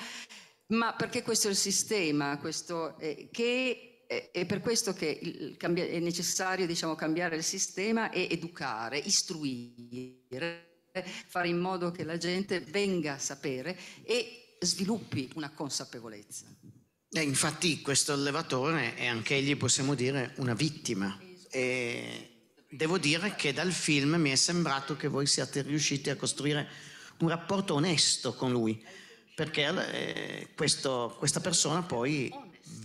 ma perché questo è il sistema questo, eh, che è, per questo che il, è necessario diciamo, cambiare il sistema e educare, istruire, fare in modo che la gente venga a sapere e sviluppi una consapevolezza. Eh, infatti questo allevatore è anche egli, possiamo dire, una vittima. E devo dire che dal film mi è sembrato che voi siate riusciti a costruire un rapporto onesto con lui, perché eh, questo, questa persona poi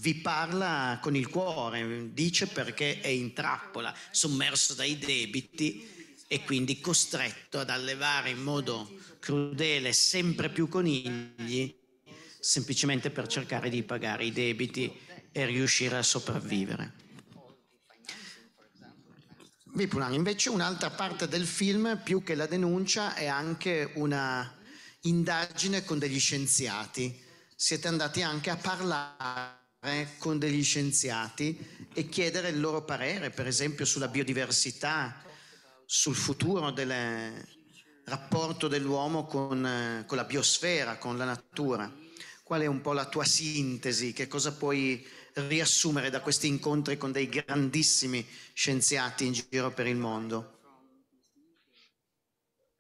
vi parla con il cuore, dice perché è in trappola, sommerso dai debiti e quindi costretto ad allevare in modo crudele sempre più conigli semplicemente per cercare di pagare i debiti e riuscire a sopravvivere. Vipulan, invece un'altra parte del film, più che la denuncia, è anche una indagine con degli scienziati. Siete andati anche a parlare eh, con degli scienziati e chiedere il loro parere, per esempio sulla biodiversità, sul futuro del eh, rapporto dell'uomo con, eh, con la biosfera, con la natura. Qual è un po' la tua sintesi? Che cosa puoi riassumere da questi incontri con dei grandissimi scienziati in giro per il mondo?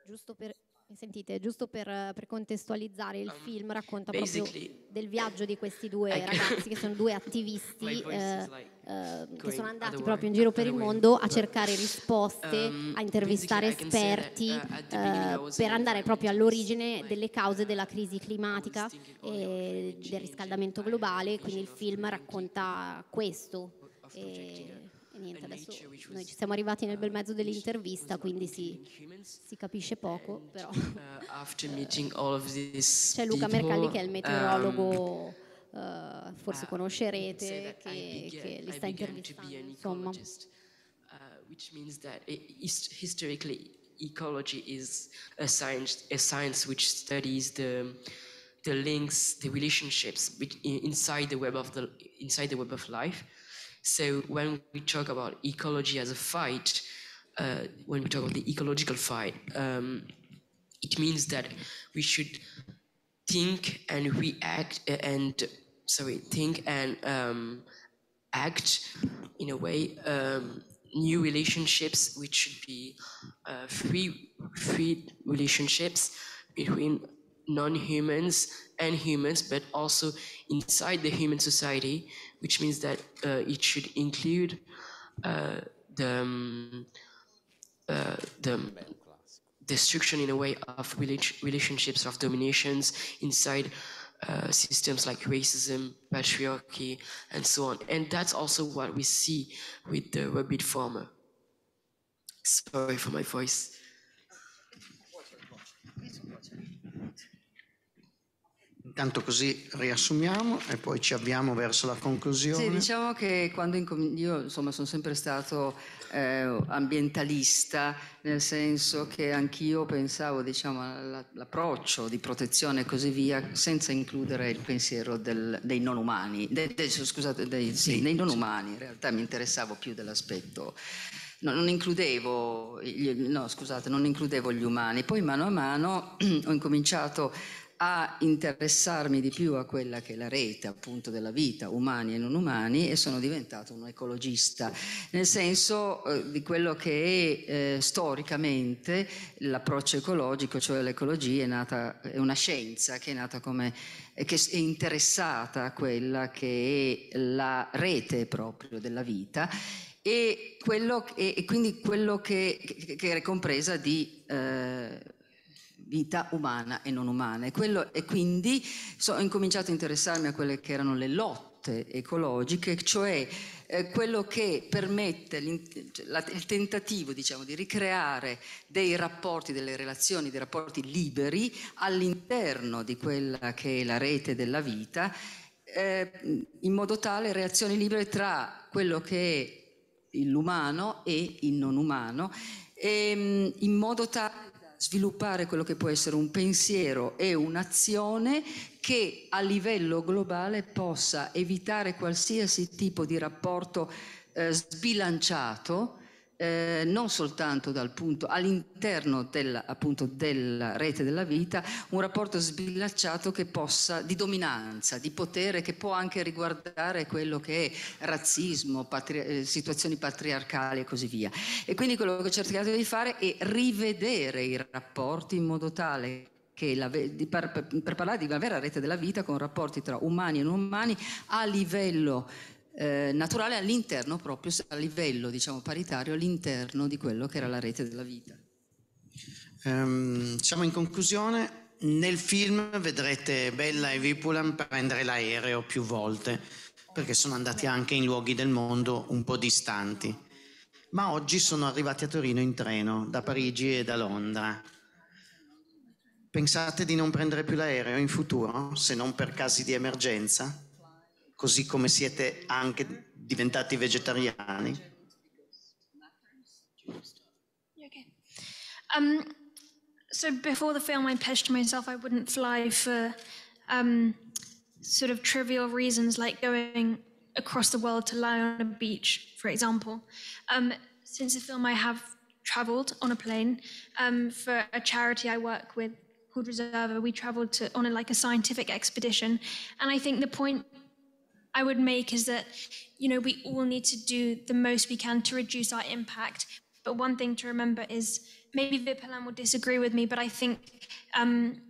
Giusto per Sentite, giusto per, per contestualizzare il um, film, racconta proprio del viaggio di questi due ragazzi che sono due attivisti eh, eh, che sono andati proprio in giro per il mondo a cercare risposte, um, a intervistare esperti uh, eh, per andare proprio all'origine delle cause della uh, crisi climatica e del riscaldamento uh, globale, quindi il film racconta questo. E e niente, adesso noi ci siamo arrivati nel bel uh, mezzo dell'intervista, quindi si, si capisce poco, però uh, c'è Luca Mercalli che è il um, meteorologo, uh, forse uh, conoscerete, che, che li sta intervistando, insomma. which means that historically ecology is a science, a science which studies the, the links, the relationships inside the web of the, inside the web of life. So when we talk about ecology as a fight, uh, when we talk about the ecological fight, um, it means that we should think and react uh, and sorry, think and um, act in a way um, new relationships, which should be uh, free free relationships between non-humans and humans, but also inside the human society, which means that uh, it should include uh, the, um, uh, the um, destruction in a way of relationships of dominations inside uh, systems like racism, patriarchy, and so on. And that's also what we see with the rabbit farmer. Sorry for my voice. Intanto così riassumiamo e poi ci avviamo verso la conclusione. Sì, diciamo che quando incom- io insomma sono sempre stato eh, ambientalista, nel senso che anch'io pensavo diciamo, all'approccio di protezione e così via, senza includere il pensiero del, dei non umani, de, de, scusate, dei, sì, sì, dei non umani, in realtà mi interessavo più dell'aspetto non, includevo, no, scusate, non includevo, gli umani. Poi mano a mano ho incominciato a interessarmi di più a quella che è la rete appunto della vita, umani e non umani, e sono diventato un ecologista, nel senso eh, di quello che è eh, storicamente l'approccio ecologico, cioè l'ecologia è, nata, è una scienza che è nata come, che è interessata a quella che è la rete proprio della vita e, quello, e, e quindi quello che, che, che era compresa di... Eh, vita umana e non umana. E, quello, e quindi so, ho incominciato a interessarmi a quelle che erano le lotte ecologiche, cioè eh, quello che permette cioè, la, il tentativo diciamo, di ricreare dei rapporti, delle relazioni, dei rapporti liberi all'interno di quella che è la rete della vita, eh, in modo tale reazioni libere tra quello che è l'umano e il non umano, e, ehm, in modo tale sviluppare quello che può essere un pensiero e un'azione che a livello globale possa evitare qualsiasi tipo di rapporto eh, sbilanciato eh, non soltanto dal punto, all'interno della, appunto, della rete della vita, un rapporto sbilanciato che possa, di dominanza, di potere, che può anche riguardare quello che è razzismo, patri- eh, situazioni patriarcali e così via. E quindi quello che ho cercato di fare è rivedere i rapporti in modo tale la, di, per, per, parlare di una vera rete della vita con rapporti tra umani e non umani a livello eh, naturale all'interno proprio a livello diciamo paritario all'interno di quello che era la rete della vita um, siamo in conclusione nel film vedrete Bella e Vipulan prendere l'aereo più volte perché sono andati anche in luoghi del mondo un po' distanti ma oggi sono arrivati a Torino in treno da Parigi e da Londra pensate di non prendere più l'aereo in futuro se non per casi di emergenza? così come siete anche diventati vegetariani? Um, so before the film, I pledged to myself I wouldn't fly for um, sort of trivial reasons like going across the world to lie on a beach, for example. Um, since the film, I have traveled on a plane um, for a charity I work with called Reserva. We traveled to, on a, like a scientific expedition, and I think the point I would make is that, you know, we all need to do the most we can to reduce our impact. But one thing to remember is maybe Vipalan will disagree with me, but I think um,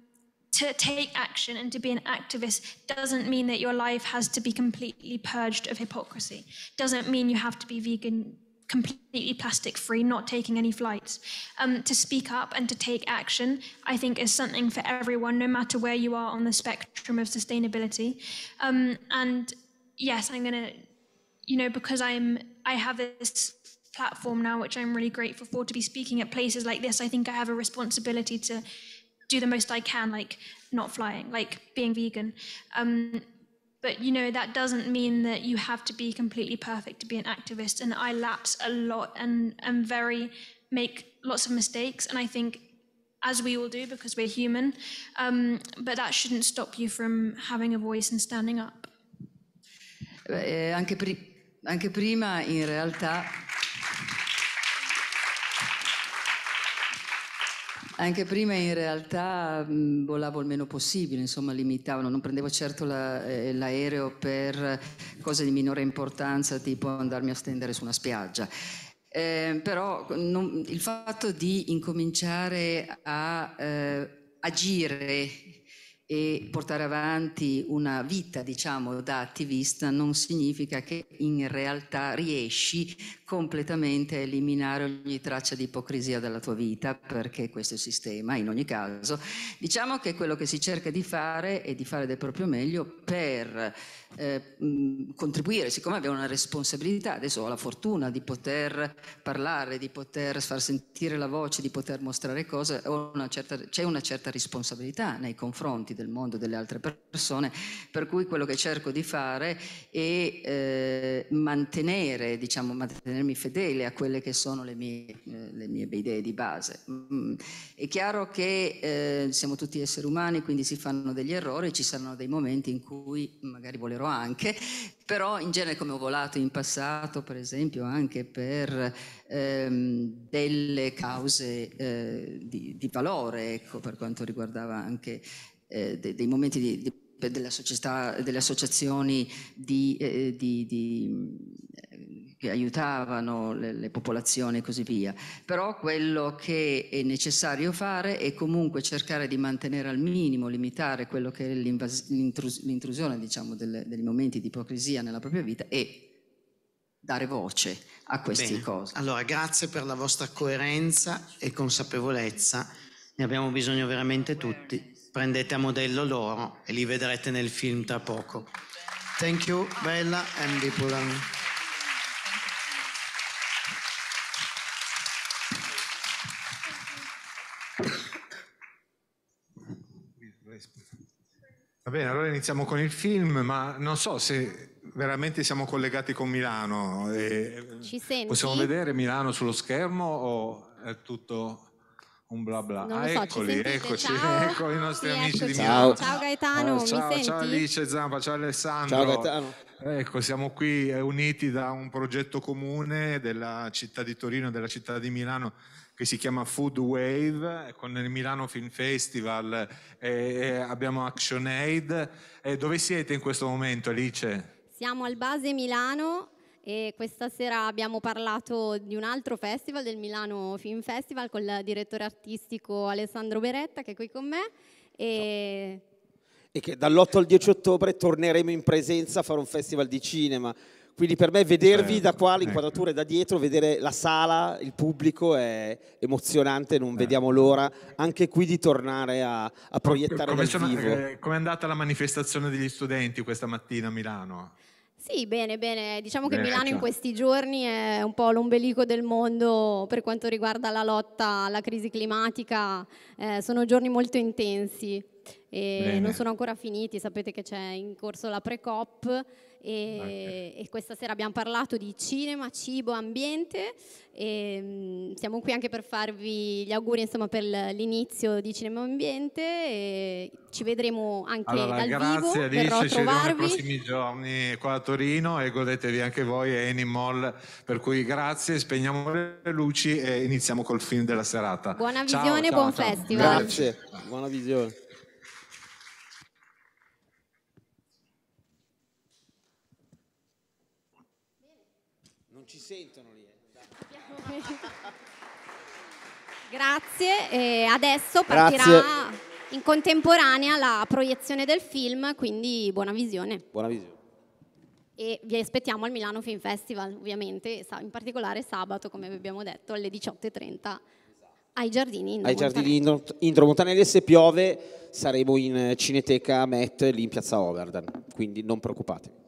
to take action and to be an activist doesn't mean that your life has to be completely purged of hypocrisy. Doesn't mean you have to be vegan, completely plastic free, not taking any flights. Um, to speak up and to take action, I think, is something for everyone, no matter where you are on the spectrum of sustainability. Um, and yes, I'm going to, you know, because I'm, I have this platform now, which I'm really grateful for to be speaking at places like this. I think I have a responsibility to do the most I can, like not flying, like being vegan. Um, but you know that doesn't mean that you have to be completely perfect to be an activist. And I lapse a lot and am very make lots of mistakes. And I think as we all do because we're human, um, but that shouldn't stop you from having a voice and standing up. eh, anche, pri- anche prima in realtà... Anche prima in realtà mh, mm, volavo il meno possibile, insomma limitavano, non prendevo certo la, eh, l'aereo per cose di minore importanza tipo andarmi a stendere su una spiaggia. Eh, però non, il fatto di incominciare a eh, agire e portare avanti una vita, diciamo, da attivista non significa che in realtà riesci completamente a eliminare ogni traccia di ipocrisia dalla tua vita, perché questo è il sistema, in ogni caso. Diciamo che quello che si cerca di fare è di fare del proprio meglio per eh, contribuire, siccome abbiamo una responsabilità, adesso ho la fortuna di poter parlare, di poter far sentire la voce, di poter mostrare cose, una certa, c'è una certa responsabilità nei confronti del mondo delle altre persone, per cui quello che cerco di fare è eh, mantenere, diciamo, mantenermi fedele a quelle che sono le mie, eh, le mie idee di base. Mm. È chiaro che eh, siamo tutti esseri umani, quindi si fanno degli errori, ci saranno dei momenti in cui magari volerò vero anche, però in genere come ho volato in passato, per esempio, anche per ehm, delle cause eh, di, di, valore, ecco, per quanto riguardava anche eh, de, dei momenti di, di, della società, delle associazioni di, eh, di che aiutavano le, le, popolazioni e così via. Però quello che è necessario fare è comunque cercare di mantenere al minimo, limitare quello che è l'intrus- l'intrusione diciamo, delle, dei momenti di ipocrisia nella propria vita e dare voce a queste Bene. cose. Allora, grazie per la vostra coerenza e consapevolezza, ne abbiamo bisogno veramente tutti. Prendete a modello loro e li vedrete nel film tra poco. Thank you, Bella and Bipulan. Va bene, allora iniziamo con il film, ma non so se veramente siamo collegati con Milano. Eh, Ci senti? Possiamo vedere Milano sullo schermo o è tutto un bla bla. Ah, so, eccoli, eccoci, ecco, ciao. ecco i nostri sì, amici di Milano. Ciao, ciao Gaetano, oh, ciao, ciao Alice Zampa, ciao Alessandro. Ciao Gaetano. Ecco, siamo qui eh, uniti da un progetto comune della città di Torino e della città di Milano che si chiama Food Wave con il Milano Film Festival e abbiamo ActionAid. E dove siete in questo momento Alice? Siamo al Base Milano e questa sera abbiamo parlato di un altro festival, del Milano Film Festival, con il direttore artistico Alessandro Beretta che è qui con me. E, e che dall'8 al 10 ottobre torneremo in presenza a fare un festival di cinema. Quindi per me vedervi certo. da qua, l'inquadratura eh. è da dietro, vedere la sala, il pubblico è emozionante, non eh. vediamo l'ora anche qui di tornare a, a proiettare come dal sono, vivo. Eh, com'è andata la manifestazione degli studenti questa mattina a Milano? Sì, bene, bene. Diciamo che eh, Milano ciao. in questi giorni è un po' l'ombelico del mondo per quanto riguarda la lotta alla crisi climatica. Eh, sono giorni molto intensi e bene. non sono ancora finiti. Sapete che c'è in corso la pre-COP e, okay. e, questa sera abbiamo parlato di cinema, cibo, ambiente e ehm, siamo qui anche per farvi gli auguri insomma, per l'inizio di Cinema Ambiente e ci vedremo anche allora, dal grazie, vivo grazie ci vediamo nei prossimi giorni qua a Torino e godetevi anche voi Animal per cui grazie, spegniamo le luci e iniziamo col film della serata buona visione, ciao, ciao, buon ciao. festival grazie, buona visione Grazie, e adesso partirà Grazie. in contemporanea la proiezione del film, quindi buona visione. Buona visione. E vi aspettiamo al Milano Film Festival, ovviamente, in particolare sabato, come vi abbiamo detto, alle 18.30 ai giardini Indro ai giardini Indro, Montanelli se piove saremo in Cineteca Met lì in piazza Overdan quindi non preoccupatevi